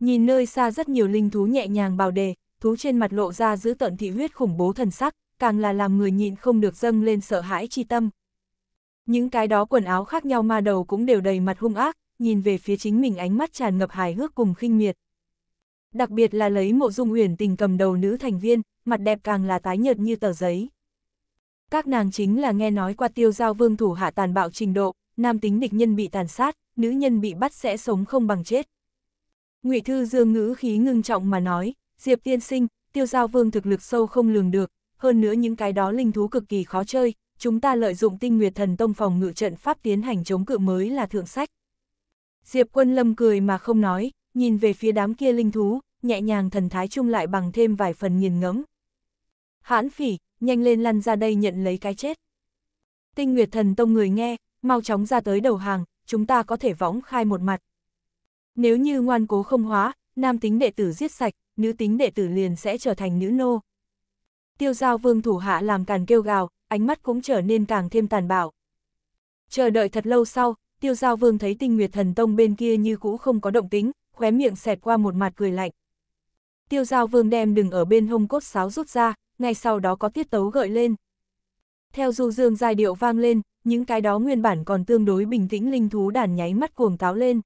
Nhìn nơi xa rất nhiều linh thú nhẹ nhàng bào đề, thú trên mặt lộ ra giữ tận thị huyết khủng bố thần sắc, càng là làm người nhịn không được dâng lên sợ hãi chi tâm, những cái đó quần áo khác nhau ma đầu cũng đều đầy mặt hung ác, nhìn về phía chính mình ánh mắt tràn ngập hài hước cùng khinh miệt. Đặc biệt là lấy mộ dung uyển tình cầm đầu nữ thành viên, mặt đẹp càng là tái nhợt như tờ giấy. Các nàng chính là nghe nói qua tiêu giao vương thủ hạ tàn bạo trình độ, nam tính địch nhân bị tàn sát, nữ nhân bị bắt sẽ sống không bằng chết. ngụy Thư Dương ngữ khí ngưng trọng mà nói, Diệp tiên sinh, tiêu giao vương thực lực sâu không lường được, hơn nữa những cái đó linh thú cực kỳ khó chơi, chúng ta lợi dụng tinh nguyệt thần tông phòng ngự trận pháp tiến hành chống cự mới là thượng sách. Diệp quân lâm cười mà không nói, nhìn về phía đám kia linh thú, nhẹ nhàng thần thái chung lại bằng thêm vài phần nghiền ngẫm. Hãn phỉ, nhanh lên lăn ra đây nhận lấy cái chết. Tinh Nguyệt Thần Tông người nghe, mau chóng ra tới đầu hàng, chúng ta có thể võng khai một mặt. Nếu như ngoan cố không hóa, nam tính đệ tử giết sạch, nữ tính đệ tử liền sẽ trở thành nữ nô. Tiêu giao vương thủ hạ làm càn kêu gào, ánh mắt cũng trở nên càng thêm tàn bạo. Chờ đợi thật lâu sau, tiêu giao vương thấy tinh nguyệt thần tông bên kia như cũ không có động tính, khóe miệng xẹt qua một mặt cười lạnh. Tiêu giao vương đem đừng ở bên hông cốt sáo rút ra, ngay sau đó có tiết tấu gợi lên. Theo du dương giai điệu vang lên, những cái đó nguyên bản còn tương đối bình tĩnh linh thú đàn nháy mắt cuồng táo lên.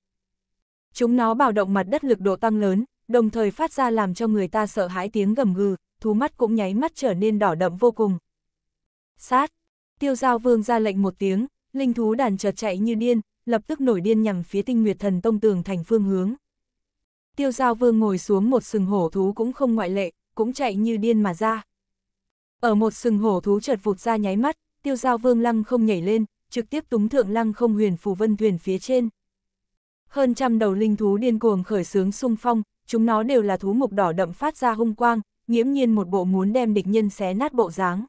Chúng nó bào động mặt đất lực độ tăng lớn, đồng thời phát ra làm cho người ta sợ hãi tiếng gầm gừ, thú mắt cũng nháy mắt trở nên đỏ đậm vô cùng sát. Tiêu giao vương ra lệnh một tiếng, linh thú đàn chợt chạy như điên, lập tức nổi điên nhằm phía tinh nguyệt thần tông tường thành phương hướng. Tiêu giao vương ngồi xuống một sừng hổ thú cũng không ngoại lệ, cũng chạy như điên mà ra. Ở một sừng hổ thú chợt vụt ra nháy mắt, tiêu giao vương lăng không nhảy lên, trực tiếp túng thượng lăng không huyền phù vân thuyền phía trên. Hơn trăm đầu linh thú điên cuồng khởi sướng sung phong, chúng nó đều là thú mục đỏ đậm phát ra hung quang, nghiễm nhiên một bộ muốn đem địch nhân xé nát bộ dáng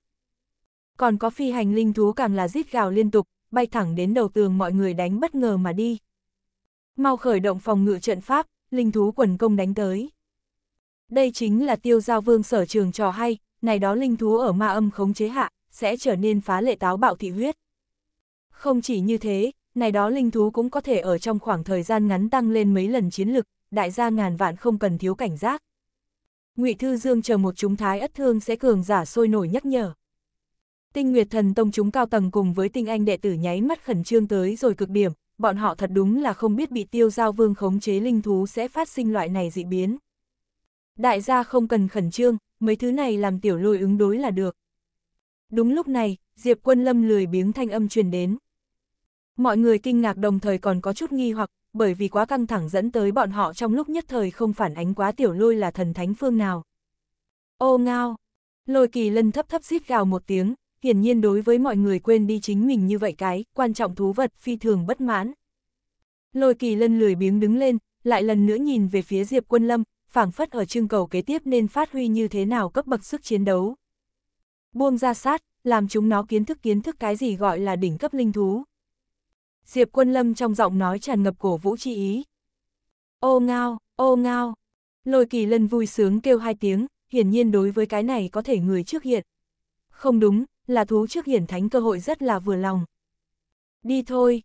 còn có phi hành linh thú càng là rít gào liên tục, bay thẳng đến đầu tường mọi người đánh bất ngờ mà đi. Mau khởi động phòng ngự trận pháp, linh thú quần công đánh tới. Đây chính là tiêu giao vương sở trường trò hay, này đó linh thú ở ma âm khống chế hạ, sẽ trở nên phá lệ táo bạo thị huyết. Không chỉ như thế, này đó linh thú cũng có thể ở trong khoảng thời gian ngắn tăng lên mấy lần chiến lực, đại gia ngàn vạn không cần thiếu cảnh giác. Ngụy Thư Dương chờ một chúng thái ất thương sẽ cường giả sôi nổi nhắc nhở. Tinh Nguyệt Thần Tông chúng cao tầng cùng với tinh anh đệ tử nháy mắt khẩn trương tới rồi cực điểm, bọn họ thật đúng là không biết bị tiêu giao vương khống chế linh thú sẽ phát sinh loại này dị biến. Đại gia không cần khẩn trương, mấy thứ này làm tiểu lôi ứng đối là được. Đúng lúc này, Diệp Quân Lâm lười biếng thanh âm truyền đến. Mọi người kinh ngạc đồng thời còn có chút nghi hoặc, bởi vì quá căng thẳng dẫn tới bọn họ trong lúc nhất thời không phản ánh quá tiểu lôi là thần thánh phương nào. Ô ngao! Lôi kỳ lân thấp thấp rít gào một tiếng, hiển nhiên đối với mọi người quên đi chính mình như vậy cái, quan trọng thú vật phi thường bất mãn. Lôi kỳ lân lười biếng đứng lên, lại lần nữa nhìn về phía Diệp Quân Lâm, phảng phất ở trưng cầu kế tiếp nên phát huy như thế nào cấp bậc sức chiến đấu. Buông ra sát, làm chúng nó kiến thức kiến thức cái gì gọi là đỉnh cấp linh thú. Diệp Quân Lâm trong giọng nói tràn ngập cổ vũ chi ý. Ô ngao, ô ngao. Lôi kỳ lân vui sướng kêu hai tiếng, hiển nhiên đối với cái này có thể người trước hiện. Không đúng, là thú trước hiển thánh cơ hội rất là vừa lòng. Đi thôi.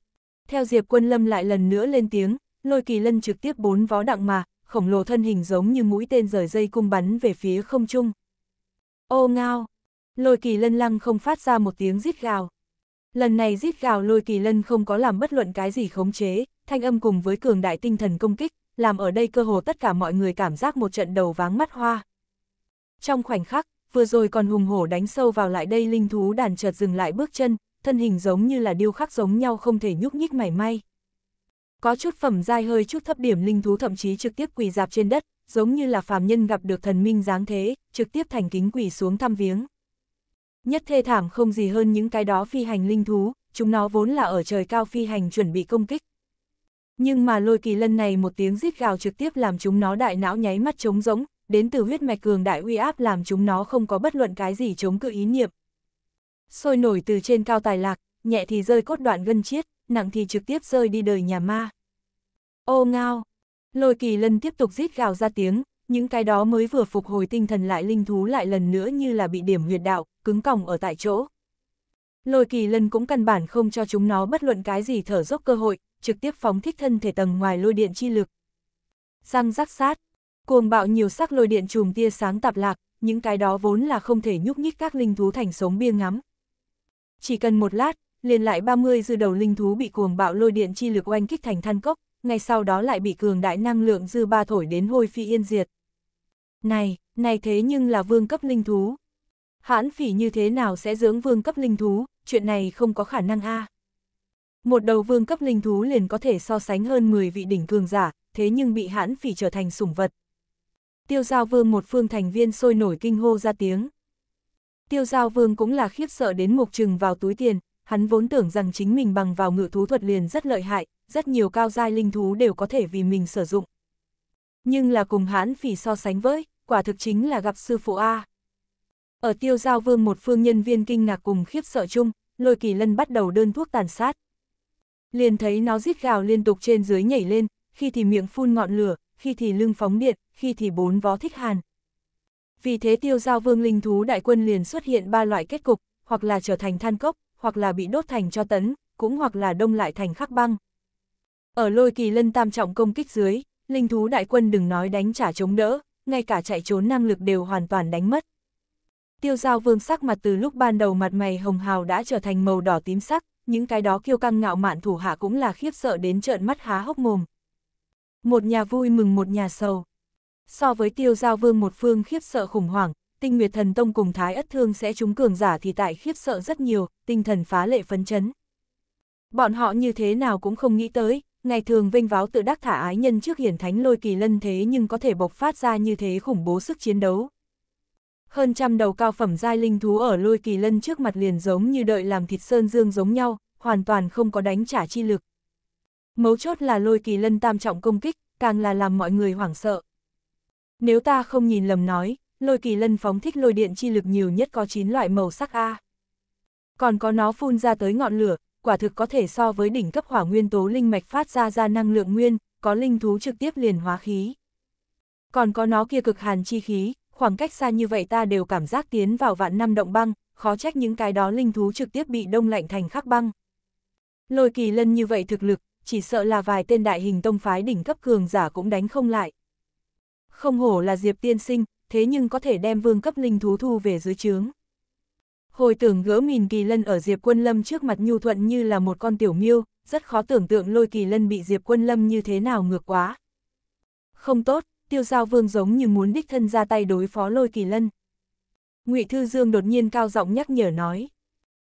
Theo Diệp Quân Lâm lại lần nữa lên tiếng, lôi kỳ lân trực tiếp bốn vó đặng mà, khổng lồ thân hình giống như mũi tên rời dây cung bắn về phía không trung. Ô ngao! Lôi kỳ lân lăng không phát ra một tiếng rít gào. Lần này rít gào lôi kỳ lân không có làm bất luận cái gì khống chế, thanh âm cùng với cường đại tinh thần công kích, làm ở đây cơ hồ tất cả mọi người cảm giác một trận đầu váng mắt hoa. Trong khoảnh khắc, vừa rồi còn hùng hổ đánh sâu vào lại đây linh thú đàn chợt dừng lại bước chân, thân hình giống như là điêu khắc giống nhau không thể nhúc nhích mảy may. Có chút phẩm dai hơi chút thấp điểm linh thú thậm chí trực tiếp quỳ dạp trên đất, giống như là phàm nhân gặp được thần minh dáng thế, trực tiếp thành kính quỳ xuống thăm viếng. Nhất thê thảm không gì hơn những cái đó phi hành linh thú, chúng nó vốn là ở trời cao phi hành chuẩn bị công kích. Nhưng mà lôi kỳ lân này một tiếng rít gào trực tiếp làm chúng nó đại não nháy mắt trống rỗng, đến từ huyết mạch cường đại uy áp làm chúng nó không có bất luận cái gì chống cự ý niệm. Sôi nổi từ trên cao tài lạc, nhẹ thì rơi cốt đoạn gân chiết, nặng thì trực tiếp rơi đi đời nhà ma. Ô ngao! Lôi kỳ lân tiếp tục rít gào ra tiếng, những cái đó mới vừa phục hồi tinh thần lại linh thú lại lần nữa như là bị điểm huyệt đạo, cứng còng ở tại chỗ. Lôi kỳ lân cũng căn bản không cho chúng nó bất luận cái gì thở dốc cơ hội, trực tiếp phóng thích thân thể tầng ngoài lôi điện chi lực. Răng rắc sát, Cuồng bạo nhiều sắc lôi điện chùm tia sáng tạp lạc, những cái đó vốn là không thể nhúc nhích các linh thú thành sống bia ngắm. Chỉ cần một lát, liền lại 30 dư đầu linh thú bị cuồng bạo lôi điện chi lực oanh kích thành than cốc, ngay sau đó lại bị cường đại năng lượng dư ba thổi đến hôi phi yên diệt. Này, này thế nhưng là vương cấp linh thú. Hãn phỉ như thế nào sẽ dưỡng vương cấp linh thú, chuyện này không có khả năng a. Một đầu vương cấp linh thú liền có thể so sánh hơn 10 vị đỉnh cường giả, thế nhưng bị hãn phỉ trở thành sủng vật, tiêu giao vương một phương thành viên sôi nổi kinh hô ra tiếng. Tiêu giao vương cũng là khiếp sợ đến mục trừng vào túi tiền, hắn vốn tưởng rằng chính mình bằng vào ngự thú thuật liền rất lợi hại, rất nhiều cao giai linh thú đều có thể vì mình sử dụng. Nhưng là cùng hãn phỉ so sánh với, quả thực chính là gặp sư phụ A. Ở tiêu giao vương một phương nhân viên kinh ngạc cùng khiếp sợ chung, lôi kỳ lân bắt đầu đơn thuốc tàn sát. Liền thấy nó rít gào liên tục trên dưới nhảy lên, khi thì miệng phun ngọn lửa, khi thì lưng phóng điện, khi thì bốn vó thích hàn. Vì thế tiêu giao vương linh thú đại quân liền xuất hiện ba loại kết cục, hoặc là trở thành than cốc, hoặc là bị đốt thành cho tấn, cũng hoặc là đông lại thành khắc băng. Ở lôi kỳ lân tam trọng công kích dưới, linh thú đại quân đừng nói đánh trả chống đỡ, ngay cả chạy trốn năng lực đều hoàn toàn đánh mất. Tiêu giao vương sắc mặt từ lúc ban đầu mặt mày hồng hào đã trở thành màu đỏ tím sắc, những cái đó kiêu căng ngạo mạn thủ hạ cũng là khiếp sợ đến trợn mắt há hốc mồm một nhà vui mừng một nhà sầu. So với tiêu giao vương một phương khiếp sợ khủng hoảng, tinh nguyệt thần tông cùng thái ất thương sẽ trúng cường giả thì tại khiếp sợ rất nhiều, tinh thần phá lệ phấn chấn. Bọn họ như thế nào cũng không nghĩ tới, ngày thường vinh váo tự đắc thả ái nhân trước hiển thánh lôi kỳ lân thế nhưng có thể bộc phát ra như thế khủng bố sức chiến đấu. Hơn trăm đầu cao phẩm giai linh thú ở lôi kỳ lân trước mặt liền giống như đợi làm thịt sơn dương giống nhau, hoàn toàn không có đánh trả chi lực. Mấu chốt là lôi kỳ lân tam trọng công kích, càng là làm mọi người hoảng sợ. Nếu ta không nhìn lầm nói, lôi kỳ lân phóng thích lôi điện chi lực nhiều nhất có 9 loại màu sắc A. Còn có nó phun ra tới ngọn lửa, quả thực có thể so với đỉnh cấp hỏa nguyên tố linh mạch phát ra ra năng lượng nguyên, có linh thú trực tiếp liền hóa khí. Còn có nó kia cực hàn chi khí, khoảng cách xa như vậy ta đều cảm giác tiến vào vạn năm động băng, khó trách những cái đó linh thú trực tiếp bị đông lạnh thành khắc băng. Lôi kỳ lân như vậy thực lực, chỉ sợ là vài tên đại hình tông phái đỉnh cấp cường giả cũng đánh không lại. Không hổ là Diệp tiên sinh, thế nhưng có thể đem vương cấp linh thú thu về dưới trướng. Hồi tưởng gỡ mìn kỳ lân ở Diệp quân lâm trước mặt nhu thuận như là một con tiểu miêu, rất khó tưởng tượng lôi kỳ lân bị Diệp quân lâm như thế nào ngược quá. Không tốt, tiêu giao vương giống như muốn đích thân ra tay đối phó lôi kỳ lân. ngụy Thư Dương đột nhiên cao giọng nhắc nhở nói.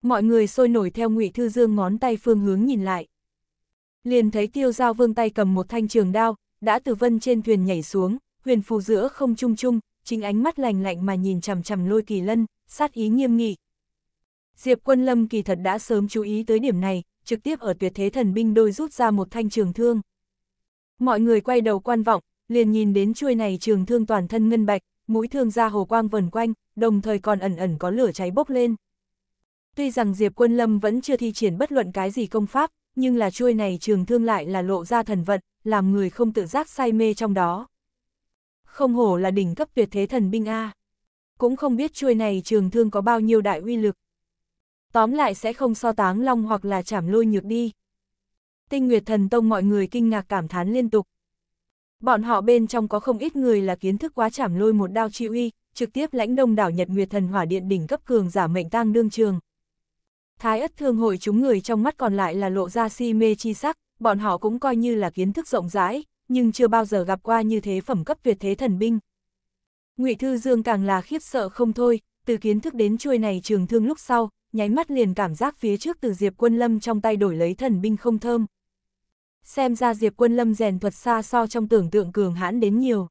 Mọi người sôi nổi theo ngụy Thư Dương ngón tay phương hướng nhìn lại liền thấy tiêu giao vương tay cầm một thanh trường đao, đã từ vân trên thuyền nhảy xuống, huyền phù giữa không trung trung, chính ánh mắt lành lạnh mà nhìn chằm chằm lôi kỳ lân, sát ý nghiêm nghị. Diệp quân lâm kỳ thật đã sớm chú ý tới điểm này, trực tiếp ở tuyệt thế thần binh đôi rút ra một thanh trường thương. Mọi người quay đầu quan vọng, liền nhìn đến chuôi này trường thương toàn thân ngân bạch, mũi thương ra hồ quang vần quanh, đồng thời còn ẩn ẩn có lửa cháy bốc lên. Tuy rằng Diệp Quân Lâm vẫn chưa thi triển bất luận cái gì công pháp, nhưng là chuôi này trường thương lại là lộ ra thần vận, làm người không tự giác say mê trong đó. Không hổ là đỉnh cấp tuyệt thế thần binh A. Cũng không biết chuôi này trường thương có bao nhiêu đại uy lực. Tóm lại sẽ không so táng long hoặc là chảm lôi nhược đi. Tinh Nguyệt Thần Tông mọi người kinh ngạc cảm thán liên tục. Bọn họ bên trong có không ít người là kiến thức quá chảm lôi một đao chi uy, trực tiếp lãnh đông đảo Nhật Nguyệt Thần Hỏa Điện đỉnh cấp cường giả mệnh tang đương trường. Thái ất thương hội chúng người trong mắt còn lại là lộ ra si mê chi sắc, bọn họ cũng coi như là kiến thức rộng rãi, nhưng chưa bao giờ gặp qua như thế phẩm cấp tuyệt thế thần binh. Ngụy Thư Dương càng là khiếp sợ không thôi, từ kiến thức đến chuôi này trường thương lúc sau, nháy mắt liền cảm giác phía trước từ Diệp Quân Lâm trong tay đổi lấy thần binh không thơm. Xem ra Diệp Quân Lâm rèn thuật xa so trong tưởng tượng cường hãn đến nhiều.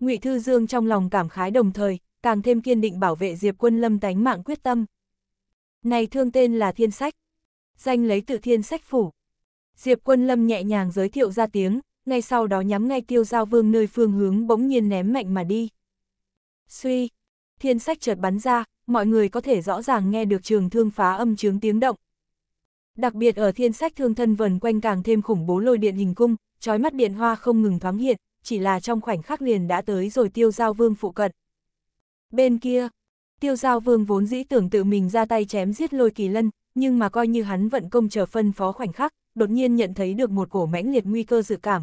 Ngụy Thư Dương trong lòng cảm khái đồng thời, càng thêm kiên định bảo vệ Diệp Quân Lâm tánh mạng quyết tâm. Này thương tên là thiên sách. Danh lấy từ thiên sách phủ. Diệp quân lâm nhẹ nhàng giới thiệu ra tiếng, ngay sau đó nhắm ngay tiêu giao vương nơi phương hướng bỗng nhiên ném mạnh mà đi. Suy, thiên sách chợt bắn ra, mọi người có thể rõ ràng nghe được trường thương phá âm chướng tiếng động. Đặc biệt ở thiên sách thương thân vần quanh càng thêm khủng bố lôi điện hình cung, trói mắt điện hoa không ngừng thoáng hiện, chỉ là trong khoảnh khắc liền đã tới rồi tiêu giao vương phụ cận. Bên kia, Tiêu Giao Vương vốn dĩ tưởng tự mình ra tay chém giết lôi kỳ lân, nhưng mà coi như hắn vận công chờ phân phó khoảnh khắc, đột nhiên nhận thấy được một cổ mãnh liệt nguy cơ dự cảm.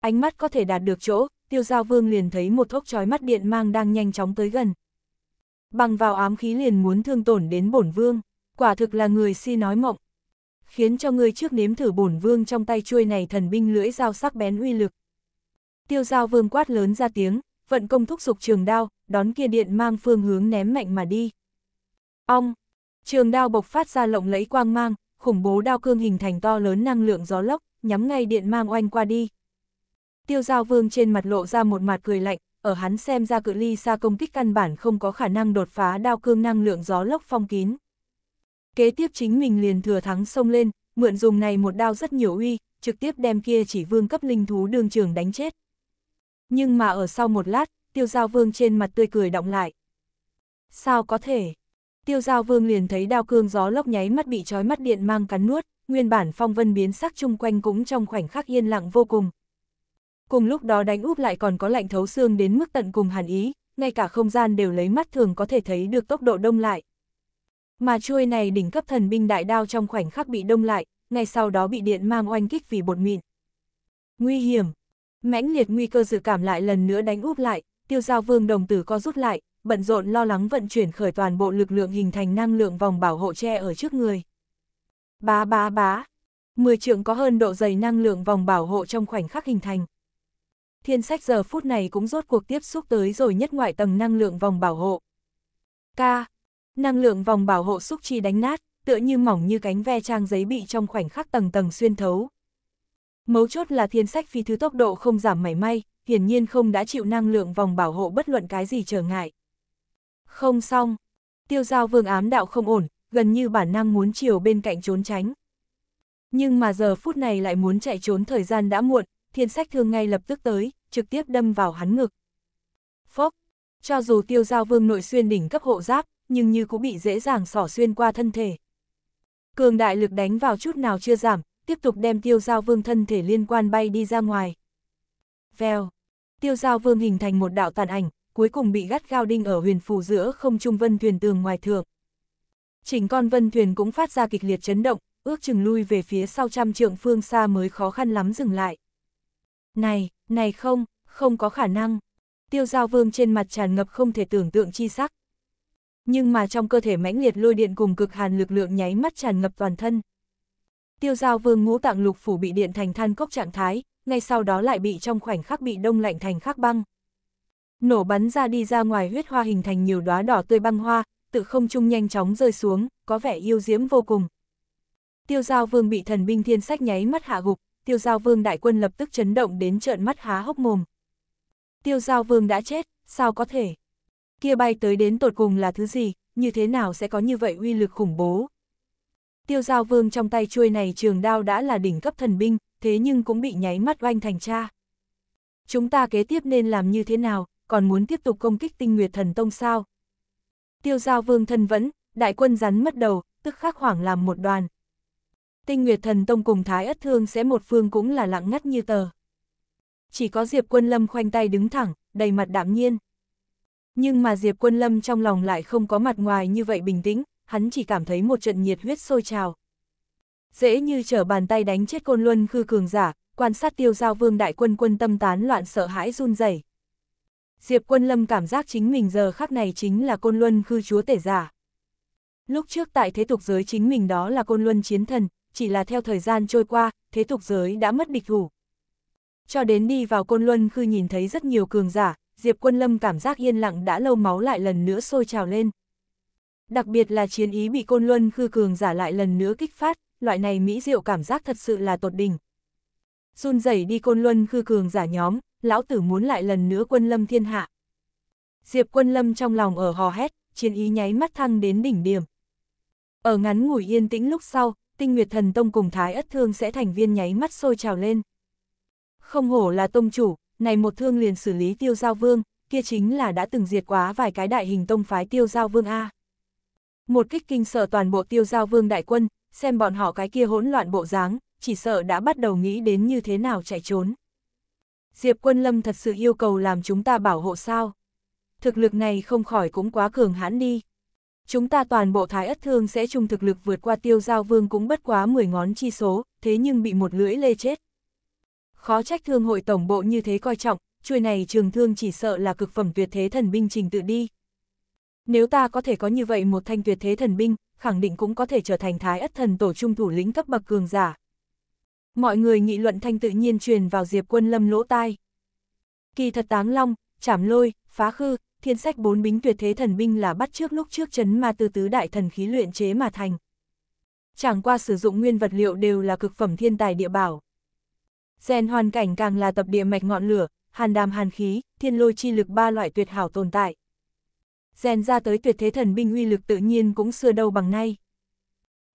Ánh mắt có thể đạt được chỗ, Tiêu Giao Vương liền thấy một thốc chói mắt điện mang đang nhanh chóng tới gần. Bằng vào ám khí liền muốn thương tổn đến bổn vương, quả thực là người si nói mộng. Khiến cho người trước nếm thử bổn vương trong tay chuôi này thần binh lưỡi dao sắc bén uy lực. Tiêu Giao Vương quát lớn ra tiếng, vận công thúc dục trường đao, đón kia điện mang phương hướng ném mạnh mà đi. Ông trường đao bộc phát ra lộng lẫy quang mang, khủng bố đao cương hình thành to lớn năng lượng gió lốc, nhắm ngay điện mang oanh qua đi. Tiêu giao vương trên mặt lộ ra một mặt cười lạnh, ở hắn xem ra cự ly xa công kích căn bản không có khả năng đột phá đao cương năng lượng gió lốc phong kín. Kế tiếp chính mình liền thừa thắng xông lên, mượn dùng này một đao rất nhiều uy, trực tiếp đem kia chỉ vương cấp linh thú đường trường đánh chết. Nhưng mà ở sau một lát, tiêu giao vương trên mặt tươi cười động lại. Sao có thể? Tiêu giao vương liền thấy đao cương gió lốc nháy mắt bị trói mắt điện mang cắn nuốt, nguyên bản phong vân biến sắc chung quanh cũng trong khoảnh khắc yên lặng vô cùng. Cùng lúc đó đánh úp lại còn có lạnh thấu xương đến mức tận cùng hàn ý, ngay cả không gian đều lấy mắt thường có thể thấy được tốc độ đông lại. Mà chuôi này đỉnh cấp thần binh đại đao trong khoảnh khắc bị đông lại, ngay sau đó bị điện mang oanh kích vì bột mịn. Nguy hiểm, mãnh liệt nguy cơ dự cảm lại lần nữa đánh úp lại, tiêu giao vương đồng tử co rút lại, bận rộn lo lắng vận chuyển khởi toàn bộ lực lượng hình thành năng lượng vòng bảo hộ che ở trước người. Bá bá bá, mười trượng có hơn độ dày năng lượng vòng bảo hộ trong khoảnh khắc hình thành. Thiên sách giờ phút này cũng rốt cuộc tiếp xúc tới rồi nhất ngoại tầng năng lượng vòng bảo hộ. K. Năng lượng vòng bảo hộ xúc chi đánh nát, tựa như mỏng như cánh ve trang giấy bị trong khoảnh khắc tầng tầng xuyên thấu. Mấu chốt là thiên sách phi thứ tốc độ không giảm mảy may, hiển nhiên không đã chịu năng lượng vòng bảo hộ bất luận cái gì trở ngại. Không xong, tiêu giao vương ám đạo không ổn, gần như bản năng muốn chiều bên cạnh trốn tránh. Nhưng mà giờ phút này lại muốn chạy trốn thời gian đã muộn, thiên sách thương ngay lập tức tới, trực tiếp đâm vào hắn ngực. Phốc, cho dù tiêu giao vương nội xuyên đỉnh cấp hộ giáp, nhưng như cũng bị dễ dàng xỏ xuyên qua thân thể. Cường đại lực đánh vào chút nào chưa giảm, tiếp tục đem tiêu giao vương thân thể liên quan bay đi ra ngoài. Vèo, Tiêu giao vương hình thành một đạo tàn ảnh, cuối cùng bị gắt gao đinh ở huyền phù giữa không trung vân thuyền tường ngoài thượng. Chỉnh con vân thuyền cũng phát ra kịch liệt chấn động, ước chừng lui về phía sau trăm trượng phương xa mới khó khăn lắm dừng lại. Này, này không, không có khả năng. Tiêu giao vương trên mặt tràn ngập không thể tưởng tượng chi sắc. Nhưng mà trong cơ thể mãnh liệt lôi điện cùng cực hàn lực lượng nháy mắt tràn ngập toàn thân. Tiêu giao vương ngũ tạng lục phủ bị điện thành than cốc trạng thái, ngay sau đó lại bị trong khoảnh khắc bị đông lạnh thành khắc băng. Nổ bắn ra đi ra ngoài huyết hoa hình thành nhiều đóa đỏ tươi băng hoa, tự không trung nhanh chóng rơi xuống, có vẻ yêu diễm vô cùng. Tiêu Giao Vương bị thần binh thiên sách nháy mắt hạ gục, Tiêu Giao Vương đại quân lập tức chấn động đến trợn mắt há hốc mồm. Tiêu Giao Vương đã chết, sao có thể? Kia bay tới đến tột cùng là thứ gì, như thế nào sẽ có như vậy uy lực khủng bố? Tiêu Giao Vương trong tay chuôi này trường đao đã là đỉnh cấp thần binh, thế nhưng cũng bị nháy mắt oanh thành cha. Chúng ta kế tiếp nên làm như thế nào, còn muốn tiếp tục công kích tinh nguyệt thần tông sao? Tiêu giao vương thân vẫn, đại quân rắn mất đầu, tức khắc hoảng làm một đoàn. Tinh nguyệt thần tông cùng thái ất thương sẽ một phương cũng là lặng ngắt như tờ. Chỉ có Diệp quân lâm khoanh tay đứng thẳng, đầy mặt đạm nhiên. Nhưng mà Diệp quân lâm trong lòng lại không có mặt ngoài như vậy bình tĩnh, hắn chỉ cảm thấy một trận nhiệt huyết sôi trào, Dễ như trở bàn tay đánh chết côn luân khư cường giả, quan sát tiêu giao vương đại quân quân tâm tán loạn sợ hãi run rẩy. Diệp quân lâm cảm giác chính mình giờ khắc này chính là côn luân khư chúa tể giả. Lúc trước tại thế tục giới chính mình đó là côn luân chiến thần, chỉ là theo thời gian trôi qua, thế tục giới đã mất địch thủ. Cho đến đi vào côn luân khư nhìn thấy rất nhiều cường giả, Diệp quân lâm cảm giác yên lặng đã lâu máu lại lần nữa sôi trào lên. Đặc biệt là chiến ý bị côn luân khư cường giả lại lần nữa kích phát, loại này mỹ diệu cảm giác thật sự là tột đỉnh. Run rẩy đi côn luân khư cường giả nhóm, lão tử muốn lại lần nữa quân lâm thiên hạ. Diệp quân lâm trong lòng ở hò hét, chiến ý nháy mắt thăng đến đỉnh điểm. Ở ngắn ngủi yên tĩnh lúc sau, tinh nguyệt thần tông cùng thái ất thương sẽ thành viên nháy mắt sôi trào lên. Không hổ là tông chủ, này một thương liền xử lý tiêu giao vương, kia chính là đã từng diệt quá vài cái đại hình tông phái tiêu giao vương A. Một kích kinh sợ toàn bộ tiêu giao vương đại quân, xem bọn họ cái kia hỗn loạn bộ dáng, chỉ sợ đã bắt đầu nghĩ đến như thế nào chạy trốn. Diệp Quân Lâm thật sự yêu cầu làm chúng ta bảo hộ sao? Thực lực này không khỏi cũng quá cường hãn đi. Chúng ta toàn bộ thái ất thương sẽ chung thực lực vượt qua tiêu giao vương cũng bất quá 10 ngón chi số, thế nhưng bị một lưỡi lê chết. Khó trách thương hội tổng bộ như thế coi trọng, chuôi này trường thương chỉ sợ là cực phẩm tuyệt thế thần binh trình tự đi. Nếu ta có thể có như vậy một thanh tuyệt thế thần binh, khẳng định cũng có thể trở thành thái ất thần tổ trung thủ lĩnh cấp bậc cường giả. Mọi người nghị luận thanh tự nhiên truyền vào Diệp Quân Lâm lỗ tai. Kỳ thật táng long, chảm lôi, phá khư, thiên sách bốn bính tuyệt thế thần binh là bắt trước lúc trước chấn ma từ tứ đại thần khí luyện chế mà thành. Chẳng qua sử dụng nguyên vật liệu đều là cực phẩm thiên tài địa bảo. Gen hoàn cảnh càng là tập địa mạch ngọn lửa, hàn đàm hàn khí, thiên lôi chi lực ba loại tuyệt hảo tồn tại rèn ra tới tuyệt thế thần binh uy lực tự nhiên cũng xưa đâu bằng nay.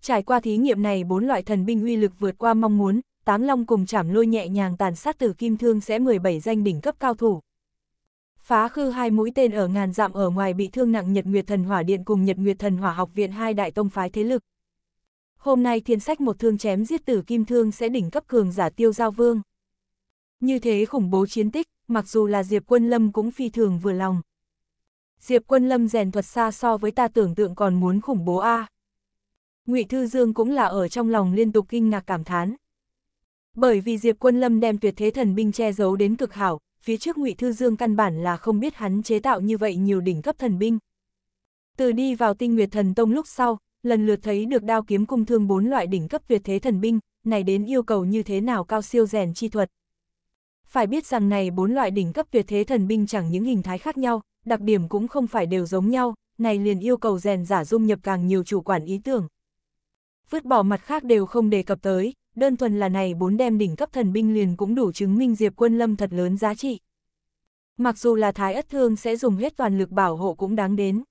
Trải qua thí nghiệm này bốn loại thần binh uy lực vượt qua mong muốn, Táng Long cùng chảm lôi nhẹ nhàng tàn sát tử kim thương sẽ 17 danh đỉnh cấp cao thủ. Phá khư hai mũi tên ở ngàn dặm ở ngoài bị thương nặng Nhật Nguyệt Thần Hỏa Điện cùng Nhật Nguyệt Thần Hỏa Học Viện hai đại tông phái thế lực. Hôm nay thiên sách một thương chém giết tử kim thương sẽ đỉnh cấp cường giả tiêu giao vương. Như thế khủng bố chiến tích, mặc dù là Diệp Quân Lâm cũng phi thường vừa lòng. Diệp Quân Lâm rèn thuật xa so với ta tưởng tượng còn muốn khủng bố a. À. Ngụy Thư Dương cũng là ở trong lòng liên tục kinh ngạc cảm thán. Bởi vì Diệp Quân Lâm đem tuyệt thế thần binh che giấu đến cực hảo, phía trước Ngụy Thư Dương căn bản là không biết hắn chế tạo như vậy nhiều đỉnh cấp thần binh. Từ đi vào Tinh Nguyệt Thần Tông lúc sau, lần lượt thấy được đao kiếm cung thương bốn loại đỉnh cấp tuyệt thế thần binh, này đến yêu cầu như thế nào cao siêu rèn chi thuật. Phải biết rằng này bốn loại đỉnh cấp tuyệt thế thần binh chẳng những hình thái khác nhau, đặc điểm cũng không phải đều giống nhau, này liền yêu cầu rèn giả dung nhập càng nhiều chủ quản ý tưởng. Vứt bỏ mặt khác đều không đề cập tới, đơn thuần là này bốn đem đỉnh cấp thần binh liền cũng đủ chứng minh Diệp Quân Lâm thật lớn giá trị. Mặc dù là Thái Ất Thương sẽ dùng hết toàn lực bảo hộ cũng đáng đến.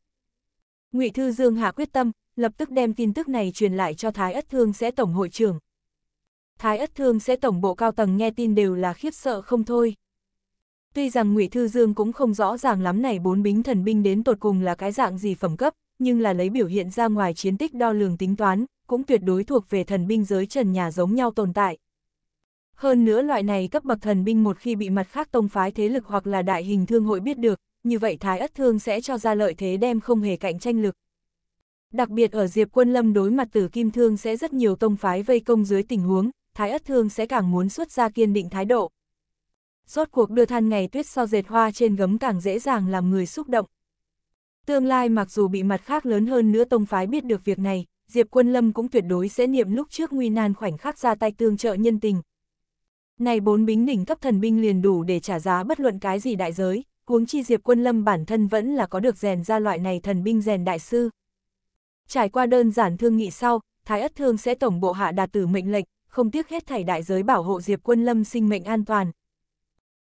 Ngụy Thư Dương hạ quyết tâm, lập tức đem tin tức này truyền lại cho Thái Ất Thương sẽ tổng hội trưởng. Thái Ất Thương sẽ tổng bộ cao tầng nghe tin đều là khiếp sợ không thôi. Tuy rằng Ngụy Thư Dương cũng không rõ ràng lắm này bốn bính thần binh đến tột cùng là cái dạng gì phẩm cấp, nhưng là lấy biểu hiện ra ngoài chiến tích đo lường tính toán, cũng tuyệt đối thuộc về thần binh giới trần nhà giống nhau tồn tại. Hơn nữa loại này cấp bậc thần binh một khi bị mặt khác tông phái thế lực hoặc là đại hình thương hội biết được, như vậy Thái Ất Thương sẽ cho ra lợi thế đem không hề cạnh tranh lực. Đặc biệt ở Diệp Quân Lâm đối mặt Tử Kim Thương sẽ rất nhiều tông phái vây công dưới tình huống, Thái Ất Thương sẽ càng muốn xuất ra kiên định thái độ, rốt cuộc đưa than ngày tuyết so dệt hoa trên gấm càng dễ dàng làm người xúc động. Tương lai mặc dù bị mặt khác lớn hơn nữa tông phái biết được việc này, Diệp Quân Lâm cũng tuyệt đối sẽ niệm lúc trước nguy nan khoảnh khắc ra tay tương trợ nhân tình. Này bốn bính đỉnh cấp thần binh liền đủ để trả giá bất luận cái gì đại giới, huống chi Diệp Quân Lâm bản thân vẫn là có được rèn ra loại này thần binh rèn đại sư. Trải qua đơn giản thương nghị sau, Thái Ất Thương sẽ tổng bộ hạ đạt tử mệnh lệnh, không tiếc hết thảy đại giới bảo hộ Diệp Quân Lâm sinh mệnh an toàn,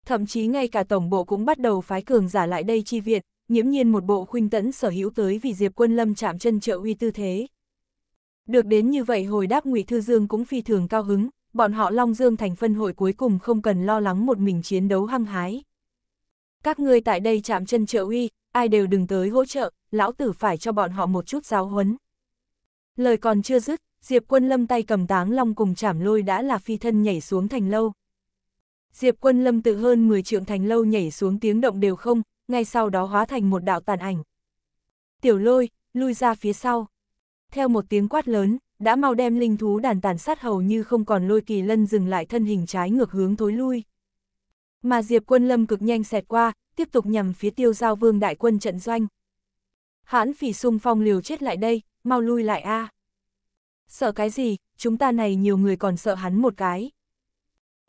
thậm chí ngay cả tổng bộ cũng bắt đầu phái cường giả lại đây chi viện, nhiễm nhiên một bộ khuynh tẫn sở hữu tới vì Diệp Quân Lâm chạm chân trợ uy tư thế. Được đến như vậy hồi đáp Ngụy Thư Dương cũng phi thường cao hứng, bọn họ Long Dương thành phân hội cuối cùng không cần lo lắng một mình chiến đấu hăng hái. Các ngươi tại đây chạm chân trợ uy, ai đều đừng tới hỗ trợ, lão tử phải cho bọn họ một chút giáo huấn. Lời còn chưa dứt, Diệp Quân Lâm tay cầm táng long cùng chảm lôi đã là phi thân nhảy xuống thành lâu, Diệp quân lâm tự hơn 10 trượng thành lâu nhảy xuống tiếng động đều không, ngay sau đó hóa thành một đạo tàn ảnh. Tiểu lôi, lui ra phía sau. Theo một tiếng quát lớn, đã mau đem linh thú đàn tàn sát hầu như không còn lôi kỳ lân dừng lại thân hình trái ngược hướng thối lui. Mà Diệp quân lâm cực nhanh xẹt qua, tiếp tục nhằm phía tiêu giao vương đại quân trận doanh. Hãn phỉ sung phong liều chết lại đây, mau lui lại a à. Sợ cái gì, chúng ta này nhiều người còn sợ hắn một cái.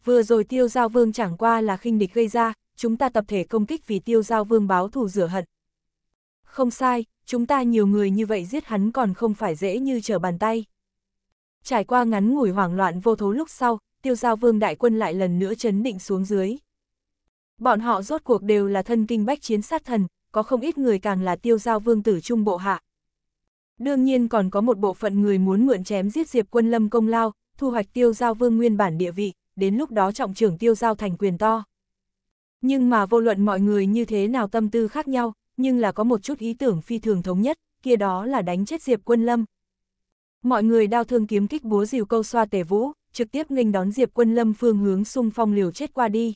Vừa rồi tiêu giao vương chẳng qua là khinh địch gây ra, chúng ta tập thể công kích vì tiêu giao vương báo thù rửa hận. Không sai, chúng ta nhiều người như vậy giết hắn còn không phải dễ như trở bàn tay. Trải qua ngắn ngủi hoảng loạn vô thố lúc sau, tiêu giao vương đại quân lại lần nữa chấn định xuống dưới. Bọn họ rốt cuộc đều là thân kinh bách chiến sát thần, có không ít người càng là tiêu giao vương tử trung bộ hạ. Đương nhiên còn có một bộ phận người muốn mượn chém giết diệp quân lâm công lao, thu hoạch tiêu giao vương nguyên bản địa vị, đến lúc đó trọng trưởng tiêu giao thành quyền to. Nhưng mà vô luận mọi người như thế nào tâm tư khác nhau, nhưng là có một chút ý tưởng phi thường thống nhất, kia đó là đánh chết Diệp Quân Lâm. Mọi người đao thương kiếm kích búa rìu câu xoa tề vũ, trực tiếp nghênh đón Diệp Quân Lâm phương hướng xung phong liều chết qua đi.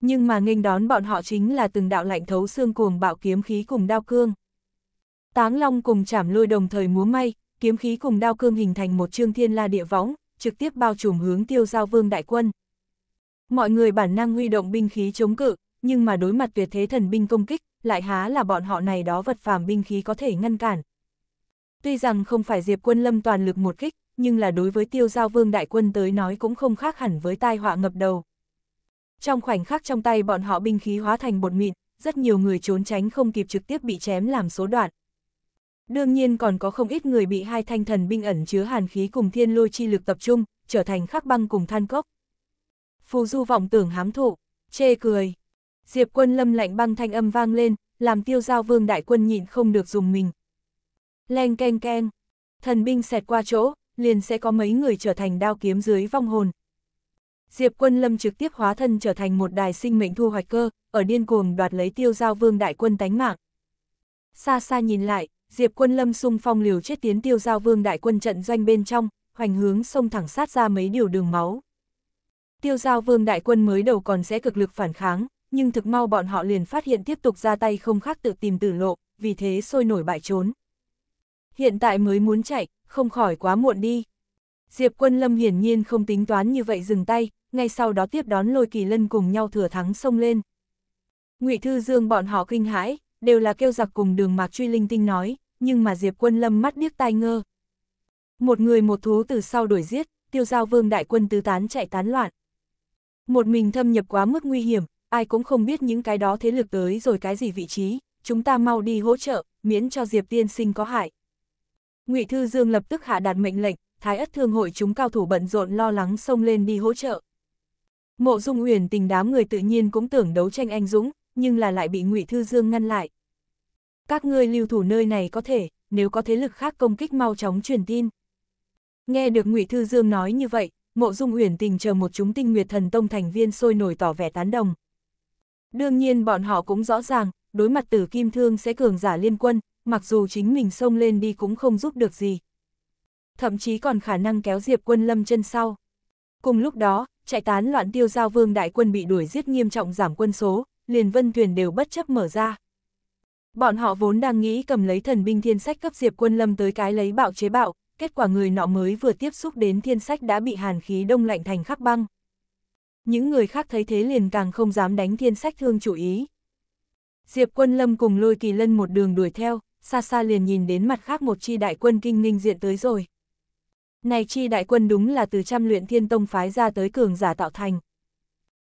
Nhưng mà nghênh đón bọn họ chính là từng đạo lạnh thấu xương cuồng bạo kiếm khí cùng đao cương. Táng Long cùng chảm lôi đồng thời múa may, kiếm khí cùng đao cương hình thành một trương thiên la địa võng, trực tiếp bao trùm hướng tiêu giao vương đại quân. Mọi người bản năng huy động binh khí chống cự, nhưng mà đối mặt tuyệt thế thần binh công kích, lại há là bọn họ này đó vật phàm binh khí có thể ngăn cản. Tuy rằng không phải Diệp quân lâm toàn lực một kích, nhưng là đối với tiêu giao vương đại quân tới nói cũng không khác hẳn với tai họa ngập đầu. Trong khoảnh khắc trong tay bọn họ binh khí hóa thành bột mịn, rất nhiều người trốn tránh không kịp trực tiếp bị chém làm số đoạn. Đương nhiên còn có không ít người bị hai thanh thần binh ẩn chứa hàn khí cùng thiên lôi chi lực tập trung, trở thành khắc băng cùng than cốc. Phù du vọng tưởng hám thụ, chê cười. Diệp quân lâm lạnh băng thanh âm vang lên, làm tiêu giao vương đại quân nhịn không được dùng mình. Leng keng keng, thần binh xẹt qua chỗ, liền sẽ có mấy người trở thành đao kiếm dưới vong hồn. Diệp quân lâm trực tiếp hóa thân trở thành một đài sinh mệnh thu hoạch cơ, ở điên cuồng đoạt lấy tiêu giao vương đại quân tánh mạng. Xa xa nhìn lại, Diệp quân lâm xung phong liều chết tiến tiêu giao vương đại quân trận doanh bên trong, hoành hướng sông thẳng sát ra mấy điều đường máu. Tiêu giao vương đại quân mới đầu còn sẽ cực lực phản kháng, nhưng thực mau bọn họ liền phát hiện tiếp tục ra tay không khác tự tìm tử lộ, vì thế sôi nổi bại trốn. Hiện tại mới muốn chạy, không khỏi quá muộn đi. Diệp quân lâm hiển nhiên không tính toán như vậy dừng tay, ngay sau đó tiếp đón lôi kỳ lân cùng nhau thừa thắng xông lên. ngụy Thư Dương bọn họ kinh hãi, đều là kêu giặc cùng đường mạc truy linh tinh nói, nhưng mà Diệp quân lâm mắt điếc tai ngơ. Một người một thú từ sau đuổi giết, tiêu giao vương đại quân tứ tán chạy tán loạn. Một mình thâm nhập quá mức nguy hiểm, ai cũng không biết những cái đó thế lực tới rồi cái gì vị trí, chúng ta mau đi hỗ trợ, miễn cho Diệp tiên sinh có hại. Ngụy Thư Dương lập tức hạ đạt mệnh lệnh, Thái Ất Thương hội chúng cao thủ bận rộn lo lắng xông lên đi hỗ trợ. Mộ Dung Uyển tình đám người tự nhiên cũng tưởng đấu tranh anh dũng, nhưng là lại bị Ngụy Thư Dương ngăn lại. Các ngươi lưu thủ nơi này có thể, nếu có thế lực khác công kích mau chóng truyền tin. Nghe được Ngụy Thư Dương nói như vậy, Mộ Dung Uyển Tình chờ một chúng Tinh Nguyệt Thần Tông thành viên sôi nổi tỏ vẻ tán đồng. Đương nhiên bọn họ cũng rõ ràng, đối mặt Tử Kim Thương sẽ cường giả liên quân, mặc dù chính mình xông lên đi cũng không giúp được gì. Thậm chí còn khả năng kéo Diệp Quân Lâm chân sau. Cùng lúc đó, chạy tán loạn Tiêu Giao Vương đại quân bị đuổi giết nghiêm trọng giảm quân số, liền vân thuyền đều bất chấp mở ra. Bọn họ vốn đang nghĩ cầm lấy thần binh thiên sách cấp diệp quân lâm tới cái lấy bạo chế bạo, kết quả người nọ mới vừa tiếp xúc đến thiên sách đã bị hàn khí đông lạnh thành khắc băng. Những người khác thấy thế liền càng không dám đánh thiên sách thương chủ ý. Diệp quân lâm cùng lôi kỳ lân một đường đuổi theo, xa xa liền nhìn đến mặt khác một chi đại quân kinh ninh diện tới rồi. Này chi đại quân đúng là từ trăm luyện thiên tông phái ra tới cường giả tạo thành.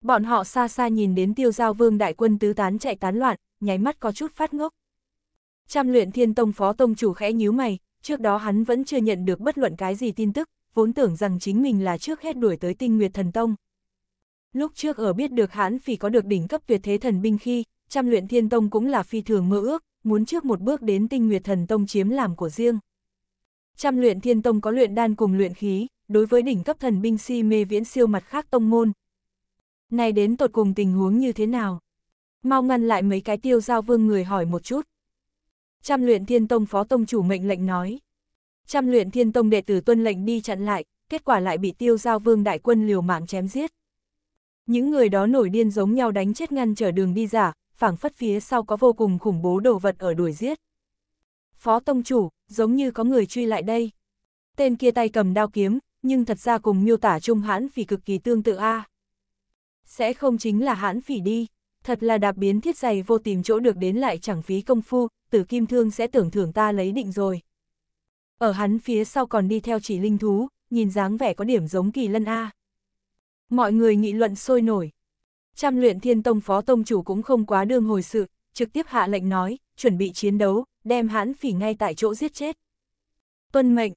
Bọn họ xa xa nhìn đến tiêu giao vương đại quân tứ tán chạy tán loạn, nháy mắt có chút phát ngốc. Trăm luyện thiên tông phó tông chủ khẽ nhíu mày, trước đó hắn vẫn chưa nhận được bất luận cái gì tin tức, vốn tưởng rằng chính mình là trước hết đuổi tới tinh nguyệt thần tông. Lúc trước ở biết được hắn phỉ có được đỉnh cấp tuyệt thế thần binh khi, trăm luyện thiên tông cũng là phi thường mơ ước, muốn trước một bước đến tinh nguyệt thần tông chiếm làm của riêng. Trăm luyện thiên tông có luyện đan cùng luyện khí, đối với đỉnh cấp thần binh si mê viễn siêu mặt khác tông môn, này đến tột cùng tình huống như thế nào? Mau ngăn lại mấy cái tiêu giao vương người hỏi một chút. Trăm luyện thiên tông phó tông chủ mệnh lệnh nói. Trăm luyện thiên tông đệ tử tuân lệnh đi chặn lại, kết quả lại bị tiêu giao vương đại quân liều mạng chém giết. Những người đó nổi điên giống nhau đánh chết ngăn trở đường đi giả, phảng phất phía sau có vô cùng khủng bố đồ vật ở đuổi giết. Phó tông chủ, giống như có người truy lại đây. Tên kia tay cầm đao kiếm, nhưng thật ra cùng miêu tả Trung Hãn vì cực kỳ tương tự a. À. Sẽ không chính là hãn phỉ đi, thật là đạp biến thiết giày vô tìm chỗ được đến lại chẳng phí công phu, tử kim thương sẽ tưởng thưởng ta lấy định rồi. Ở hắn phía sau còn đi theo chỉ linh thú, nhìn dáng vẻ có điểm giống kỳ lân A. Mọi người nghị luận sôi nổi. Trăm luyện thiên tông phó tông chủ cũng không quá đương hồi sự, trực tiếp hạ lệnh nói, chuẩn bị chiến đấu, đem hãn phỉ ngay tại chỗ giết chết. Tuân mệnh,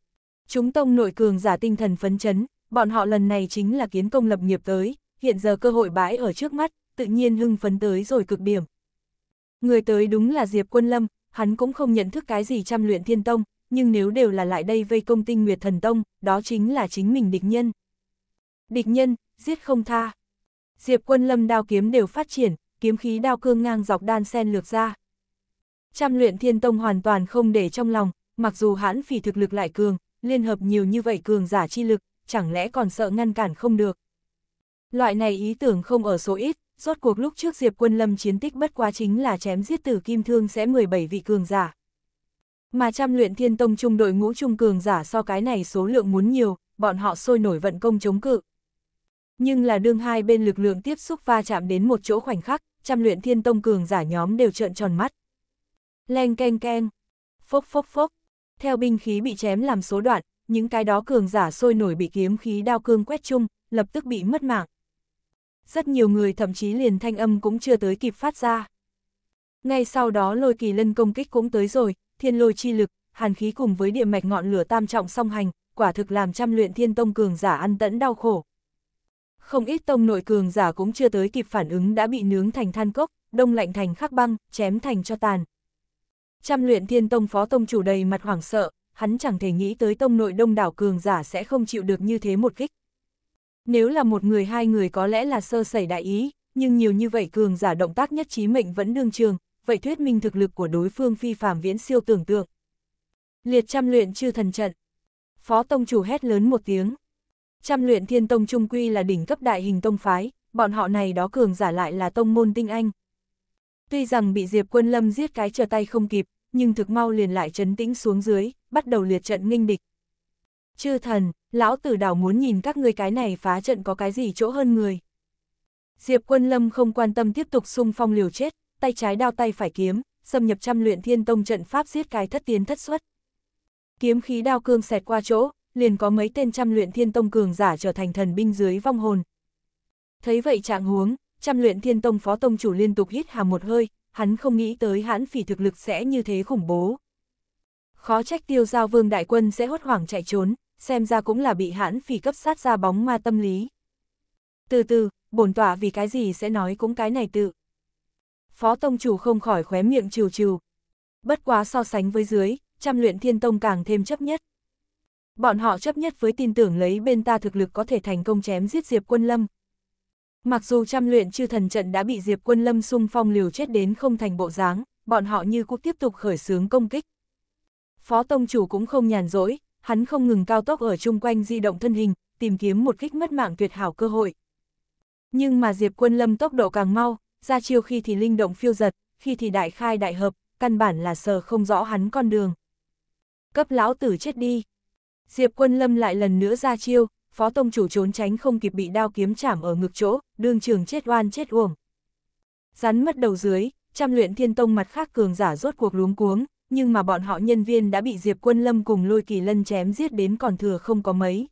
chúng tông nội cường giả tinh thần phấn chấn, bọn họ lần này chính là kiến công lập nghiệp tới, hiện giờ cơ hội bãi ở trước mắt, tự nhiên hưng phấn tới rồi cực điểm. Người tới đúng là Diệp Quân Lâm, hắn cũng không nhận thức cái gì trăm luyện thiên tông, nhưng nếu đều là lại đây vây công tinh nguyệt thần tông, đó chính là chính mình địch nhân. Địch nhân, giết không tha. Diệp Quân Lâm đao kiếm đều phát triển, kiếm khí đao cương ngang dọc đan sen lược ra. Trăm luyện thiên tông hoàn toàn không để trong lòng, mặc dù hãn phỉ thực lực lại cường, liên hợp nhiều như vậy cường giả chi lực, chẳng lẽ còn sợ ngăn cản không được. Loại này ý tưởng không ở số ít, rốt cuộc lúc trước Diệp Quân Lâm chiến tích bất quá chính là chém giết tử kim thương sẽ 17 vị cường giả. Mà trăm luyện thiên tông trung đội ngũ trung cường giả so cái này số lượng muốn nhiều, bọn họ sôi nổi vận công chống cự. Nhưng là đương hai bên lực lượng tiếp xúc va chạm đến một chỗ khoảnh khắc, trăm luyện thiên tông cường giả nhóm đều trợn tròn mắt. Leng keng keng, phốc phốc phốc, theo binh khí bị chém làm số đoạn, những cái đó cường giả sôi nổi bị kiếm khí đao cương quét chung, lập tức bị mất mạng rất nhiều người thậm chí liền thanh âm cũng chưa tới kịp phát ra. Ngay sau đó lôi kỳ lân công kích cũng tới rồi, thiên lôi chi lực, hàn khí cùng với địa mạch ngọn lửa tam trọng song hành, quả thực làm trăm luyện thiên tông cường giả ăn tẫn đau khổ. Không ít tông nội cường giả cũng chưa tới kịp phản ứng đã bị nướng thành than cốc, đông lạnh thành khắc băng, chém thành cho tàn. Trăm luyện thiên tông phó tông chủ đầy mặt hoảng sợ, hắn chẳng thể nghĩ tới tông nội đông đảo cường giả sẽ không chịu được như thế một kích. Nếu là một người hai người có lẽ là sơ sẩy đại ý, nhưng nhiều như vậy cường giả động tác nhất trí mệnh vẫn đương trường, vậy thuyết minh thực lực của đối phương phi phàm viễn siêu tưởng tượng. Liệt trăm luyện chư thần trận. Phó tông chủ hét lớn một tiếng. Trăm luyện thiên tông trung quy là đỉnh cấp đại hình tông phái, bọn họ này đó cường giả lại là tông môn tinh anh. Tuy rằng bị Diệp Quân Lâm giết cái trở tay không kịp, nhưng thực mau liền lại chấn tĩnh xuống dưới, bắt đầu liệt trận nghênh địch. Chư thần, lão tử đảo muốn nhìn các ngươi cái này phá trận có cái gì chỗ hơn người. Diệp quân lâm không quan tâm tiếp tục xung phong liều chết, tay trái đao tay phải kiếm, xâm nhập trăm luyện thiên tông trận pháp giết cái thất tiến thất xuất. Kiếm khí đao cương xẹt qua chỗ, liền có mấy tên trăm luyện thiên tông cường giả trở thành thần binh dưới vong hồn. Thấy vậy trạng huống, trăm luyện thiên tông phó tông chủ liên tục hít hà một hơi, hắn không nghĩ tới hãn phỉ thực lực sẽ như thế khủng bố. Khó trách tiêu giao vương đại quân sẽ hốt hoảng chạy trốn, xem ra cũng là bị hãn phỉ cấp sát ra bóng ma tâm lý. Từ từ, bổn tọa vì cái gì sẽ nói cũng cái này tự. Phó tông chủ không khỏi khóe miệng trừ trừ. Bất quá so sánh với dưới, trăm luyện thiên tông càng thêm chấp nhất. Bọn họ chấp nhất với tin tưởng lấy bên ta thực lực có thể thành công chém giết Diệp Quân Lâm. Mặc dù trăm luyện chư thần trận đã bị Diệp Quân Lâm xung phong liều chết đến không thành bộ dáng, bọn họ như cũng tiếp tục khởi xướng công kích. Phó Tông Chủ cũng không nhàn rỗi, hắn không ngừng cao tốc ở chung quanh di động thân hình, tìm kiếm một kích mất mạng tuyệt hảo cơ hội. Nhưng mà Diệp Quân Lâm tốc độ càng mau, ra chiêu khi thì linh động phiêu giật, khi thì đại khai đại hợp, căn bản là sờ không rõ hắn con đường. Cấp lão tử chết đi. Diệp Quân Lâm lại lần nữa ra chiêu, phó tông chủ trốn tránh không kịp bị đao kiếm chảm ở ngực chỗ, đương trường chết oan chết uổng. Rắn mất đầu dưới, trăm luyện thiên tông mặt khác cường giả rốt cuộc luống cuống, nhưng mà bọn họ nhân viên đã bị Diệp Quân Lâm cùng lôi kỳ lân chém giết đến còn thừa không có mấy.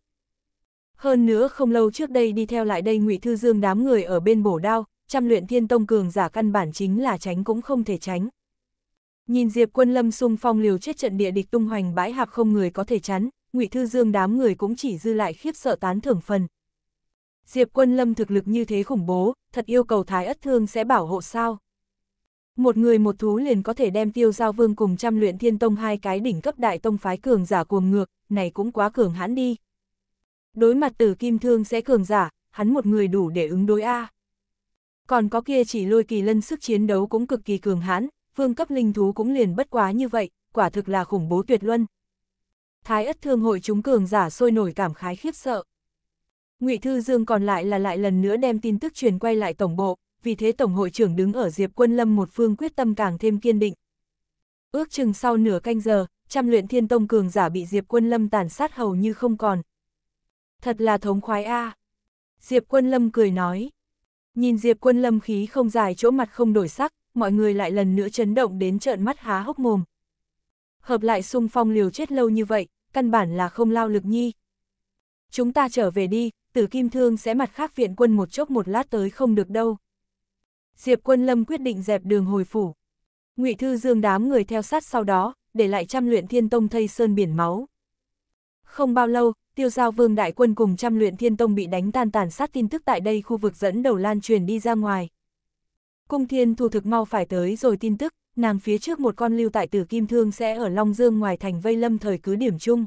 Hơn nữa không lâu trước đây đi theo lại đây ngụy Thư Dương đám người ở bên bổ đao, trăm luyện thiên tông cường giả căn bản chính là tránh cũng không thể tránh. Nhìn Diệp Quân Lâm xung phong liều chết trận địa địch tung hoành bãi hạp không người có thể chắn, ngụy Thư Dương đám người cũng chỉ dư lại khiếp sợ tán thưởng phần. Diệp Quân Lâm thực lực như thế khủng bố, thật yêu cầu Thái Ất Thương sẽ bảo hộ sao? Một người một thú liền có thể đem tiêu giao vương cùng trăm luyện thiên tông hai cái đỉnh cấp đại tông phái cường giả cuồng ngược, này cũng quá cường hãn đi. Đối mặt tử kim thương sẽ cường giả, hắn một người đủ để ứng đối A. Còn có kia chỉ lôi kỳ lân sức chiến đấu cũng cực kỳ cường hãn, vương cấp linh thú cũng liền bất quá như vậy, quả thực là khủng bố tuyệt luân. Thái ất thương hội chúng cường giả sôi nổi cảm khái khiếp sợ. ngụy Thư Dương còn lại là lại lần nữa đem tin tức truyền quay lại tổng bộ, vì thế Tổng hội trưởng đứng ở Diệp Quân Lâm một phương quyết tâm càng thêm kiên định. Ước chừng sau nửa canh giờ, trăm luyện thiên tông cường giả bị Diệp Quân Lâm tàn sát hầu như không còn. Thật là thống khoái a Diệp Quân Lâm cười nói. Nhìn Diệp Quân Lâm khí không dài chỗ mặt không đổi sắc, mọi người lại lần nữa chấn động đến trợn mắt há hốc mồm. Hợp lại xung phong liều chết lâu như vậy, căn bản là không lao lực nhi. Chúng ta trở về đi, tử kim thương sẽ mặt khác viện quân một chốc một lát tới không được đâu. Diệp Quân Lâm quyết định dẹp đường hồi phủ. Ngụy Thư Dương đám người theo sát sau đó, để lại trăm luyện thiên tông thây sơn biển máu. Không bao lâu, tiêu giao vương đại quân cùng trăm luyện thiên tông bị đánh tan tàn sát tin tức tại đây khu vực dẫn đầu lan truyền đi ra ngoài. Cung thiên thu thực mau phải tới rồi tin tức, nàng phía trước một con lưu tại tử kim thương sẽ ở Long Dương ngoài thành vây lâm thời cứ điểm chung.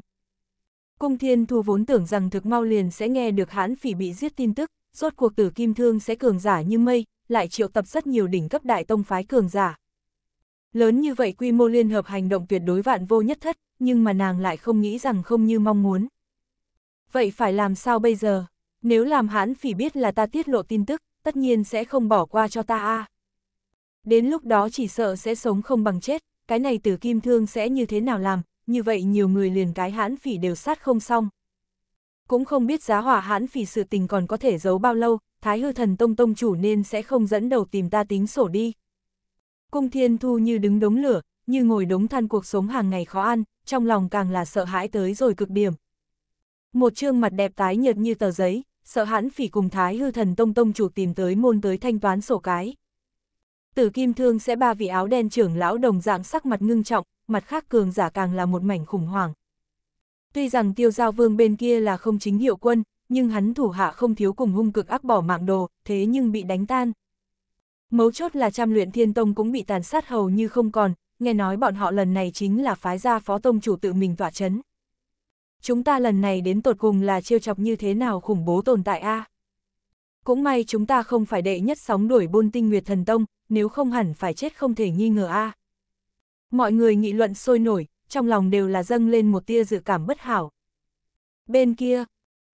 Cung thiên thu vốn tưởng rằng thực mau liền sẽ nghe được hãn phỉ bị giết tin tức, rốt cuộc tử kim thương sẽ cường giả như mây, lại triệu tập rất nhiều đỉnh cấp đại tông phái cường giả. Lớn như vậy quy mô liên hợp hành động tuyệt đối vạn vô nhất thất, nhưng mà nàng lại không nghĩ rằng không như mong muốn. Vậy phải làm sao bây giờ? Nếu làm hãn phỉ biết là ta tiết lộ tin tức, tất nhiên sẽ không bỏ qua cho ta a. Đến lúc đó chỉ sợ sẽ sống không bằng chết, cái này tử kim thương sẽ như thế nào làm, như vậy nhiều người liền cái hãn phỉ đều sát không xong. Cũng không biết giá hỏa hãn phỉ sự tình còn có thể giấu bao lâu, thái hư thần tông tông chủ nên sẽ không dẫn đầu tìm ta tính sổ đi. Cung thiên thu như đứng đống lửa, như ngồi đống than cuộc sống hàng ngày khó ăn, trong lòng càng là sợ hãi tới rồi cực điểm. Một trương mặt đẹp tái nhợt như tờ giấy, sợ hãn phỉ cùng thái hư thần tông tông chủ tìm tới môn tới thanh toán sổ cái. Tử kim thương sẽ ba vị áo đen trưởng lão đồng dạng sắc mặt ngưng trọng, mặt khác cường giả càng là một mảnh khủng hoảng. Tuy rằng tiêu giao vương bên kia là không chính hiệu quân, nhưng hắn thủ hạ không thiếu cùng hung cực ác bỏ mạng đồ, thế nhưng bị đánh tan. Mấu chốt là trăm luyện thiên tông cũng bị tàn sát hầu như không còn, nghe nói bọn họ lần này chính là phái gia phó tông chủ tự mình tỏa chấn. Chúng ta lần này đến tột cùng là chiêu chọc như thế nào khủng bố tồn tại a Cũng may chúng ta không phải đệ nhất sóng đuổi bôn tinh nguyệt thần tông, nếu không hẳn phải chết không thể nghi ngờ a Mọi người nghị luận sôi nổi, trong lòng đều là dâng lên một tia dự cảm bất hảo. Bên kia,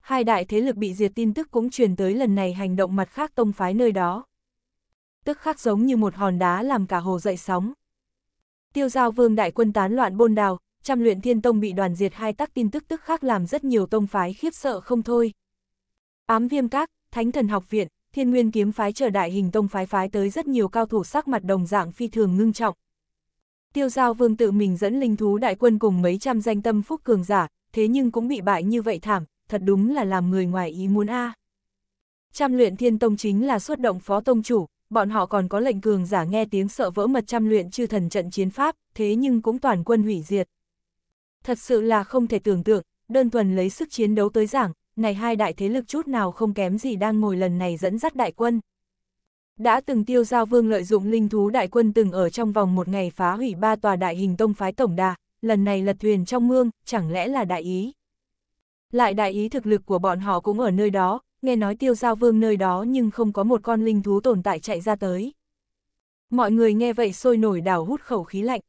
hai đại thế lực bị diệt tin tức cũng truyền tới lần này hành động mặt khác tông phái nơi đó. Tức khác giống như một hòn đá làm cả hồ dậy sóng. Tiêu giao vương đại quân tán loạn bôn đào, trăm luyện thiên tông bị đoàn diệt hai tác tin tức tức khác làm rất nhiều tông phái khiếp sợ không thôi. Ám viêm các, thánh thần học viện, thiên nguyên kiếm phái trở đại hình tông phái phái tới rất nhiều cao thủ sắc mặt đồng dạng phi thường ngưng trọng. Tiêu giao vương tự mình dẫn linh thú đại quân cùng mấy trăm danh tâm phúc cường giả, thế nhưng cũng bị bại như vậy thảm, thật đúng là làm người ngoài ý muốn a. À. Trăm luyện thiên tông chính là xuất động phó tông chủ, bọn họ còn có lệnh cường giả nghe tiếng sợ vỡ mật trăm luyện chư thần trận chiến pháp, thế nhưng cũng toàn quân hủy diệt. Thật sự là không thể tưởng tượng, đơn thuần lấy sức chiến đấu tới giảng, này hai đại thế lực chút nào không kém gì đang ngồi lần này dẫn dắt đại quân. Đã từng tiêu giao vương lợi dụng linh thú đại quân từng ở trong vòng một ngày phá hủy ba tòa đại hình tông phái tổng đà, lần này lật thuyền trong mương, chẳng lẽ là đại ý lại đại ý thực lực của bọn họ cũng ở nơi đó, nghe nói tiêu giao vương nơi đó nhưng không có một con linh thú tồn tại chạy ra tới. Mọi người nghe vậy sôi nổi đảo hút khẩu khí lạnh.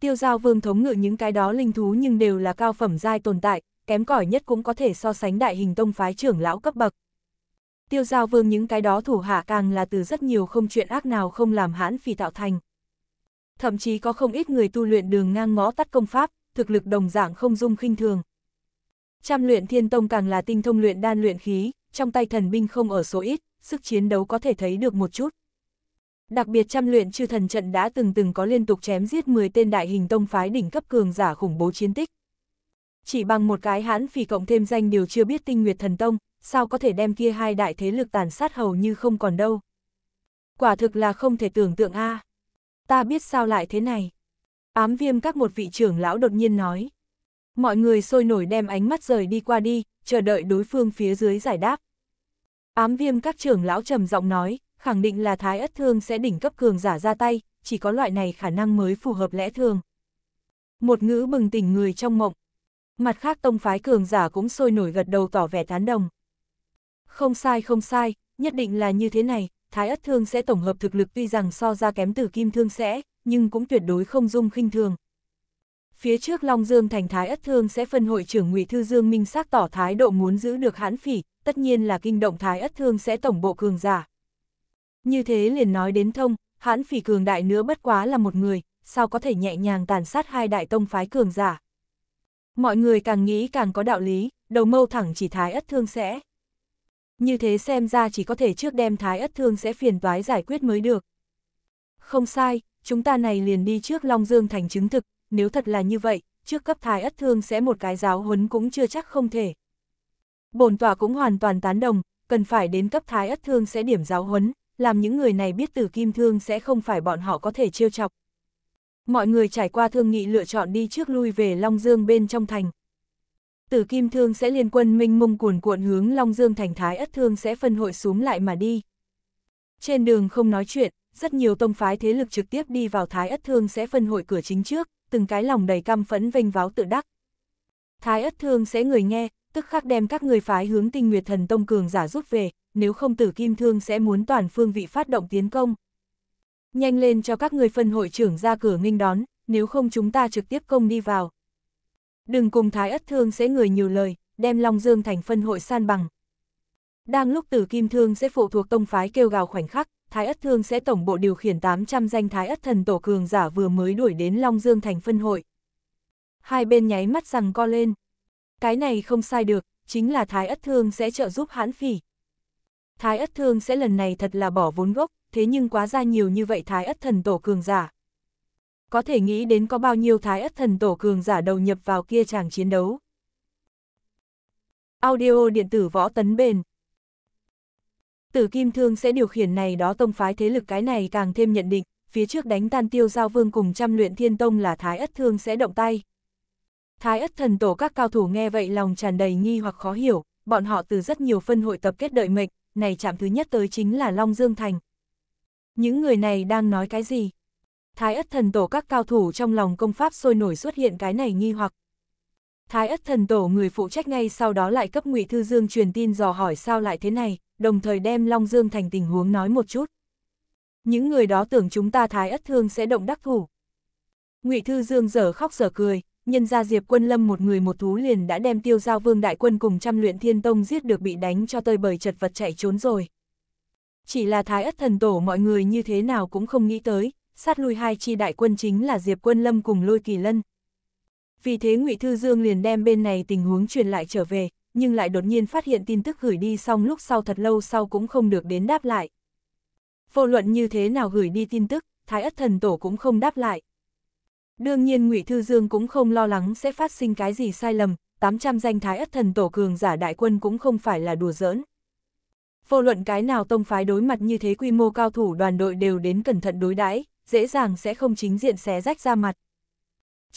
Tiêu giao vương thống ngự những cái đó linh thú nhưng đều là cao phẩm giai tồn tại, kém cỏi nhất cũng có thể so sánh đại hình tông phái trưởng lão cấp bậc. Tiêu giao vương những cái đó thủ hạ càng là từ rất nhiều không chuyện ác nào không làm hãn phì tạo thành. Thậm chí có không ít người tu luyện đường ngang ngõ tắt công pháp, thực lực đồng dạng không dung khinh thường. Trăm luyện thiên tông càng là tinh thông luyện đan luyện khí, trong tay thần binh không ở số ít, sức chiến đấu có thể thấy được một chút. Đặc biệt trăm luyện chư thần trận đã từng từng có liên tục chém giết 10 tên đại hình tông phái đỉnh cấp cường giả khủng bố chiến tích. Chỉ bằng một cái hãn phì cộng thêm danh điều chưa biết tinh nguyệt thần tông, sao có thể đem kia hai đại thế lực tàn sát hầu như không còn đâu. Quả thực là không thể tưởng tượng a Ta biết sao lại thế này. Ám viêm các một vị trưởng lão đột nhiên nói. Mọi người sôi nổi đem ánh mắt rời đi qua đi, chờ đợi đối phương phía dưới giải đáp. Ám viêm các trưởng lão trầm giọng nói, khẳng định là thái ất thương sẽ đỉnh cấp cường giả ra tay, chỉ có loại này khả năng mới phù hợp lẽ thường. Một ngữ bừng tỉnh người trong mộng. Mặt khác tông phái cường giả cũng sôi nổi gật đầu tỏ vẻ tán đồng. Không sai không sai, nhất định là như thế này, thái ất thương sẽ tổng hợp thực lực tuy rằng so ra kém từ kim thương sẽ, nhưng cũng tuyệt đối không dung khinh thường, phía trước Long Dương thành Thái Ất Thương sẽ phân hội trưởng ngụy Thư Dương Minh xác tỏ thái độ muốn giữ được hãn phỉ, tất nhiên là kinh động Thái Ất Thương sẽ tổng bộ cường giả. Như thế liền nói đến thông, hãn phỉ cường đại nữa bất quá là một người, sao có thể nhẹ nhàng tàn sát hai đại tông phái cường giả. Mọi người càng nghĩ càng có đạo lý, đầu mâu thẳng chỉ Thái Ất Thương sẽ. Như thế xem ra chỉ có thể trước đem Thái Ất Thương sẽ phiền toái giải quyết mới được. Không sai, chúng ta này liền đi trước Long Dương thành chứng thực, nếu thật là như vậy, trước cấp thái ất thương sẽ một cái giáo huấn cũng chưa chắc không thể. Bổn tỏa cũng hoàn toàn tán đồng, cần phải đến cấp thái ất thương sẽ điểm giáo huấn, làm những người này biết từ kim thương sẽ không phải bọn họ có thể trêu chọc. Mọi người trải qua thương nghị lựa chọn đi trước lui về Long Dương bên trong thành. Tử kim thương sẽ liên quân minh mông cuồn cuộn hướng Long Dương thành thái ất thương sẽ phân hội xuống lại mà đi. Trên đường không nói chuyện, rất nhiều tông phái thế lực trực tiếp đi vào thái ất thương sẽ phân hội cửa chính trước, từng cái lòng đầy căm phẫn vênh váo tự đắc. Thái ất thương sẽ người nghe, tức khắc đem các người phái hướng tinh nguyệt thần tông cường giả rút về, nếu không tử kim thương sẽ muốn toàn phương vị phát động tiến công. Nhanh lên cho các người phân hội trưởng ra cửa nghênh đón, nếu không chúng ta trực tiếp công đi vào. Đừng cùng thái ất thương sẽ người nhiều lời, đem Long Dương thành phân hội san bằng. Đang lúc tử kim thương sẽ phụ thuộc tông phái kêu gào khoảnh khắc, Thái Ất Thương sẽ tổng bộ điều khiển 800 danh Thái Ất Thần Tổ Cường giả vừa mới đuổi đến Long Dương thành phân hội. Hai bên nháy mắt rằng co lên. Cái này không sai được, chính là Thái Ất Thương sẽ trợ giúp hãn phỉ. Thái Ất Thương sẽ lần này thật là bỏ vốn gốc, thế nhưng quá ra nhiều như vậy Thái Ất Thần Tổ Cường giả. Có thể nghĩ đến có bao nhiêu Thái Ất Thần Tổ Cường giả đầu nhập vào kia chàng chiến đấu. Audio điện tử võ tấn bền Tử Kim Thương sẽ điều khiển này đó tông phái thế lực cái này càng thêm nhận định, phía trước đánh tan tiêu giao vương cùng trăm luyện thiên tông là Thái Ất Thương sẽ động tay. Thái Ất thần tổ các cao thủ nghe vậy lòng tràn đầy nghi hoặc khó hiểu, bọn họ từ rất nhiều phân hội tập kết đợi mệnh, này chạm thứ nhất tới chính là Long Dương Thành. Những người này đang nói cái gì? Thái Ất thần tổ các cao thủ trong lòng công pháp sôi nổi xuất hiện cái này nghi hoặc. Thái ất thần tổ người phụ trách ngay sau đó lại cấp ngụy Thư Dương truyền tin dò hỏi sao lại thế này, đồng thời đem Long Dương thành tình huống nói một chút. Những người đó tưởng chúng ta Thái ất thương sẽ động đắc thủ. ngụy Thư Dương dở khóc dở cười, nhân ra Diệp quân lâm một người một thú liền đã đem tiêu giao vương đại quân cùng trăm luyện thiên tông giết được bị đánh cho tơi bời chật vật chạy trốn rồi. Chỉ là thái ất thần tổ mọi người như thế nào cũng không nghĩ tới, sát lui hai chi đại quân chính là Diệp quân lâm cùng lôi kỳ lân, vì thế Ngụy Thư Dương liền đem bên này tình huống truyền lại trở về, nhưng lại đột nhiên phát hiện tin tức gửi đi xong lúc sau thật lâu sau cũng không được đến đáp lại. Vô luận như thế nào gửi đi tin tức, Thái Ất Thần Tổ cũng không đáp lại. Đương nhiên Ngụy Thư Dương cũng không lo lắng sẽ phát sinh cái gì sai lầm, 800 danh Thái Ất Thần Tổ cường giả đại quân cũng không phải là đùa giỡn. Vô luận cái nào tông phái đối mặt như thế quy mô cao thủ đoàn đội đều đến cẩn thận đối đãi, dễ dàng sẽ không chính diện xé rách ra mặt.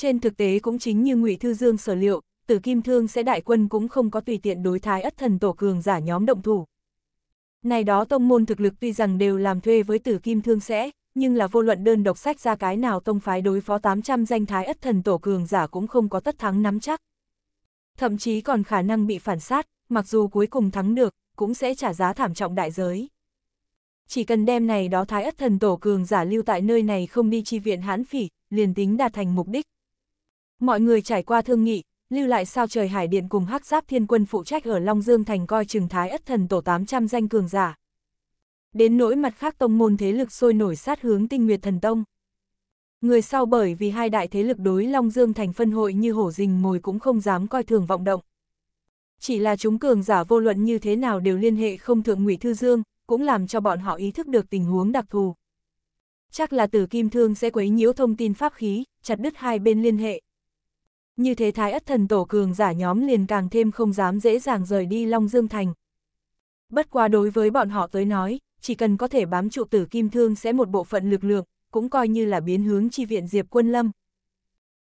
Trên thực tế cũng chính như ngụy Thư Dương sở liệu, tử kim thương sẽ đại quân cũng không có tùy tiện đối thái ất thần tổ cường giả nhóm động thủ. Này đó tông môn thực lực tuy rằng đều làm thuê với tử kim thương sẽ, nhưng là vô luận đơn độc sách ra cái nào tông phái đối phó 800 danh thái ất thần tổ cường giả cũng không có tất thắng nắm chắc. Thậm chí còn khả năng bị phản sát, mặc dù cuối cùng thắng được, cũng sẽ trả giá thảm trọng đại giới. Chỉ cần đem này đó thái ất thần tổ cường giả lưu tại nơi này không đi chi viện hãn phỉ, liền tính đạt thành mục đích. Mọi người trải qua thương nghị, lưu lại sao trời hải điện cùng hắc giáp thiên quân phụ trách ở Long Dương thành coi chừng thái ất thần tổ 800 danh cường giả. Đến nỗi mặt khác tông môn thế lực sôi nổi sát hướng tinh nguyệt thần tông. Người sau bởi vì hai đại thế lực đối Long Dương thành phân hội như hổ rình mồi cũng không dám coi thường vọng động. Chỉ là chúng cường giả vô luận như thế nào đều liên hệ không thượng ngụy Thư Dương, cũng làm cho bọn họ ý thức được tình huống đặc thù. Chắc là tử kim thương sẽ quấy nhiễu thông tin pháp khí, chặt đứt hai bên liên hệ như thế thái ất thần tổ cường giả nhóm liền càng thêm không dám dễ dàng rời đi Long Dương Thành. Bất quá đối với bọn họ tới nói, chỉ cần có thể bám trụ tử kim thương sẽ một bộ phận lực lượng, cũng coi như là biến hướng chi viện Diệp Quân Lâm.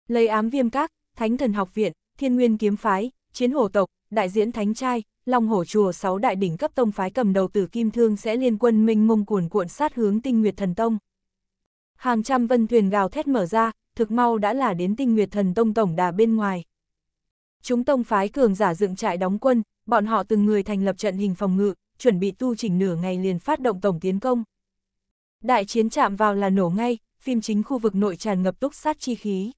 Lấy ám viêm các, thánh thần học viện, thiên nguyên kiếm phái, chiến hổ tộc, đại diễn thánh trai, long hổ chùa sáu đại đỉnh cấp tông phái cầm đầu tử kim thương sẽ liên quân minh mông cuồn cuộn sát hướng tinh nguyệt thần tông. Hàng trăm vân thuyền gào thét mở ra, thực mau đã là đến tinh nguyệt thần tông tổng đà bên ngoài. Chúng tông phái cường giả dựng trại đóng quân, bọn họ từng người thành lập trận hình phòng ngự, chuẩn bị tu chỉnh nửa ngày liền phát động tổng tiến công. Đại chiến chạm vào là nổ ngay, phim chính khu vực nội tràn ngập túc sát chi khí.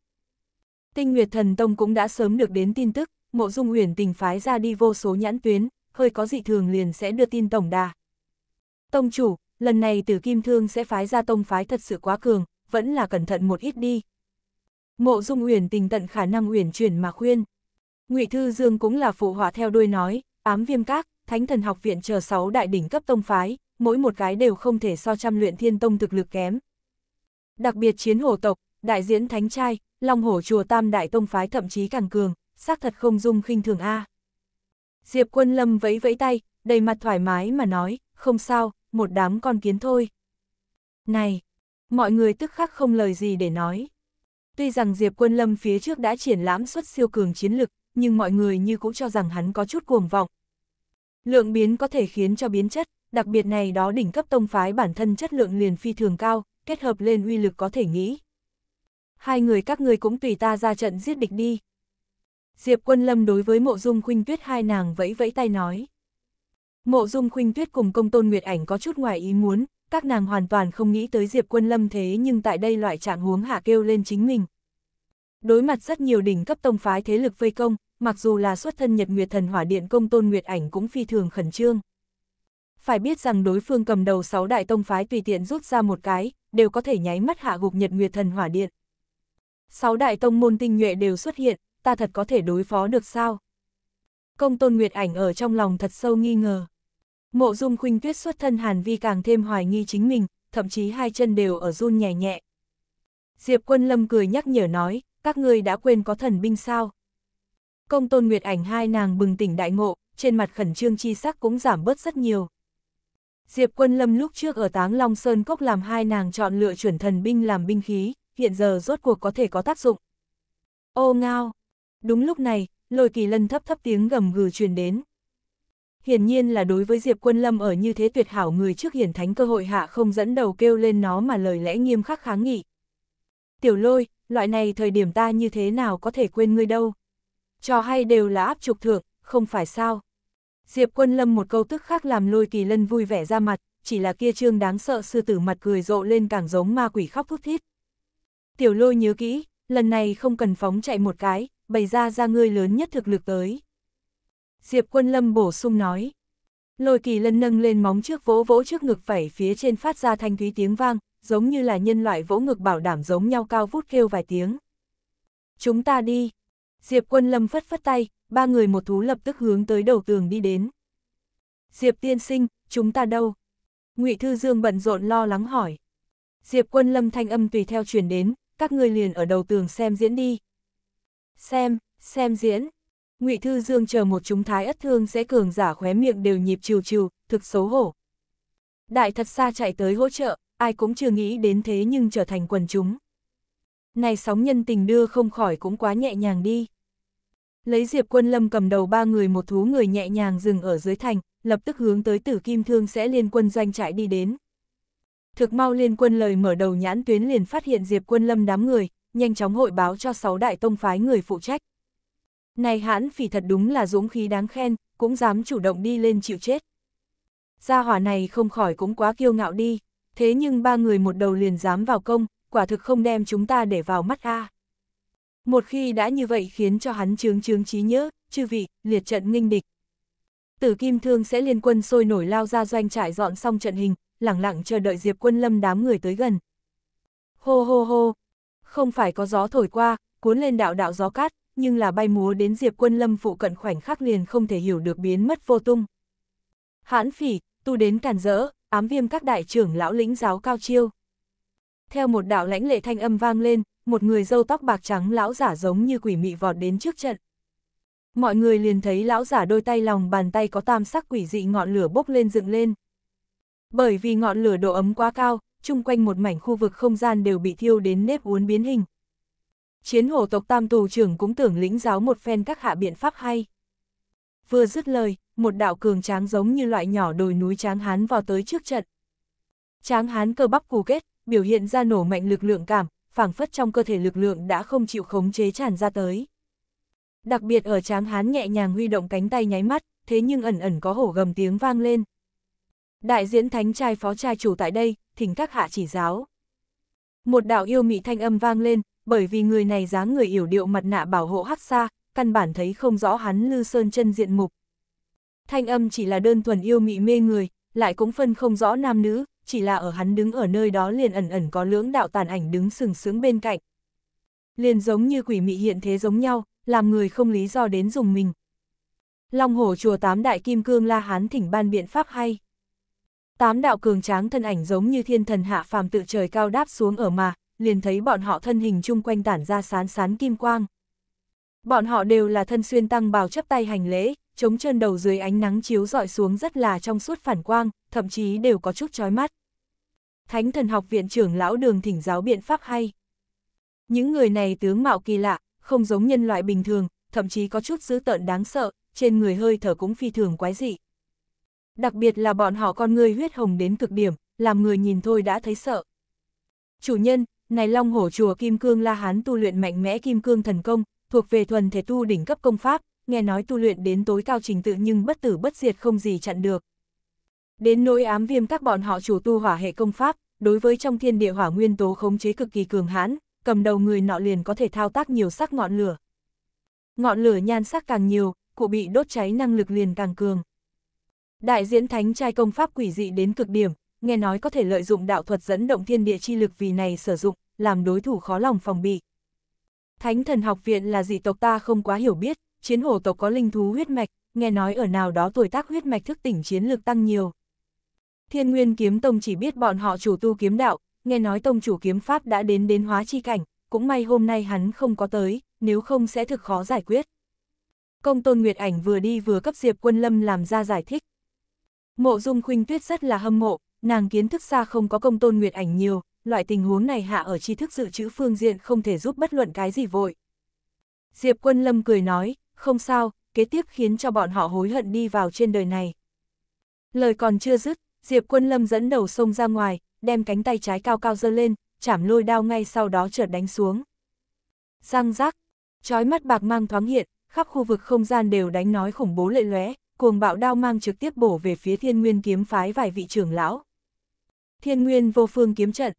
Tinh Nguyệt Thần Tông cũng đã sớm được đến tin tức, Mộ Dung Uyển tình phái ra đi vô số nhãn tuyến, hơi có dị thường liền sẽ đưa tin tổng đà. Tông chủ, lần này Tử Kim Thương sẽ phái ra tông phái thật sự quá cường, vẫn là cẩn thận một ít đi, Mộ Dung Uyển tình tận khả năng uyển chuyển mà khuyên. Ngụy Thư Dương cũng là phụ họa theo đuôi nói, ám viêm các, thánh thần học viện chờ sáu đại đỉnh cấp tông phái, mỗi một cái đều không thể so trăm luyện thiên tông thực lực kém. Đặc biệt chiến hổ tộc, đại diễn thánh trai, long hổ chùa tam đại tông phái thậm chí càng cường, xác thật không dung khinh thường A. Diệp quân lâm vẫy vẫy tay, đầy mặt thoải mái mà nói, không sao, một đám con kiến thôi. Này, mọi người tức khắc không lời gì để nói. Tuy rằng Diệp Quân Lâm phía trước đã triển lãm xuất siêu cường chiến lực, nhưng mọi người như cũng cho rằng hắn có chút cuồng vọng. Lượng biến có thể khiến cho biến chất, đặc biệt này đó đỉnh cấp tông phái bản thân chất lượng liền phi thường cao, kết hợp lên uy lực có thể nghĩ. Hai người các ngươi cũng tùy ta ra trận giết địch đi. Diệp Quân Lâm đối với Mộ Dung Khuynh Tuyết hai nàng vẫy vẫy tay nói. Mộ Dung Khuynh Tuyết cùng Công Tôn Nguyệt Ảnh có chút ngoài ý muốn, các nàng hoàn toàn không nghĩ tới Diệp Quân Lâm thế nhưng tại đây loại trạng huống hạ kêu lên chính mình. Đối mặt rất nhiều đỉnh cấp tông phái thế lực vây công, mặc dù là xuất thân Nhật Nguyệt Thần Hỏa Điện công Tôn Nguyệt Ảnh cũng phi thường khẩn trương. Phải biết rằng đối phương cầm đầu 6 đại tông phái tùy tiện rút ra một cái, đều có thể nháy mắt hạ gục Nhật Nguyệt Thần Hỏa Điện. 6 đại tông môn tinh nhuệ đều xuất hiện, ta thật có thể đối phó được sao? Công Tôn Nguyệt Ảnh ở trong lòng thật sâu nghi ngờ. Mộ dung khuynh tuyết xuất thân Hàn Vi càng thêm hoài nghi chính mình, thậm chí hai chân đều ở run nhẹ nhẹ. Diệp quân lâm cười nhắc nhở nói, các ngươi đã quên có thần binh sao. Công tôn nguyệt ảnh hai nàng bừng tỉnh đại ngộ, trên mặt khẩn trương chi sắc cũng giảm bớt rất nhiều. Diệp quân lâm lúc trước ở táng Long Sơn Cốc làm hai nàng chọn lựa chuẩn thần binh làm binh khí, hiện giờ rốt cuộc có thể có tác dụng. Ô ngao! Đúng lúc này, lôi kỳ lân thấp thấp tiếng gầm gừ truyền đến hiển nhiên là đối với Diệp Quân Lâm ở như thế tuyệt hảo người trước hiển thánh cơ hội hạ không dẫn đầu kêu lên nó mà lời lẽ nghiêm khắc kháng nghị. Tiểu lôi, loại này thời điểm ta như thế nào có thể quên ngươi đâu. Trò hay đều là áp trục thượng, không phải sao. Diệp Quân Lâm một câu tức khác làm lôi kỳ lân vui vẻ ra mặt, chỉ là kia trương đáng sợ sư tử mặt cười rộ lên càng giống ma quỷ khóc thút thít. Tiểu lôi nhớ kỹ, lần này không cần phóng chạy một cái, bày ra ra ngươi lớn nhất thực lực tới. Diệp Quân Lâm bổ sung nói. Lôi kỳ lân nâng lên móng trước vỗ vỗ trước ngực phải phía trên phát ra thanh thúy tiếng vang, giống như là nhân loại vỗ ngực bảo đảm giống nhau cao vút kêu vài tiếng. Chúng ta đi. Diệp Quân Lâm phất phất tay, ba người một thú lập tức hướng tới đầu tường đi đến. Diệp tiên sinh, chúng ta đâu? Ngụy Thư Dương bận rộn lo lắng hỏi. Diệp Quân Lâm thanh âm tùy theo truyền đến, các người liền ở đầu tường xem diễn đi. Xem, xem diễn. Ngụy Thư Dương chờ một chúng thái ất thương sẽ cường giả khóe miệng đều nhịp chiều chiều thực xấu hổ. Đại thật xa chạy tới hỗ trợ, ai cũng chưa nghĩ đến thế nhưng trở thành quần chúng. Này sóng nhân tình đưa không khỏi cũng quá nhẹ nhàng đi. Lấy Diệp Quân Lâm cầm đầu ba người một thú người nhẹ nhàng dừng ở dưới thành, lập tức hướng tới tử kim thương sẽ liên quân doanh trại đi đến. Thực mau liên quân lời mở đầu nhãn tuyến liền phát hiện Diệp Quân Lâm đám người, nhanh chóng hội báo cho sáu đại tông phái người phụ trách. Này hãn phỉ thật đúng là dũng khí đáng khen, cũng dám chủ động đi lên chịu chết. Gia hỏa này không khỏi cũng quá kiêu ngạo đi, thế nhưng ba người một đầu liền dám vào công, quả thực không đem chúng ta để vào mắt a. Một khi đã như vậy khiến cho hắn chướng chướng trí nhớ, chư vị, liệt trận nghinh địch. Tử Kim Thương sẽ liên quân sôi nổi lao ra doanh trại dọn xong trận hình, lặng lặng chờ đợi Diệp Quân Lâm đám người tới gần. Hô hô hô, không phải có gió thổi qua, cuốn lên đạo đạo gió cát, nhưng là bay múa đến Diệp Quân Lâm phụ cận khoảnh khắc liền không thể hiểu được biến mất vô tung. Hãn phỉ, tu đến càn rỡ, ám viêm các đại trưởng lão lĩnh giáo cao chiêu. Theo một đạo lãnh lệ thanh âm vang lên, một người dâu tóc bạc trắng lão giả giống như quỷ mị vọt đến trước trận. Mọi người liền thấy lão giả đôi tay lòng bàn tay có tam sắc quỷ dị ngọn lửa bốc lên dựng lên. Bởi vì ngọn lửa độ ấm quá cao, chung quanh một mảnh khu vực không gian đều bị thiêu đến nếp uốn biến hình, Chiến hổ tộc tam tù trưởng cũng tưởng lĩnh giáo một phen các hạ biện pháp hay. Vừa dứt lời, một đạo cường tráng giống như loại nhỏ đồi núi tráng hán vào tới trước trận. Tráng hán cơ bắp cù kết, biểu hiện ra nổ mạnh lực lượng cảm, phảng phất trong cơ thể lực lượng đã không chịu khống chế tràn ra tới. Đặc biệt ở tráng hán nhẹ nhàng huy động cánh tay nháy mắt, thế nhưng ẩn ẩn có hổ gầm tiếng vang lên. Đại diễn thánh trai phó trai chủ tại đây, thỉnh các hạ chỉ giáo. Một đạo yêu mị thanh âm vang lên, bởi vì người này dáng người yểu điệu mặt nạ bảo hộ hắc xa, căn bản thấy không rõ hắn Lư Sơn chân diện mục. Thanh âm chỉ là đơn thuần yêu mị mê người, lại cũng phân không rõ nam nữ, chỉ là ở hắn đứng ở nơi đó liền ẩn ẩn có lưỡng đạo tàn ảnh đứng sừng sướng bên cạnh. Liền giống như quỷ mị hiện thế giống nhau, làm người không lý do đến dùng mình. Long hồ chùa tám đại kim cương la hán thỉnh ban biện pháp hay. Tám đạo cường tráng thân ảnh giống như thiên thần hạ phàm tự trời cao đáp xuống ở mà, liền thấy bọn họ thân hình chung quanh tản ra sán sán kim quang. Bọn họ đều là thân xuyên tăng bào chấp tay hành lễ, chống chân đầu dưới ánh nắng chiếu dọi xuống rất là trong suốt phản quang, thậm chí đều có chút chói mắt. Thánh thần học viện trưởng lão đường thỉnh giáo biện pháp hay. Những người này tướng mạo kỳ lạ, không giống nhân loại bình thường, thậm chí có chút dữ tợn đáng sợ, trên người hơi thở cũng phi thường quái dị. Đặc biệt là bọn họ con người huyết hồng đến cực điểm, làm người nhìn thôi đã thấy sợ. Chủ nhân, này Long Hổ chùa Kim Cương La Hán tu luyện mạnh mẽ Kim Cương thần công, thuộc về thuần thể tu đỉnh cấp công pháp, nghe nói tu luyện đến tối cao trình tự nhưng bất tử bất diệt không gì chặn được. Đến nỗi ám viêm các bọn họ chủ tu hỏa hệ công pháp, đối với trong thiên địa hỏa nguyên tố khống chế cực kỳ cường hãn, cầm đầu người nọ liền có thể thao tác nhiều sắc ngọn lửa. Ngọn lửa nhan sắc càng nhiều, cụ bị đốt cháy năng lực liền càng cường. Đại diễn thánh trai công pháp quỷ dị đến cực điểm, nghe nói có thể lợi dụng đạo thuật dẫn động thiên địa chi lực vì này sử dụng, làm đối thủ khó lòng phòng bị. Thánh thần học viện là dị tộc ta không quá hiểu biết, chiến hổ tộc có linh thú huyết mạch, nghe nói ở nào đó tuổi tác huyết mạch thức tỉnh chiến lực tăng nhiều. Thiên Nguyên Kiếm Tông chỉ biết bọn họ chủ tu kiếm đạo, nghe nói tông chủ kiếm pháp đã đến đến hóa chi cảnh, cũng may hôm nay hắn không có tới, nếu không sẽ thực khó giải quyết. Công Tôn Nguyệt Ảnh vừa đi vừa cấp Diệp Quân Lâm làm ra giải thích. Mộ Dung Khuynh Tuyết rất là hâm mộ, nàng kiến thức xa không có công tôn nguyệt ảnh nhiều, loại tình huống này hạ ở tri thức dự trữ phương diện không thể giúp bất luận cái gì vội. Diệp quân lâm cười nói, không sao, kế tiếp khiến cho bọn họ hối hận đi vào trên đời này. Lời còn chưa dứt, Diệp quân lâm dẫn đầu sông ra ngoài, đem cánh tay trái cao cao dơ lên, chảm lôi đao ngay sau đó chợt đánh xuống. Răng rác, trói mắt bạc mang thoáng hiện, khắp khu vực không gian đều đánh nói khủng bố lệ lóe, cuồng bạo đao mang trực tiếp bổ về phía thiên nguyên kiếm phái vài vị trưởng lão. Thiên Nguyên vô phương kiếm trận.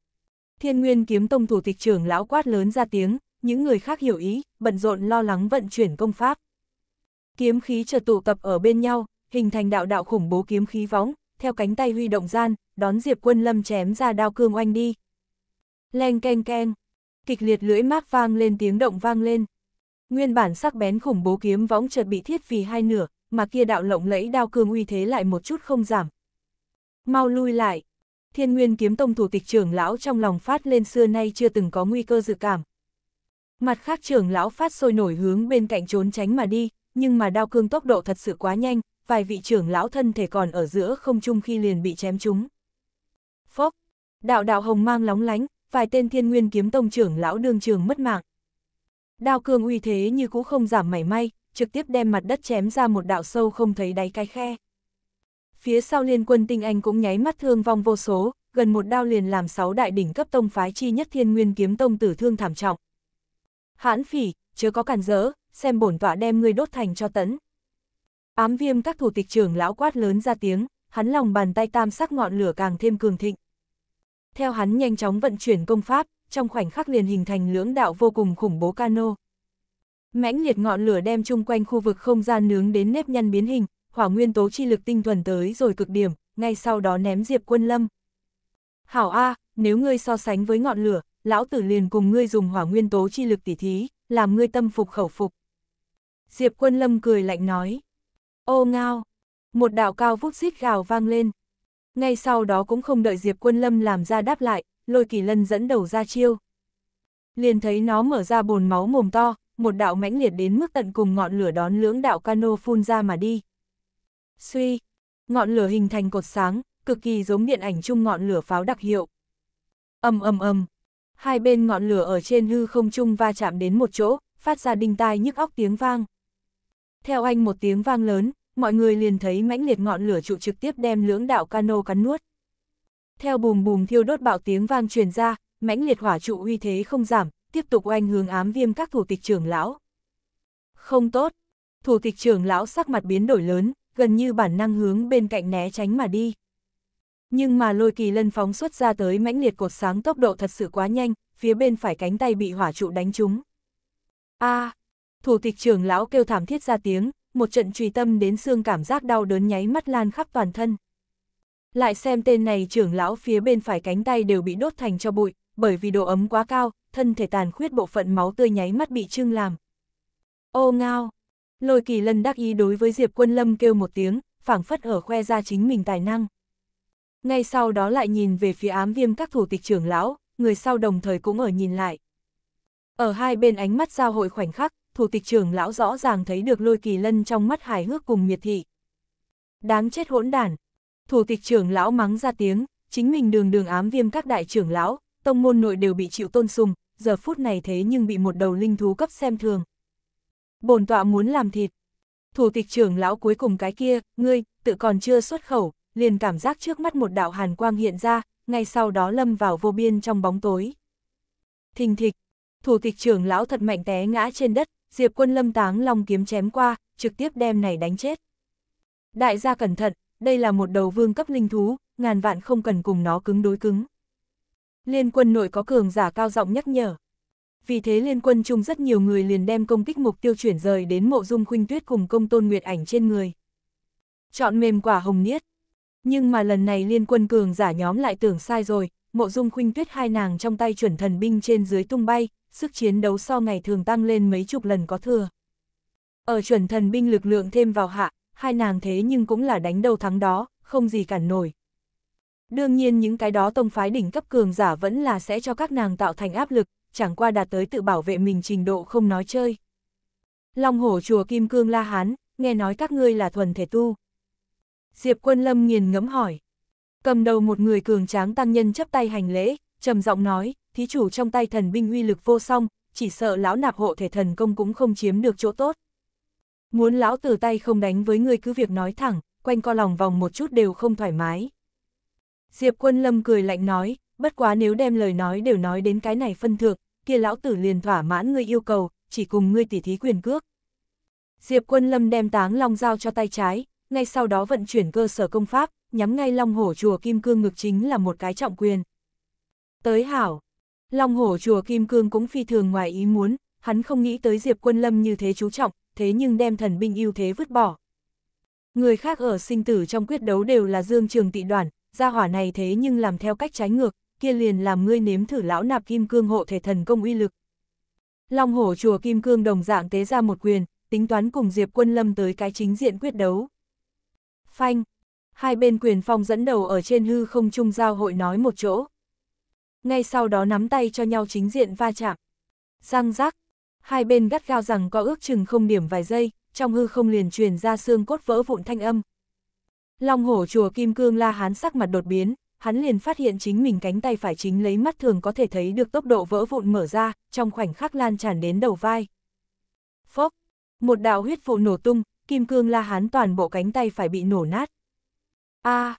Thiên Nguyên kiếm tông thủ tịch trưởng lão quát lớn ra tiếng, những người khác hiểu ý, bận rộn lo lắng vận chuyển công pháp. Kiếm khí chợt tụ tập ở bên nhau, hình thành đạo đạo khủng bố kiếm khí võng, theo cánh tay huy động gian, đón Diệp Quân Lâm chém ra đao cương oanh đi. Leng keng keng, kịch liệt lưỡi mát vang lên tiếng động vang lên. Nguyên bản sắc bén khủng bố kiếm võng chợt bị thiết vì hai nửa, mà kia đạo lộng lẫy đao cương uy thế lại một chút không giảm. Mau lui lại, thiên nguyên kiếm tông thủ tịch trưởng lão trong lòng phát lên xưa nay chưa từng có nguy cơ dự cảm. Mặt khác trưởng lão phát sôi nổi hướng bên cạnh trốn tránh mà đi, nhưng mà đao cương tốc độ thật sự quá nhanh, vài vị trưởng lão thân thể còn ở giữa không trung khi liền bị chém trúng. Phốc, đạo đạo hồng mang lóng lánh, vài tên thiên nguyên kiếm tông trưởng lão đương trường mất mạng. Đao cương uy thế như cũ không giảm mảy may, trực tiếp đem mặt đất chém ra một đạo sâu không thấy đáy cái khe phía sau liên quân tinh anh cũng nháy mắt thương vong vô số, gần một đao liền làm sáu đại đỉnh cấp tông phái chi nhất thiên nguyên kiếm tông tử thương thảm trọng. Hãn phỉ, chớ có cản rỡ, xem bổn tọa đem ngươi đốt thành cho tẫn. Ám viêm các thủ tịch trưởng lão quát lớn ra tiếng, hắn lòng bàn tay tam sắc ngọn lửa càng thêm cường thịnh. Theo hắn nhanh chóng vận chuyển công pháp, trong khoảnh khắc liền hình thành lưỡng đạo vô cùng khủng bố cano. Mãnh liệt ngọn lửa đem chung quanh khu vực không gian nướng đến nếp nhăn biến hình, hỏa nguyên tố chi lực tinh thuần tới rồi cực điểm, ngay sau đó ném Diệp Quân Lâm. Hảo A, nếu ngươi so sánh với ngọn lửa, lão tử liền cùng ngươi dùng hỏa nguyên tố chi lực tỉ thí, làm ngươi tâm phục khẩu phục. Diệp Quân Lâm cười lạnh nói. Ô ngao! Một đạo cao vút xít gào vang lên. Ngay sau đó cũng không đợi Diệp Quân Lâm làm ra đáp lại, lôi kỳ lân dẫn đầu ra chiêu. Liền thấy nó mở ra bồn máu mồm to, một đạo mãnh liệt đến mức tận cùng ngọn lửa đón lưỡng đạo cano phun ra mà đi. Suy, ngọn lửa hình thành cột sáng, cực kỳ giống điện ảnh chung ngọn lửa pháo đặc hiệu. Ầm ầm ầm, hai bên ngọn lửa ở trên hư không chung va chạm đến một chỗ, phát ra đinh tai nhức óc tiếng vang. Theo anh một tiếng vang lớn, mọi người liền thấy mãnh liệt ngọn lửa trụ trực tiếp đem lưỡng đạo cano cắn nuốt. Theo bùm bùm thiêu đốt bạo tiếng vang truyền ra, mãnh liệt hỏa trụ uy thế không giảm, tiếp tục oanh hướng ám viêm các thủ tịch trưởng lão. Không tốt, thủ tịch trưởng lão sắc mặt biến đổi lớn, gần như bản năng hướng bên cạnh né tránh mà đi. Nhưng mà lôi kỳ lân phóng xuất ra tới mãnh liệt cột sáng tốc độ thật sự quá nhanh, phía bên phải cánh tay bị hỏa trụ đánh trúng. a à, thủ tịch trưởng lão kêu thảm thiết ra tiếng, một trận truy tâm đến xương cảm giác đau đớn nháy mắt lan khắp toàn thân. Lại xem tên này trưởng lão phía bên phải cánh tay đều bị đốt thành cho bụi, bởi vì độ ấm quá cao, thân thể tàn khuyết bộ phận máu tươi nháy mắt bị trưng làm. Ô ngao, Lôi kỳ lân đắc ý đối với Diệp Quân Lâm kêu một tiếng, phảng phất ở khoe ra chính mình tài năng. Ngay sau đó lại nhìn về phía ám viêm các thủ tịch trưởng lão, người sau đồng thời cũng ở nhìn lại. Ở hai bên ánh mắt giao hội khoảnh khắc, thủ tịch trưởng lão rõ ràng thấy được lôi kỳ lân trong mắt hài hước cùng miệt thị. Đáng chết hỗn đản. Thủ tịch trưởng lão mắng ra tiếng, chính mình đường đường ám viêm các đại trưởng lão, tông môn nội đều bị chịu tôn sùng, giờ phút này thế nhưng bị một đầu linh thú cấp xem thường bổn tọa muốn làm thịt. Thủ tịch trưởng lão cuối cùng cái kia, ngươi, tự còn chưa xuất khẩu, liền cảm giác trước mắt một đạo hàn quang hiện ra, ngay sau đó lâm vào vô biên trong bóng tối. Thình thịch, thủ tịch trưởng lão thật mạnh té ngã trên đất, diệp quân lâm táng long kiếm chém qua, trực tiếp đem này đánh chết. Đại gia cẩn thận, đây là một đầu vương cấp linh thú, ngàn vạn không cần cùng nó cứng đối cứng. Liên quân nội có cường giả cao giọng nhắc nhở vì thế liên quân chung rất nhiều người liền đem công kích mục tiêu chuyển rời đến mộ dung khuynh tuyết cùng công tôn nguyệt ảnh trên người. Chọn mềm quả hồng niết. Nhưng mà lần này liên quân cường giả nhóm lại tưởng sai rồi, mộ dung khuynh tuyết hai nàng trong tay chuẩn thần binh trên dưới tung bay, sức chiến đấu so ngày thường tăng lên mấy chục lần có thừa. Ở chuẩn thần binh lực lượng thêm vào hạ, hai nàng thế nhưng cũng là đánh đầu thắng đó, không gì cản nổi. Đương nhiên những cái đó tông phái đỉnh cấp cường giả vẫn là sẽ cho các nàng tạo thành áp lực, chẳng qua đạt tới tự bảo vệ mình trình độ không nói chơi. Long hổ chùa Kim Cương La Hán, nghe nói các ngươi là thuần thể tu. Diệp quân lâm nghiền ngẫm hỏi. Cầm đầu một người cường tráng tăng nhân chấp tay hành lễ, trầm giọng nói, thí chủ trong tay thần binh uy lực vô song, chỉ sợ lão nạp hộ thể thần công cũng không chiếm được chỗ tốt. Muốn lão từ tay không đánh với người cứ việc nói thẳng, quanh co lòng vòng một chút đều không thoải mái. Diệp quân lâm cười lạnh nói, bất quá nếu đem lời nói đều nói đến cái này phân thượng, kia lão tử liền thỏa mãn ngươi yêu cầu, chỉ cùng ngươi tỉ thí quyền cước. Diệp Quân Lâm đem Táng Long giao cho tay trái, ngay sau đó vận chuyển cơ sở công pháp, nhắm ngay Long Hổ chùa Kim Cương ngực chính là một cái trọng quyền. Tới hảo, Long Hổ chùa Kim Cương cũng phi thường ngoài ý muốn, hắn không nghĩ tới Diệp Quân Lâm như thế chú trọng, thế nhưng đem thần binh ưu thế vứt bỏ. Người khác ở sinh tử trong quyết đấu đều là Dương Trường Tị Đoàn, gia hỏa này thế nhưng làm theo cách trái ngược, kia liền làm ngươi nếm thử lão nạp kim cương hộ thể thần công uy lực. Long hổ chùa kim cương đồng dạng tế ra một quyền, tính toán cùng Diệp Quân Lâm tới cái chính diện quyết đấu. Phanh, hai bên quyền phong dẫn đầu ở trên hư không trung giao hội nói một chỗ. Ngay sau đó nắm tay cho nhau chính diện va chạm. Răng rác, hai bên gắt gao rằng có ước chừng không điểm vài giây, trong hư không liền truyền ra xương cốt vỡ vụn thanh âm. Long hổ chùa kim cương la hán sắc mặt đột biến, hắn liền phát hiện chính mình cánh tay phải chính lấy mắt thường có thể thấy được tốc độ vỡ vụn mở ra, trong khoảnh khắc lan tràn đến đầu vai. Phốc, một đạo huyết vụ nổ tung, kim cương la hán toàn bộ cánh tay phải bị nổ nát. A, à,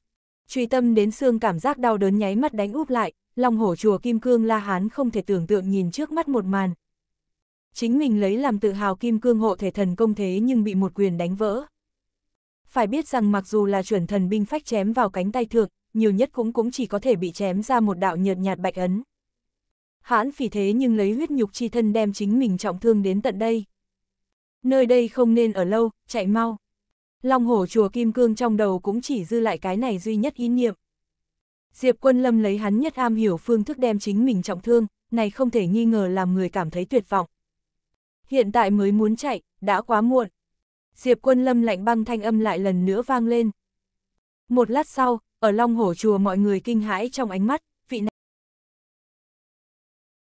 truy tâm đến xương cảm giác đau đớn nháy mắt đánh úp lại, lòng hổ chùa kim cương la hán không thể tưởng tượng nhìn trước mắt một màn. Chính mình lấy làm tự hào kim cương hộ thể thần công thế nhưng bị một quyền đánh vỡ. Phải biết rằng mặc dù là chuẩn thần binh phách chém vào cánh tay thượng, nhiều nhất cũng cũng chỉ có thể bị chém ra một đạo nhợt nhạt bạch ấn. Hãn phỉ thế nhưng lấy huyết nhục chi thân đem chính mình trọng thương đến tận đây. Nơi đây không nên ở lâu, chạy mau. Long hổ chùa Kim Cương trong đầu cũng chỉ dư lại cái này duy nhất ý niệm. Diệp quân lâm lấy hắn nhất am hiểu phương thức đem chính mình trọng thương, này không thể nghi ngờ làm người cảm thấy tuyệt vọng. Hiện tại mới muốn chạy, đã quá muộn. Diệp quân lâm lạnh băng thanh âm lại lần nữa vang lên. Một lát sau, ở Long Hổ Chùa mọi người kinh hãi trong ánh mắt,